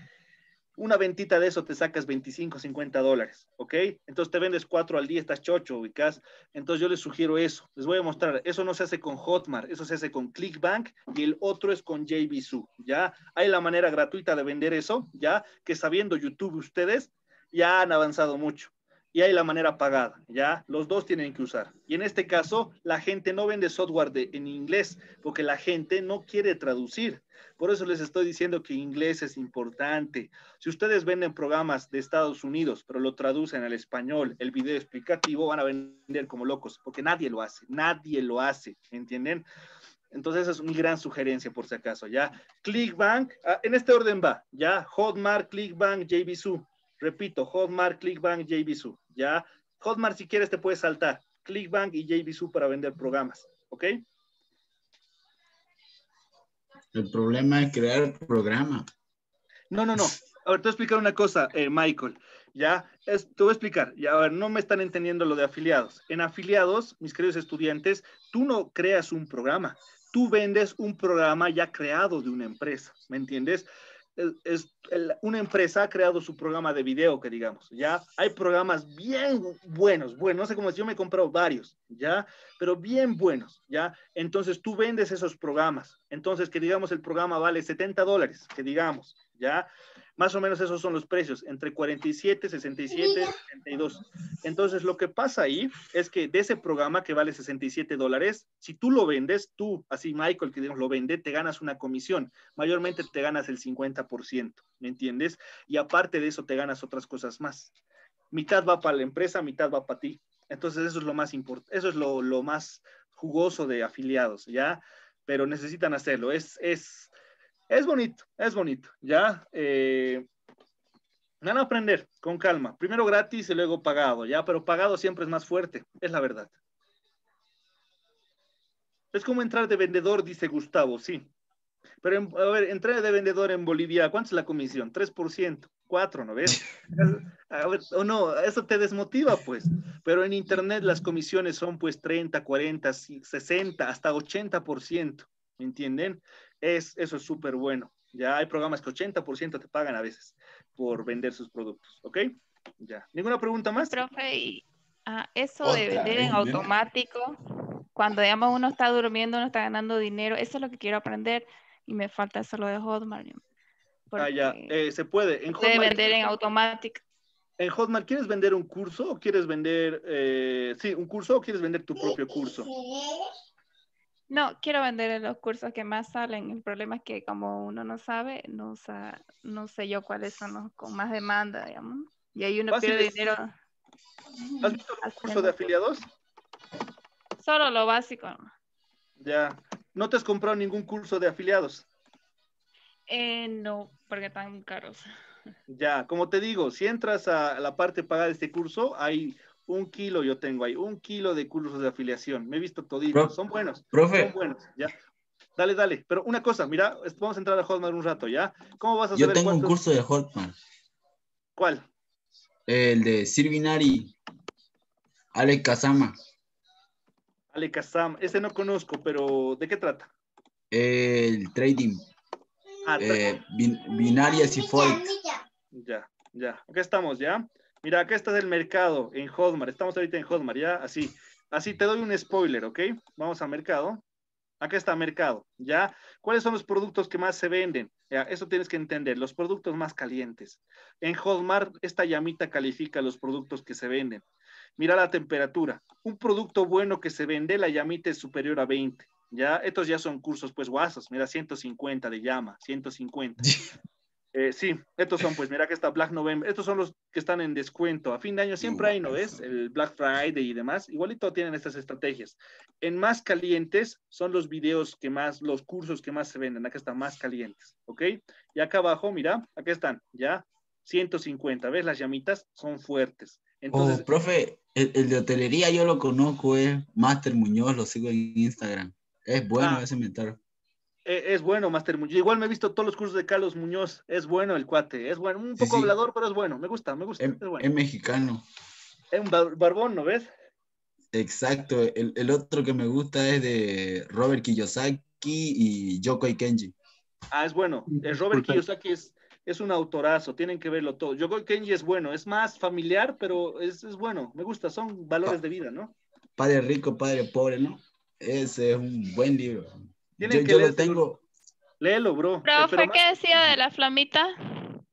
una ventita de eso te sacas 25, 50 dólares, ¿ok? Entonces te vendes cuatro al día, estás chocho, ubicás. Entonces yo les sugiero eso. Les voy a mostrar. Eso no se hace con Hotmart, eso se hace con ClickBank y el otro es con JVZoo, ¿ya? Hay la manera gratuita de vender eso, ¿ya? Que sabiendo YouTube ustedes, ya han avanzado mucho y hay la manera pagada, ¿ya? Los dos tienen que usar. Y en este caso, la gente no vende software en inglés porque la gente no quiere traducir. Por eso les estoy diciendo que inglés es importante. Si ustedes venden programas de Estados Unidos, pero lo traducen al español, el video explicativo, van a vender como locos, porque nadie lo hace, nadie lo hace, ¿entienden? Entonces, es mi gran sugerencia, por si acaso, ¿ya? Clickbank, ah, en este orden va, ¿ya? Hotmart, Clickbank, JVZoo, Repito, Hotmart, ClickBank, JVZoo, ¿ya? Hotmart, si quieres, te puedes saltar. ClickBank y JVZoo para vender programas, ¿ok? El problema es crear programa. No, no, no. A te voy a explicar una cosa, eh, Michael. Ya, te voy a explicar. Ya, a ver, no me están entendiendo lo de afiliados. En afiliados, mis queridos estudiantes, tú no creas un programa. Tú vendes un programa ya creado de una empresa, ¿me entiendes? es, una empresa ha creado su programa de video, que digamos, ¿ya? Hay programas bien buenos, bueno, no sé cómo decir, yo me he comprado varios, ¿ya? Pero bien buenos, ¿ya? Entonces tú vendes esos programas, entonces que digamos el programa vale 70 dólares, que digamos, ¿ya? Más o menos esos son los precios, entre 47, 67, 72. Entonces, lo que pasa ahí es que de ese programa que vale 67 dólares, si tú lo vendes, tú, así Michael, que digamos, lo vende, te ganas una comisión. Mayormente te ganas el 50%, ¿me entiendes? Y aparte de eso, te ganas otras cosas más. Mitad va para la empresa, mitad va para ti. Entonces, eso es lo más importante, eso es lo, más jugoso de afiliados, ¿ya? Pero necesitan hacerlo. Es, es es bonito, es bonito, ¿ya? Eh, van a aprender con calma. Primero gratis y luego pagado, ¿ya? Pero pagado siempre es más fuerte, es la verdad. Es como entrar de vendedor, dice Gustavo, sí. Pero, em, a ver, entrar de vendedor en Bolivia, ¿cuánto es la comisión? 3%, 4, ¿no ves? A ver, o no, eso te desmotiva, pues. Pero en Internet las comisiones son pues 30, 40, 60, hasta 80%, ¿me entienden? es, eso es súper bueno. Ya hay programas que 80% te pagan a veces por vender sus productos, ¿ok? Ya. ¿Ninguna pregunta más? Profe, ah, eso de vender en ¿eh? automático, cuando digamos uno está durmiendo, uno está ganando dinero, eso es lo que quiero aprender y me falta lo de Hotmart. Ah, ya, eh, se puede. En Hotmart, vender en automático. En Hotmart, ¿quieres vender un curso o quieres vender, eh, sí, un curso o quieres vender tu propio curso? No, quiero vender los cursos que más salen. El problema es que como uno no sabe, no, no sé yo cuáles son los con más demanda, digamos. Y ahí uno Fácil pierde dinero. ¿Has visto los cursos de afiliados? Solo lo básico. Ya. ¿No te has comprado ningún curso de afiliados? Eh, no, porque están caros. Ya, como te digo, si entras a la parte pagada de este curso, hay un kilo yo tengo ahí, un kilo de cursos de afiliación. Me he visto toditos, son buenos. Profe. Son buenos, ya. Dale, dale. Pero una cosa, mira, vamos a entrar a Hotmart un rato, ¿ya? ¿Cómo vas a Yo tengo un curso de Hotmart. ¿Cuál? El de Sirvinari. Ale Kazama. Ale Kazama. Ese no conozco, pero ¿de qué trata? El trading. Ah, eh, binarias y forex. Ya, ya. Acá estamos, ¿ya? Mira, acá está el mercado en Hotmart. Estamos ahorita en Hotmart, ya así. Así te doy un spoiler, ¿ok? Vamos a mercado. Acá está mercado, ¿ya? ¿Cuáles son los productos que más se venden? eso tienes que entender, los productos más calientes. En Hotmart, esta llamita califica los productos que se venden. Mira la temperatura. Un producto bueno que se vende, la llamita es superior a 20. Ya, estos ya son cursos, pues, guasos. Mira, 150 de llama, 150. Eh, sí, estos son, pues mira que está Black November, estos son los que están en descuento. A fin de año siempre hay, ¿no ves? El Black Friday y demás. Igualito tienen estas estrategias. En más calientes son los videos que más, los cursos que más se venden. Acá están más calientes, ¿ok? Y acá abajo, mira, aquí están, ya 150. ¿Ves? Las llamitas son fuertes. Entonces, oh, profe, el, de hotelería yo lo conozco, es Master Muñoz, lo sigo en Instagram. Es bueno ah, ese mentor. E, es bueno, Master Muñoz. Igual me he visto todos los cursos de Carlos Muñoz. Es bueno el cuate, es bueno. Un poco hablador, pero es bueno. Me gusta, me gusta. Es, bueno. es mexicano. Es un barbón, ¿no ves? Exacto. El, otro que me gusta es de Robert Kiyosaki y Yoko Kenji. Ah, es bueno. Robert Kiyosaki es, es un autorazo. Tienen que verlo todo. Yoko Kenji es bueno. Es más familiar, pero es, bueno. Me gusta. Son valores de vida, ¿no? Padre rico, padre pobre, ¿no? Ese es un buen libro yo, lo tengo. Léelo, bro. ¿qué decía de la flamita?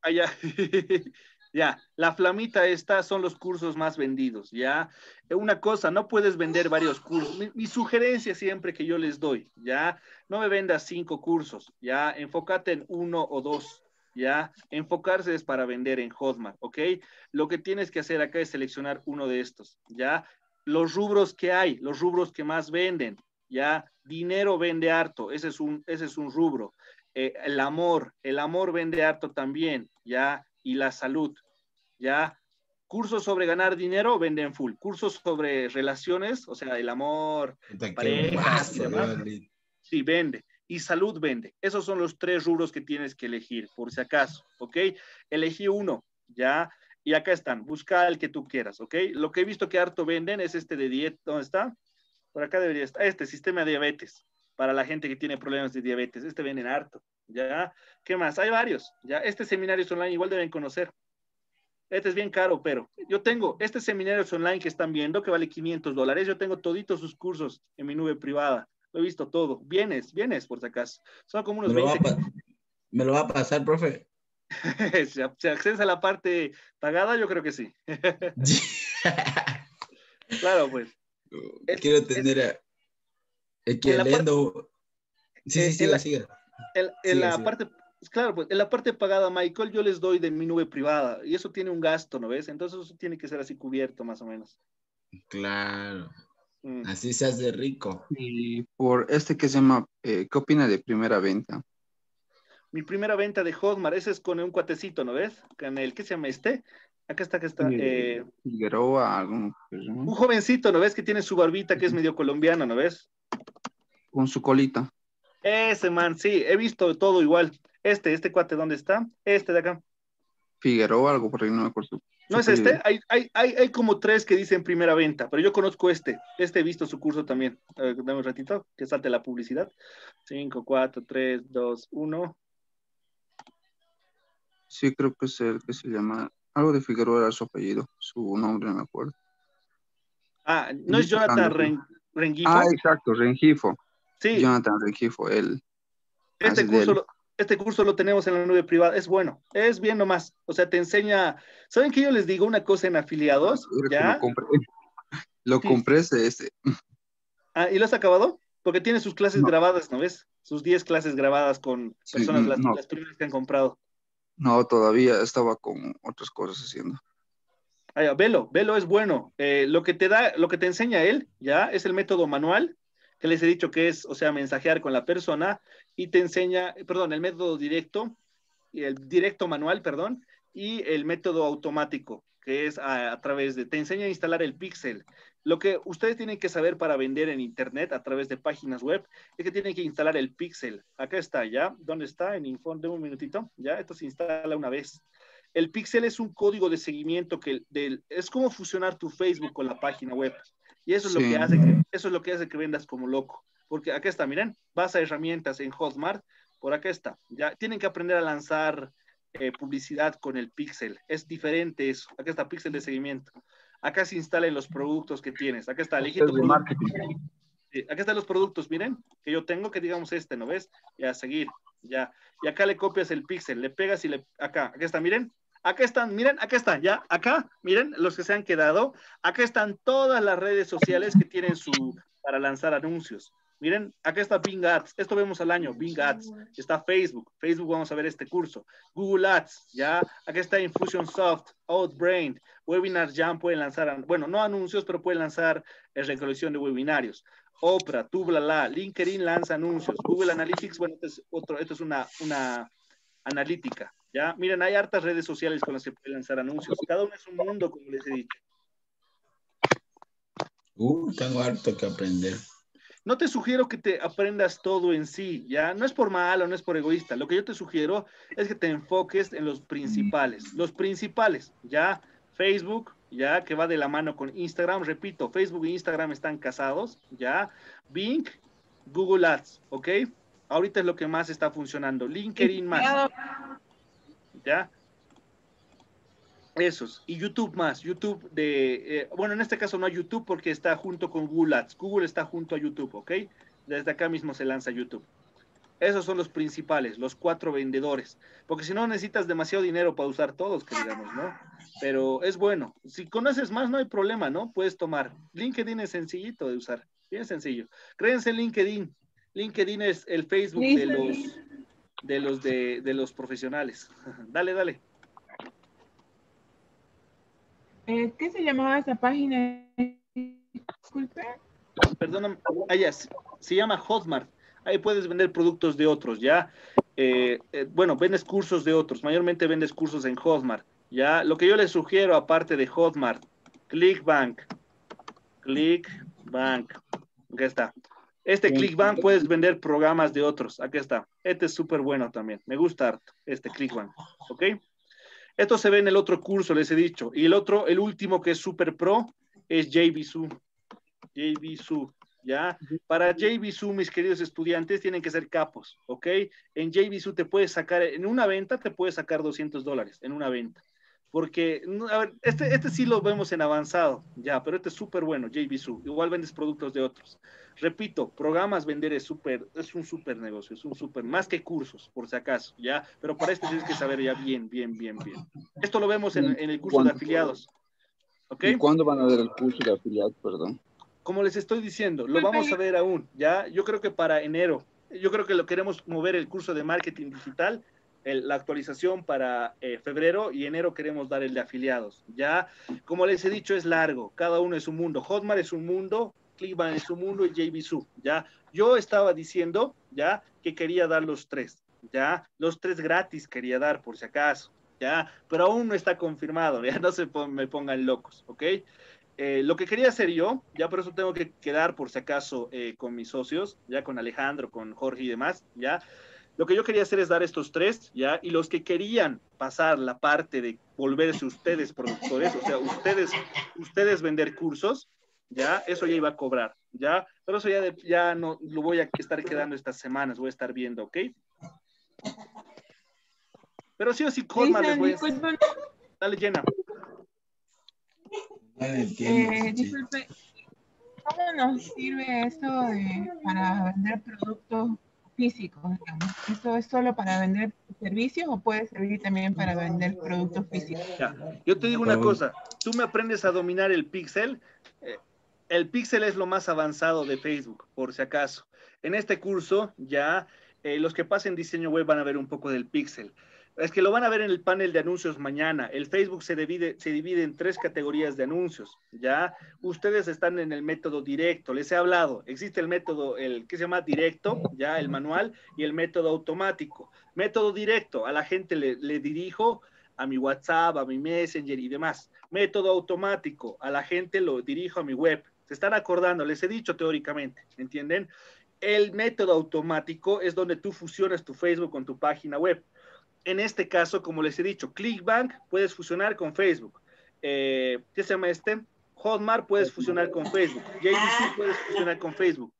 Ah, ya. la flamita esta son los cursos más vendidos, ya. Una cosa, no puedes vender varios cursos. Mi, sugerencia siempre que yo les doy, ya, no me vendas cinco cursos, ya, enfócate en uno o dos, ya. Enfocarse es para vender en Hotmart, ¿ok? Lo que tienes que hacer acá es seleccionar uno de estos, ya. Los rubros que hay, los rubros que más venden, ya dinero vende harto, ese es un, ese es un rubro. Eh, el amor, el amor vende harto también, ¿ya? Y la salud, ¿ya? Cursos sobre ganar dinero venden full. Cursos sobre relaciones, o sea, el amor, parejas sí, vende. Y salud vende. Esos son los tres rubros que tienes que elegir, por si acaso, ¿ok? Elegí uno, ¿ya? Y acá están, busca el que tú quieras, ¿ok? Lo que he visto que harto venden es este de 10, ¿dónde está? Por acá debería estar. Este sistema de diabetes, para la gente que tiene problemas de diabetes. Este viene harto, ¿ya? ¿Qué más? Hay varios, ¿ya? Este seminario es online, igual deben conocer. Este es bien caro, pero yo tengo este seminario es online que están viendo, que vale 500 dólares. Yo tengo toditos sus cursos en mi nube privada. Lo he visto todo. Vienes, vienes, por si acaso. Son como unos me 20. Lo me lo va a pasar, profe. Si accesa a la parte pagada? Yo creo que sí. claro, pues. Quiero tener a... que Sí, sí, siga, siga. En, la parte... Claro, pues en la parte pagada, Michael, yo les doy de mi nube privada y eso tiene un gasto, ¿no ves? Entonces eso tiene que ser así cubierto más o menos. Claro. Mm. Así se hace rico. Y por este que se llama, eh, ¿qué opina de primera venta? Mi primera venta de Hotmart, ese es con un cuatecito, ¿no ves? Con el que se llama este, Acá está, acá está. Eh, Figueroa, Figueroa, pues, Un jovencito, ¿no ves? Que tiene su barbita, que es medio colombiana, ¿no ves? Con su colita. Ese man, sí, he visto todo igual. Este, este cuate, ¿dónde está? Este de acá. Figueroa, algo por ahí, no me acuerdo. ¿No es este? Hay, como tres que dicen primera venta, pero yo conozco este. Este he visto su curso también. dame un ratito, que salte la publicidad. Cinco, cuatro, tres, dos, uno. Sí, creo que es el que se llama algo de Figueroa era su apellido, su nombre no me acuerdo. Ah, no es Jonathan Rengifo. Ah, exacto, Rengifo. Sí. Jonathan Rengifo, él. Ah, este, este curso, lo, tenemos en la nube privada, es bueno, es bien nomás. O sea, te enseña. ¿Saben que yo les digo una cosa en afiliados? ¿Ya? Lo compré, lo ese, Ah, ¿y lo has acabado? Porque tiene sus clases grabadas, ¿no ves? Sus 10 clases grabadas con personas, las primeras que han comprado. No, todavía estaba con otras cosas haciendo. Ah, velo, velo es bueno. Eh, lo que te da, lo que te enseña él, ya, es el método manual, que les he dicho que es, o sea, mensajear con la persona y te enseña, perdón, el método directo, el directo manual, perdón, y el método automático, que es a, a través de, te enseña a instalar el pixel, lo que ustedes tienen que saber para vender en Internet a través de páginas web es que tienen que instalar el Pixel. Acá está, ¿ya? ¿Dónde está? En Info, de un minutito. Ya, esto se instala una vez. El Pixel es un código de seguimiento que es como fusionar tu Facebook con la página web. Y eso es, lo que hace que, eso es lo que hace que vendas como loco. Porque acá está, miren, vas a herramientas en Hotmart, por acá está. Ya tienen que aprender a lanzar eh, publicidad con el Pixel. Es diferente eso. Acá está Pixel de seguimiento acá se instalen los productos que tienes. Acá está, elige este acá están los productos, miren, que yo tengo, que digamos este, ¿no ves? Ya a seguir, ya. Y acá le copias el píxel, le pegas y le, acá, acá está, miren. Acá están, miren, acá están, ya, acá, miren, los que se han quedado. Acá están todas las redes sociales que tienen su, para lanzar anuncios. Miren, acá está Bing Ads. Esto vemos al año, Bing Ads. Está Facebook. Facebook vamos a ver este curso. Google Ads, ¿ya? Acá está Infusionsoft, Outbrain, Webinar Jam pueden lanzar, bueno, no anuncios, pero pueden lanzar eh, recolección de webinarios. Oprah, Tublala, LinkedIn lanza anuncios. Google Analytics, bueno, esto es, otro, esto es una, una analítica, ¿ya? Miren, hay hartas redes sociales con las que pueden lanzar anuncios. Cada uno es un mundo, como les he dicho. Uh, tengo harto que aprender. No te sugiero que te aprendas todo en sí, ¿ya? No es por malo, no es por egoísta. Lo que yo te sugiero es que te enfoques en los principales. Los principales, ¿ya? Facebook, ¿ya? Que va de la mano con Instagram. Repito, Facebook e Instagram están casados, ¿ya? Bing, Google Ads, ¿ok? Ahorita es lo que más está funcionando. LinkedIn más. ¿Ya? Esos, y YouTube más, YouTube de, eh, bueno, en este caso no hay YouTube porque está junto con Google Ads, Google está junto a YouTube, ¿ok? Desde acá mismo se lanza YouTube. Esos son los principales, los cuatro vendedores, porque si no necesitas demasiado dinero para usar todos, que digamos, ¿no? Pero es bueno, si conoces más no hay problema, ¿no? Puedes tomar. LinkedIn es sencillito de usar, bien sencillo. Créense LinkedIn, LinkedIn es el Facebook de los, de los, de los profesionales. dale, dale. Eh, ¿Qué se llamaba esa página? Disculpe. Perdóname, ah, se llama Hotmart. Ahí puedes vender productos de otros, ¿ya? Eh, eh, bueno, vendes cursos de otros, mayormente vendes cursos en Hotmart, ¿ya? Lo que yo les sugiero, aparte de Hotmart, ClickBank, ClickBank, aquí está. Este ClickBank puedes vender programas de otros, aquí está. Este es súper bueno también, me gusta este ClickBank, ¿ok? Esto se ve en el otro curso, les he dicho. Y el otro, el último que es super pro, es JVSU. JVSU, ¿ya? Para JVSU, mis queridos estudiantes, tienen que ser capos, ¿ok? En JVSU te puedes sacar, en una venta te puedes sacar 200 dólares, en una venta. Porque, a ver, este, este sí lo vemos en avanzado, ya, pero este es súper bueno, JVSU. Igual vendes productos de otros. Repito, programas vender es súper, es un super negocio, es un súper, más que cursos, por si acaso, ¿ya? Pero para esto tienes que saber ya bien, bien, bien, bien. Esto lo vemos en, el curso de afiliados. ¿Y cuándo van a ver el curso de afiliados, perdón? Como les estoy diciendo, lo pues, vamos a ver aún, ¿ya? Yo creo que para enero, yo creo que lo queremos mover el curso de marketing digital la actualización para eh, febrero y enero queremos dar el de afiliados. Ya, como les he dicho, es largo, cada uno es un mundo. Hotmart es un mundo, Iban en su mundo y JB Su, ¿ya? Yo estaba diciendo, ¿ya? Que quería dar los tres, ¿ya? Los tres gratis quería dar, por si acaso, ¿ya? Pero aún no está confirmado, ya no se me pongan locos, ¿ok? Eh, lo que quería hacer yo, ya por eso tengo que quedar por si acaso eh, con mis socios, ya con Alejandro, con Jorge y demás, ya. Lo que yo quería hacer es dar estos tres, ya, y los que querían pasar la parte de volverse ustedes productores, o sea, ustedes, ustedes vender cursos, ya eso ya iba a cobrar, ya, pero eso ya, ya no lo voy a estar quedando estas semanas, voy a estar viendo, ¿ok? Pero sí o sí, Colma pues. Dale, llena. Eh, disculpe, ¿cómo nos sirve esto para vender productos físicos? ¿Esto es solo para vender servicios o puede servir también para vender productos físicos? Yo te digo una cosa, tú me aprendes a dominar el pixel, eh, el Pixel es lo más avanzado de Facebook, por si acaso. En este curso ya eh, los que pasen diseño web van a ver un poco del Pixel. Es que lo van a ver en el panel de anuncios mañana. El Facebook se divide, se divide en tres categorías de anuncios. Ya ustedes están en el método directo, les he hablado. Existe el método, el que se llama directo, ya el manual, y el método automático. Método directo, a la gente le dirijo a mi WhatsApp, a mi Messenger y demás. Método automático, a la gente lo dirijo a mi web. Se están acordando, les he dicho teóricamente, ¿entienden? El método automático es donde tú fusionas tu Facebook con tu página web. En este caso, como les he dicho, ClickBank puedes fusionar con Facebook. Eh, ¿Qué se llama este? Hotmart puedes fusionar con Facebook. JVC puedes fusionar con Facebook.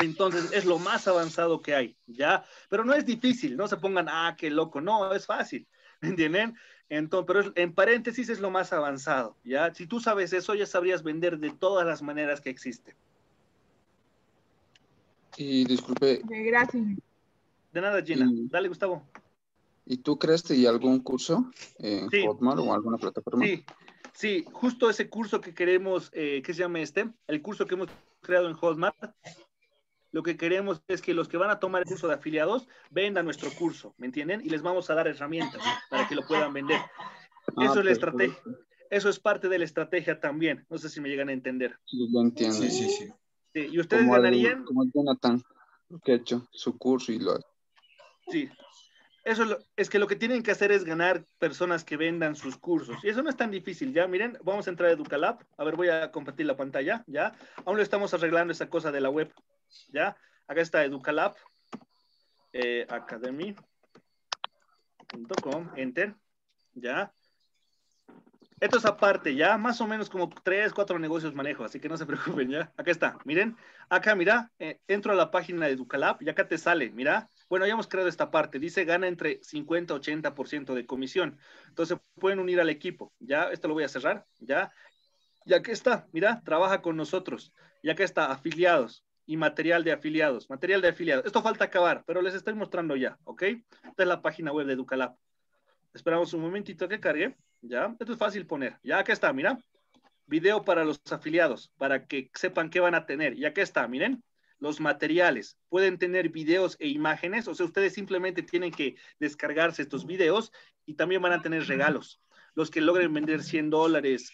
Entonces es lo más avanzado que hay, ¿ya? Pero no es difícil, no se pongan, ah, qué loco, no, es fácil, ¿entienden? Entonces, pero en paréntesis es lo más avanzado, ¿ya? Si tú sabes eso, ya sabrías vender de todas las maneras que existen. Y disculpe. Gracias. De nada, Gina. Dale, Gustavo. ¿Y tú creaste algún curso en Hotmart o alguna plataforma? Sí, sí, justo ese curso que queremos, eh, que ¿qué se llama este? El curso que hemos creado en Hotmart lo que queremos es que los que van a tomar el curso de afiliados vendan nuestro curso, ¿me entienden? Y les vamos a dar herramientas para que lo puedan vender. Ah, eso es la estrategia. Eso es parte de la estrategia también. No sé si me llegan a entender. lo entiendo. Sí, sí, sí. ¿Y ustedes ganarían? como Jonathan, que ha hecho su curso y lo Sí, eso es, es, que lo que tienen que hacer es ganar personas que vendan sus cursos. Y eso no es tan difícil, ya. Miren, vamos a entrar a EducaLab. A ver, voy a compartir la pantalla, ya. Aún lo estamos arreglando esa cosa de la web. ¿ya? Acá está Educalab, eh, academy.com, enter, ¿ya? Esto es aparte, ya más o menos como tres, cuatro negocios manejo, así que no se preocupen, ya. Acá está, miren, acá mira, eh, entro a la página de Educalab y acá te sale, mira. Bueno, ya hemos creado esta parte, dice gana entre 50 80% de comisión. Entonces pueden unir al equipo, ya, esto lo voy a cerrar, ya. Y acá está, mira, trabaja con nosotros. Y acá está, afiliados y material de afiliados. Material de afiliados. Esto falta acabar, pero les estoy mostrando ya, ¿ok? Esta es la página web de Educalab. Esperamos un momentito que cargue, ¿ya? Esto es fácil poner. Ya que está, mira. Video para los afiliados, para que sepan qué van a tener. Y acá está, miren. Los materiales. Pueden tener videos e imágenes, o sea, ustedes simplemente tienen que descargarse estos videos y también van a tener regalos los que logren vender 100 dólares,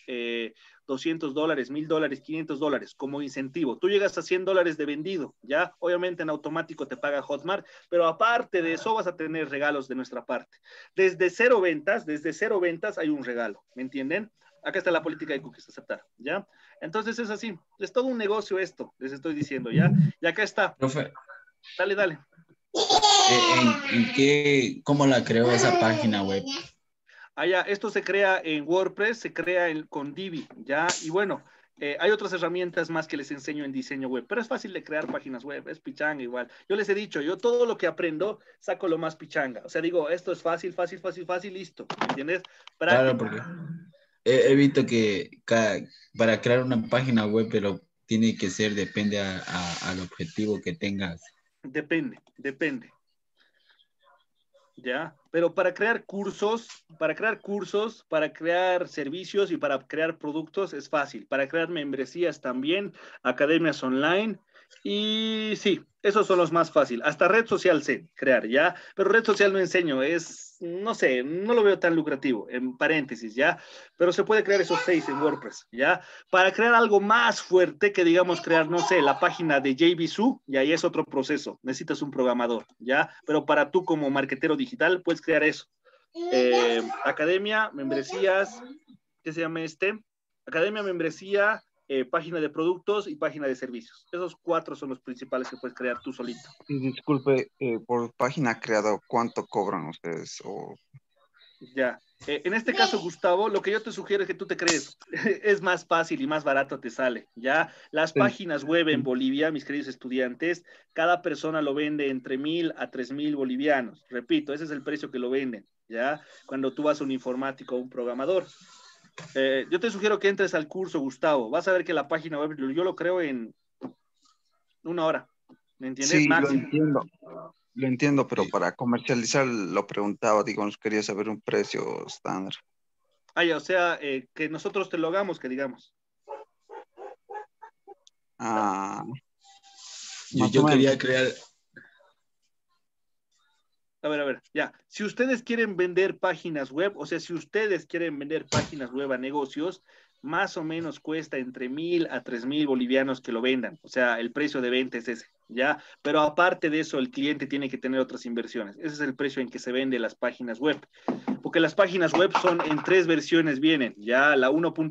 200 eh, dólares, 1000 dólares, 500 dólares como incentivo. Tú llegas a 100 dólares de vendido, ya obviamente en automático te paga Hotmart, pero aparte de eso vas a tener regalos de nuestra parte. Desde cero ventas, desde cero ventas hay un regalo, ¿me entienden? Acá está la política de cookies, aceptar, ¿ya? Entonces es así, es todo un negocio esto, les estoy diciendo, ¿ya? Y acá está. Profe. Dale, dale. Eh, ¿En, qué, cómo la creó esa página web? Ah, esto se crea en WordPress, se crea con Divi, ¿ya? Y bueno, eh, hay otras herramientas más que les enseño en diseño web, pero es fácil de crear páginas web, es pichanga igual. Yo les he dicho, yo todo lo que aprendo saco lo más pichanga. O sea, digo, esto es fácil, fácil, fácil, fácil, listo. ¿Entiendes? Claro, porque he, visto que para crear una página web, pero tiene que ser, depende al objetivo que tengas. Depende, depende. ¿ya? Pero para crear cursos, para crear cursos, para crear servicios y para crear productos es fácil. Para crear membresías también, academias online, y sí, esos son los más fáciles. Hasta red social sé crear, ¿ya? Pero red social no enseño, es, no sé, no lo veo tan lucrativo, en paréntesis, ¿ya? Pero se puede crear esos seis en WordPress, ¿ya? Para crear algo más fuerte que, digamos, crear, no sé, la página de JVZoo, y ahí es otro proceso, necesitas un programador, ¿ya? Pero para tú como marketero digital puedes crear eso. Eh, academia, membresías, ¿qué se llama este? Academia, membresía, eh, página de productos y página de servicios. Esos cuatro son los principales que puedes crear tú solito. disculpe, eh, por página creada, ¿cuánto cobran ustedes? Ya. Eh, en este caso, Gustavo, lo que yo te sugiero es que tú te crees. es más fácil y más barato te sale. Ya las páginas web en Bolivia, mis queridos estudiantes, cada persona lo vende entre mil a tres mil bolivianos. Repito, ese es el precio que lo venden. ¿Ya? Cuando tú vas a un informático o un programador. Eh, yo te sugiero que entres al curso, Gustavo. Vas a ver que la página web, yo lo creo en una hora. ¿Me entiendes, sí, Lo entiendo. Lo entiendo, pero para comercializar lo preguntaba, nos quería saber un precio estándar. Ah, o sea, eh, que nosotros te lo hagamos, que digamos. Ah. Yo, yo quería crear, a ver, a ver, ya. Si ustedes quieren vender páginas web, o sea, si ustedes quieren vender páginas web a negocios, más o menos cuesta entre mil a tres mil bolivianos que lo vendan. O sea, el precio de venta es ese, ¿ya? Pero aparte de eso, el cliente tiene que tener otras inversiones. Ese es el precio en que se venden las páginas web. Porque las páginas web son en tres versiones vienen, ya la 1.0,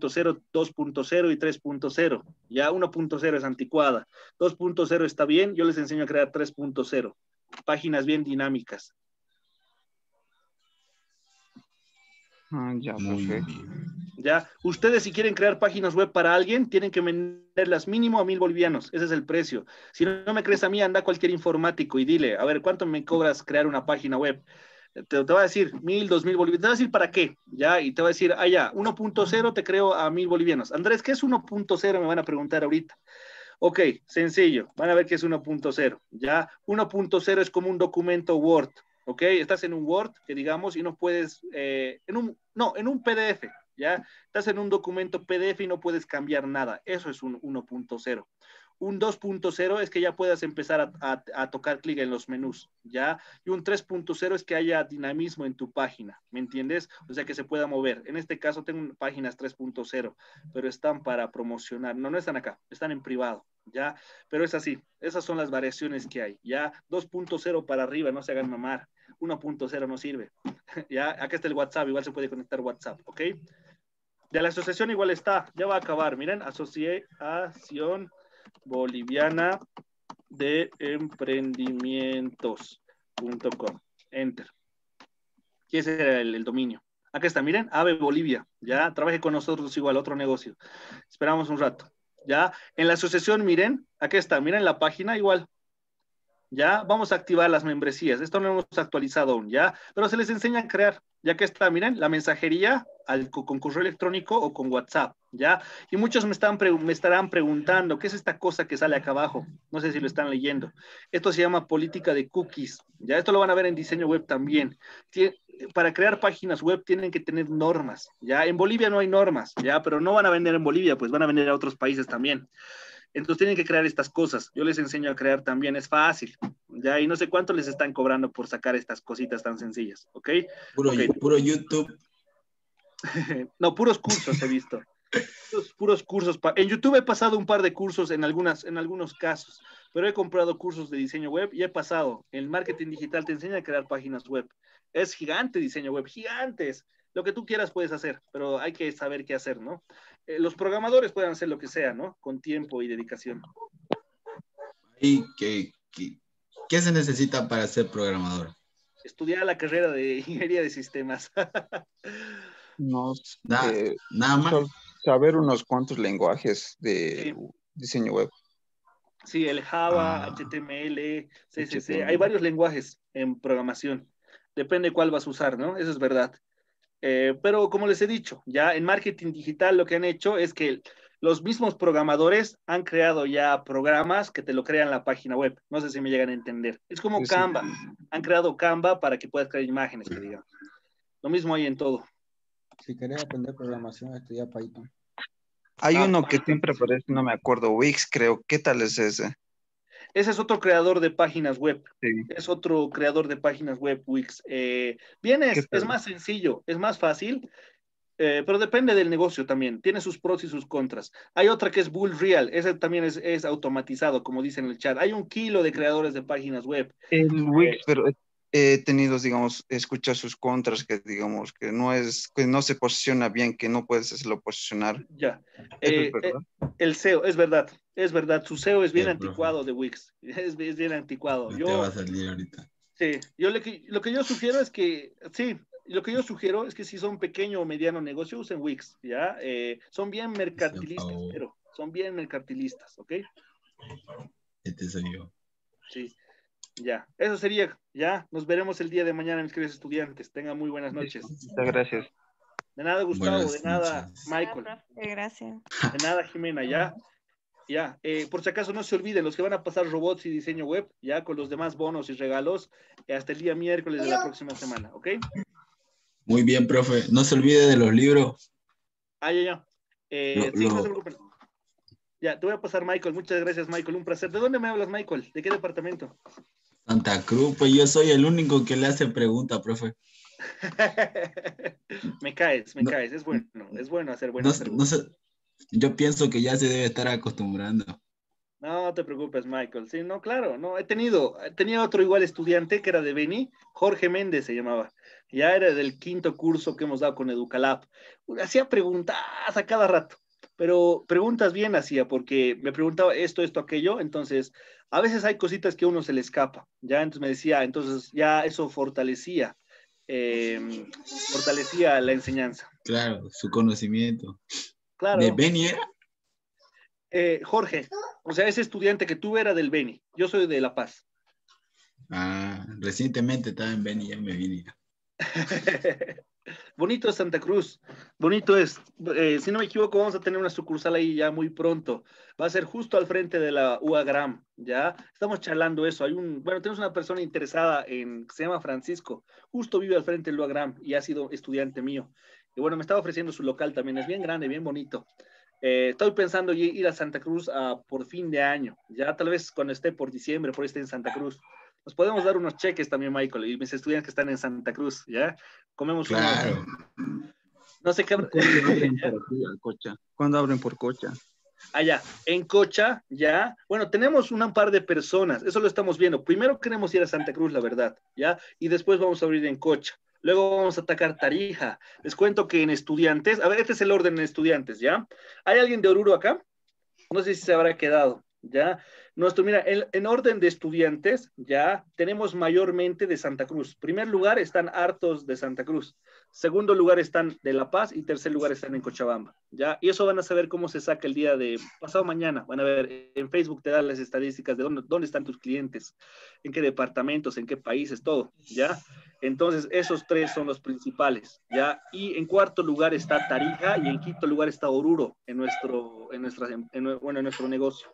2.0 y 3.0. Ya 1.0 es anticuada, 2.0 está bien, yo les enseño a crear 3.0, páginas bien dinámicas. Ah, ya, pues Ya, ustedes si quieren crear páginas web para alguien, tienen que venderlas mínimo a mil bolivianos. Ese es el precio. Si no me crees a mí, anda a cualquier informático y dile, a ver, ¿cuánto me cobras crear una página web? Te, te va a decir mil, dos mil bolivianos. Te va a decir para qué, ya, y te va a decir, ah, ya, 1.0 te creo a mil bolivianos. Andrés, ¿qué es 1.0? Me van a preguntar ahorita. Ok, sencillo, van a ver qué es 1.0. Ya, 1.0 es como un documento Word. ¿ok? Estás en un Word, que digamos, y no puedes, eh, en un, no, en un PDF, ¿ya? Estás en un documento PDF y no puedes cambiar nada. Eso es un 1.0. Un 2.0 es que ya puedas empezar a, a tocar clic en los menús, ¿ya? Y un 3.0 es que haya dinamismo en tu página, ¿me entiendes? O sea, que se pueda mover. En este caso tengo páginas 3.0, pero están para promocionar. No, no están acá, están en privado, ¿ya? Pero es así, esas son las variaciones que hay, ¿ya? 2.0 para arriba, no se hagan mamar. 1.0 no sirve. ya, acá está el WhatsApp, igual se puede conectar WhatsApp, ¿ok? De la asociación igual está, ya va a acabar, miren, Asociación Boliviana de Emprendimientos.com. Enter. Y ese era el, el dominio. Acá está, miren, Ave Bolivia, ya, trabaje con nosotros igual, otro negocio. Esperamos un rato, ya. En la asociación, miren, acá está, miren la página igual, ¿ya? Vamos a activar las membresías. Esto no lo hemos actualizado aún, ¿ya? Pero se les enseña a crear, ya que está, miren, la mensajería al, con correo electrónico o con WhatsApp, ¿ya? Y muchos me, están me estarán preguntando, ¿qué es esta cosa que sale acá abajo? No sé si lo están leyendo. Esto se llama política de cookies, ¿ya? Esto lo van a ver en diseño web también. para crear páginas web tienen que tener normas, ¿ya? En Bolivia no hay normas, ¿ya? Pero no van a vender en Bolivia, pues van a vender a otros países también. Entonces tienen que crear estas cosas. Yo les enseño a crear también, es fácil. Ya, y no sé cuánto les están cobrando por sacar estas cositas tan sencillas, ¿ok? Puro, YouTube. no, puros cursos he visto. puros, puros cursos. En YouTube he pasado un par de cursos en, algunas, en algunos casos, pero he comprado cursos de diseño web y he pasado. El marketing digital te enseña a crear páginas web. Es gigante diseño web, gigantes. Lo que tú quieras puedes hacer, pero hay que saber qué hacer, ¿no? Eh, los programadores pueden hacer lo que sea, ¿no? Con tiempo y dedicación. ¿Y qué, qué, se necesita para ser programador? Estudiar la carrera de ingeniería de sistemas. no, eh, nada, más. Saber unos cuantos lenguajes de diseño web. Sí, el Java, HTML, ah. CSS. Hay varios lenguajes en programación. Depende cuál vas a usar, ¿no? Eso es verdad. Eh, pero como les he dicho, ya en marketing digital lo que han hecho es que los mismos programadores han creado ya programas que te lo crean la página web. No sé si me llegan a entender. Es como Canva. Han creado Canva para que puedas crear imágenes, Lo mismo hay en todo. Si querés aprender programación, estudia Python. Hay ah, uno que siempre aparece, no me acuerdo, Wix, creo. ¿Qué tal es ese? Ese es otro creador de páginas web. Es otro creador de páginas web Wix. Eh, bien, es, más sencillo, es más fácil, eh, pero depende del negocio también. Tiene sus pros y sus contras. Hay otra que es Bull Real. Ese también es, automatizado, como dice en el chat. Hay un kilo de creadores de páginas web. Wix, eh, pero he tenido, digamos, escuchar sus contras, que digamos, que no es, que no se posiciona bien, que no puedes hacerlo posicionar. Ya. Eh, eh, el SEO, es verdad, es verdad, su SEO es bien anticuado de Wix, es, bien anticuado. va a salir ahorita. Sí, yo lo que yo sugiero es que, sí, lo que yo sugiero es que si son pequeño o mediano negocio, usen Wix, ¿ya? Eh, son bien este, mercantilistas, pero son bien mercantilistas, ¿ok? Este soy yo. Sí. Ya, eso sería. Ya, nos veremos el día de mañana mis queridos Estudiantes. Tengan muy buenas noches. Muchas gracias. De nada, Gustavo, de nada, Michael. Gracias. De nada, Jimena, ya. Ya, eh, por si acaso no se olviden, los que van a pasar robots y diseño web, ya con los demás bonos y regalos, eh, hasta el día miércoles de la próxima semana, ¿ok? Muy bien, profe. No se olvide de los libros. Ah, ya, ya. Eh, sí, no se preocupen. Ya, te voy a pasar, Michael. Muchas gracias, Michael. Un placer. ¿De dónde me hablas, Michael? ¿De qué departamento? Santa Cruz, pues yo soy el único que le hace pregunta, profe. me caes, me caes, es bueno, es bueno hacer buenas preguntas. yo pienso que ya se debe estar acostumbrando. No te preocupes, Michael. Sí, no, claro, no. He tenido, tenía otro igual estudiante que era de Beni, Jorge Méndez se llamaba. Ya era del quinto curso que hemos dado con Educalab. Hacía preguntas a cada rato, pero preguntas bien hacía, porque me preguntaba esto, esto, aquello. Entonces, a veces hay cositas que a uno se le escapa, ¿ya? Entonces me decía, entonces ya eso fortalecía, em, fortalecía la enseñanza. Claro, su conocimiento. Claro. ¿De Beni era? Eh, Jorge, o sea, ese estudiante que tú era del Beni, yo soy de La Paz. Ah, recientemente estaba en Beni, ya me vine. bonito es Santa Cruz, bonito es. Eh, si no me equivoco, vamos a tener una sucursal ahí ya muy pronto. Va a ser justo al frente de la UAGRAM, ¿ya? Estamos charlando eso. Hay un, bueno, tenemos una persona interesada en, se llama Francisco, justo vive al frente de la UAGRAM y ha sido estudiante mío. Y bueno, me estaba ofreciendo su local también, es bien grande, bien bonito. Eh, estoy pensando ir a Santa Cruz por fin de año, ya tal vez cuando esté por diciembre, por esté en Santa Cruz nos podemos dar unos cheques también, Michael, y mis estudiantes que están en Santa Cruz, ¿ya? Comemos un No sé qué... ¿Cuándo abren por Cocha? ¿Cuándo abren por Cocha? allá en Cocha, ya. Bueno, tenemos un par de personas, eso lo estamos viendo. Primero queremos ir a Santa Cruz, la verdad, ya, y después vamos a abrir en Cocha. Luego vamos a atacar Tarija. Les cuento que en estudiantes, a ver, este es el orden en estudiantes, ¿ya? ¿Hay alguien de Oruro acá? No sé si se habrá quedado, ¿ya? Nuestro, mira, en, orden de estudiantes, ya tenemos mayormente de Santa Cruz. Primer lugar están hartos de Santa Cruz. Segundo lugar están de La Paz y tercer lugar están en Cochabamba. Ya, y eso van a saber cómo se saca el día de pasado mañana. Van a ver, en Facebook te dan las estadísticas de dónde, dónde están tus clientes, en qué departamentos, en qué países, todo. Ya, entonces esos tres son los principales. Ya, y en cuarto lugar está Tarija y en quinto lugar está Oruro en nuestro, en en nuestro negocio.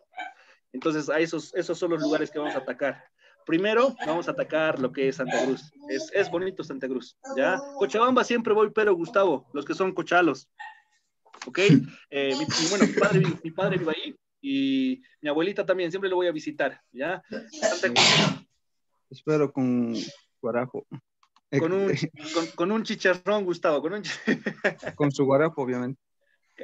Entonces, esos, esos son los lugares que vamos a atacar. Primero, vamos a atacar lo que es Santa Cruz. Es, bonito Santa Cruz, ¿ya? Cochabamba siempre voy, pero Gustavo, los que son cochalos, ¿ok? Eh, mi, bueno, mi padre, vive ahí y mi abuelita también, siempre lo voy a visitar, ¿ya? Espero con Guarajo Con un, un chicharrón, Gustavo, con un Con su guarajo obviamente.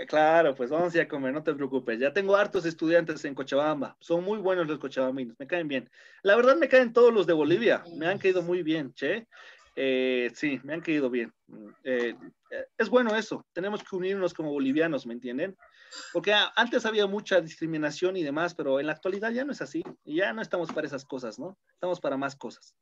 Claro, pues vamos a comer, no te preocupes. Ya tengo hartos estudiantes en Cochabamba. Son muy buenos los cochabaminos, me caen bien. La verdad me caen todos los de Bolivia. Me han caído muy bien, che. Eh, sí, me han caído bien. Mm, eh, eh, es bueno eso. Tenemos que unirnos como bolivianos, ¿me entienden? Porque antes había mucha discriminación y demás, pero en la actualidad ya no es así. Ya no estamos para esas cosas, ¿no? Estamos para más cosas.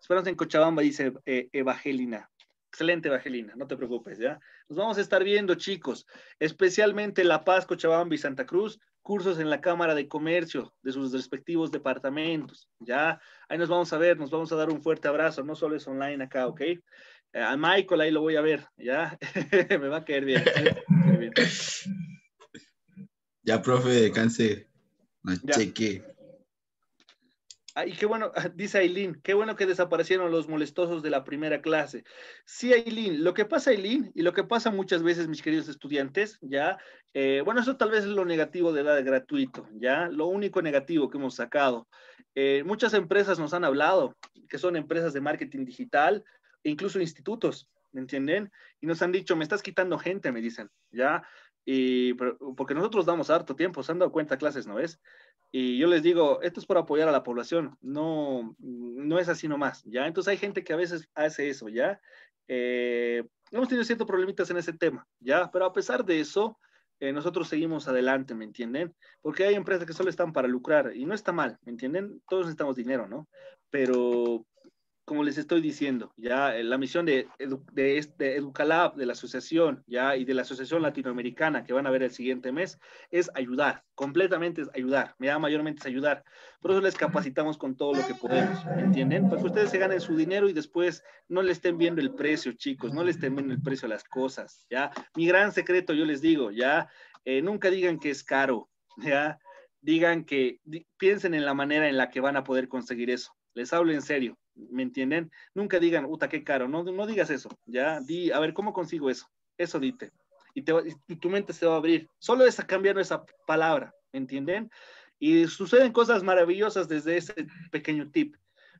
Esperamos en Cochabamba, dice Evangelina. Excelente, Vagelina, no te preocupes, ¿ya? Nos vamos a estar viendo, chicos, especialmente La Paz, Cochabamba y Santa Cruz, cursos en la Cámara de Comercio de sus respectivos departamentos, ¿ya? Ahí nos vamos a ver, nos vamos a dar un fuerte abrazo, no solo es online acá, ¿ok? Eh, a Michael ahí lo voy a ver, ¿ya? ¿eh? Me va a caer bien. Ya, profe, descanse, no cheque. Ah, y qué bueno, dice Aileen, qué bueno que desaparecieron los molestosos de la primera clase. Sí, Aileen, lo que pasa, Aileen, y lo que pasa muchas veces, mis queridos estudiantes, ya, eh, bueno, eso tal vez es lo negativo de la gratuito, ya, lo único negativo que hemos sacado. Eh, muchas empresas nos han hablado, que son empresas de marketing digital, e incluso institutos, ¿me entienden? Y nos han dicho, me estás quitando gente, me dicen, ya, y, porque nosotros damos harto tiempo, se han dado cuenta clases, ¿no es? Y yo les digo, esto es para apoyar a la población, no, no es así nomás, ¿ya? Entonces hay gente que a veces hace eso, ¿ya? Eh, hemos tenido ciertos problemitas en ese tema, ¿ya? Pero a pesar de eso, eh, nosotros seguimos adelante, ¿me entienden? Porque hay empresas que solo están para lucrar y no está mal, ¿me entienden? Todos necesitamos dinero, ¿no? Pero como les estoy diciendo, ya eh, la misión de, este Educalab, de la asociación, ya y de la asociación latinoamericana que van a ver el siguiente mes, es ayudar, completamente es ayudar, me da mayormente es ayudar. Por eso les capacitamos con todo lo que podemos, ¿entienden? Para que ustedes se ganen su dinero y después no le estén viendo el precio, chicos, no le estén viendo el precio a las cosas, ¿ya? Mi gran secreto, yo les digo, ¿ya? Eh, nunca digan que es caro, ¿ya? Digan que, piensen en la manera en la que van a poder conseguir eso. Les hablo en serio. ¿me entienden? Nunca digan, puta, qué caro, no, digas eso, ya, di, a ver, ¿cómo consigo eso? Eso dite. Y, tu mente se va a abrir. Solo es cambiar esa palabra, ¿me entienden? Y suceden cosas maravillosas desde ese pequeño tip,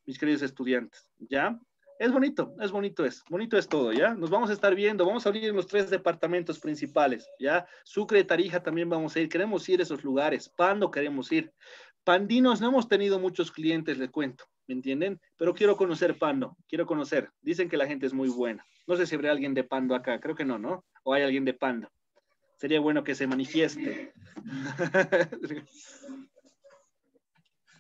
mis queridos estudiantes, ¿ya? Es bonito, es bonito es, bonito es todo, ¿ya? Nos vamos a estar viendo, vamos a abrir en los tres departamentos principales, ¿ya? Sucre, Tarija también vamos a ir, queremos ir a esos lugares, Pando queremos ir. Pandinos no hemos tenido muchos clientes, les cuento, ¿me entienden? Pero quiero conocer Pando, quiero conocer. Dicen que la gente es muy buena. No sé si habrá alguien de Pando acá, creo que no, ¿no? O hay alguien de Pando. Sería bueno que se manifieste.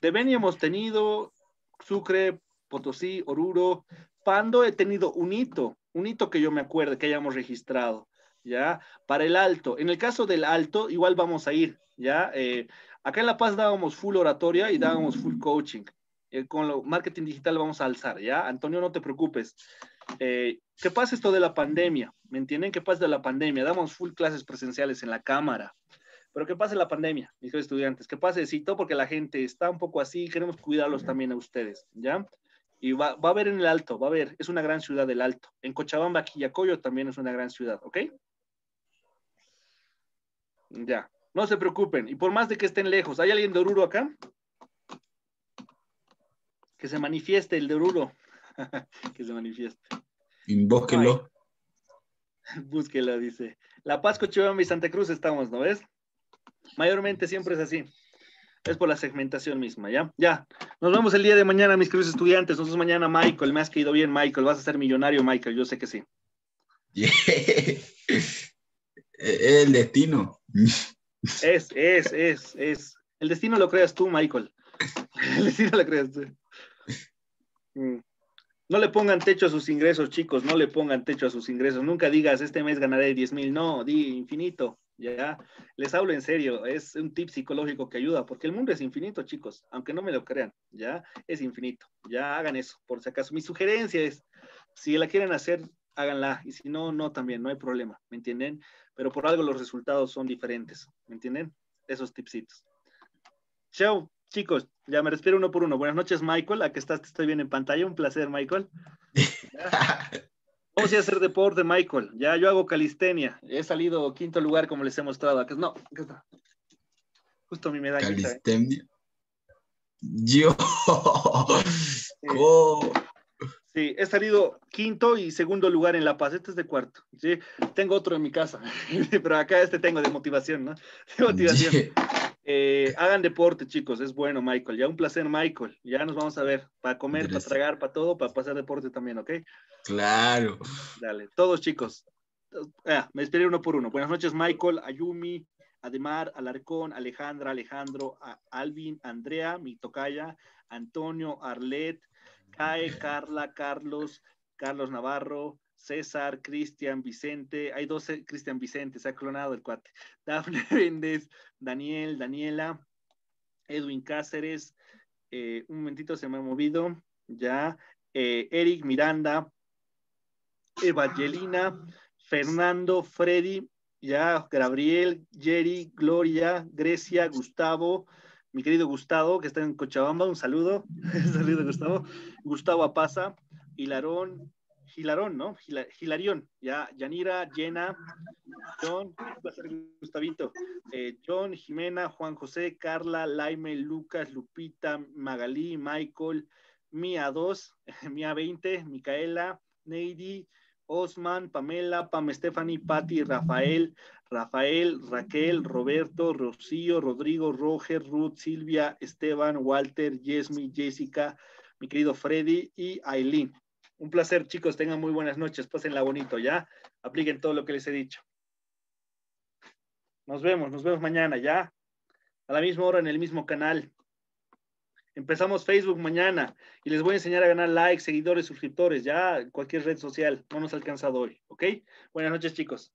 de Beni hemos tenido Sucre, Potosí, Oruro. Pando he tenido un hito, un hito que yo me acuerdo que hayamos registrado, ¿ya? Para el alto. En el caso del alto, igual vamos a ir, ¿ya? Eh, acá en La Paz dábamos full oratoria y dábamos full coaching. Eh, con lo marketing digital vamos a alzar, ¿ya? Antonio, no te preocupes. Eh, ¿Qué pasa esto de la pandemia? ¿Me entienden? ¿Qué pasa de la pandemia? Damos full clases presenciales en la cámara. Pero ¿qué pasa de la pandemia, mis estudiantes? ¿Qué pasa, cito? Porque la gente está un poco así, queremos cuidarlos también a ustedes, ¿ya? Y va, va a haber en el Alto, va a haber, es una gran ciudad del Alto. En Cochabamba, Quillacoyo también es una gran ciudad, ¿ok? Ya, no se preocupen. Y por más de que estén lejos, ¿hay alguien de Oruro acá? Que se manifieste el de Oruro. que se manifieste. Invóquelo. Búsquelo, dice. La Paz, Cochabamba y Santa Cruz estamos, ¿no ves? Mayormente siempre es así. Es por la segmentación misma, ¿ya? Ya. Nos vemos el día de mañana, mis queridos estudiantes. Nos vemos mañana, Michael. Me has caído bien, Michael. Vas a ser millonario, Michael. Yo sé que sí. Yeah. E-, el destino. Es, es, es, es. El destino lo creas tú, Michael. El destino lo creas tú. No le pongan techo a sus ingresos, chicos, no le pongan techo a sus ingresos. Nunca digas, este mes ganaré 10 mil, no, di infinito, ya. Les hablo en serio, es un tip psicológico que ayuda, porque el mundo es infinito, chicos, aunque no me lo crean, ya, es infinito. Ya hagan eso, por si acaso. Mi sugerencia es, si la quieren hacer, háganla, y si no, no también, no hay problema, ¿me entienden? Pero por algo los resultados son diferentes, ¿me entienden? Esos tipsitos. Chao chicos, ya me respiro uno por uno. Buenas noches, Michael. aquí estás, te estoy bien en pantalla. Un placer, Michael. Vamos a hacer deporte, Michael. Ya yo hago calistenia. He salido quinto lugar, como les he mostrado. Acá, no, acá está. Justo mi medalla. ¿eh? Calistenia. Yo. Sí, he salido quinto y segundo lugar en La Paz. Este es de cuarto. ¿sí? Tengo otro en mi casa, pero acá este tengo de motivación, ¿no? De motivación. Eh, hagan deporte, chicos, es bueno, Michael. Ya un placer, Michael. Ya nos vamos a ver para comer, para tragar, para todo, para pasar deporte también, ¿ok? Claro. Dale, todos, chicos. Ah, me esperé uno por uno. Buenas noches, Michael, Ayumi, Ademar, Alarcón, Alejandra, Alejandro, Alvin, Andrea, mi tocaya, Antonio, Arlet, Cae, Carla, Carlos, Carlos Navarro, César, Cristian, Vicente, hay dos eh, Cristian Vicente, se ha clonado el cuate, Dafne Méndez, Daniel, Daniela, Edwin Cáceres, eh, un momentito se me ha movido, ya, eh, Eric Miranda, Evangelina, Fernando, Freddy, ya, Gabriel, Jerry, Gloria, Grecia, Gustavo, mi querido Gustavo, que está en Cochabamba, un saludo, saludo Gustavo, Gustavo Apaza, Hilarón, Gilarón, ¿no? Gilarión, ya, Yanira, Jena, John, Gustavito, eh, John, Jimena, Juan José, Carla, Laime, Lucas, Lupita, Magalí, Michael, Mía 2, Mía 20, Micaela, Neidi, Osman, Pamela, Pam Stephanie, Patti, Rafael, Rafael, Raquel, Roberto, Rocío, Rodrigo, Roger, Ruth, Silvia, Esteban, Walter, Yesmi, Jessica, mi querido Freddy y Aileen. Un placer, chicos. Tengan muy buenas noches. Pásenla bonito, ¿ya? Apliquen todo lo que les he dicho. Nos vemos, nos vemos mañana, ¿ya? A la misma hora en el mismo canal. Empezamos Facebook mañana y les voy a enseñar a ganar likes, seguidores, suscriptores, ya cualquier red social. No nos ha alcanzado hoy, ¿ok? Buenas noches, chicos.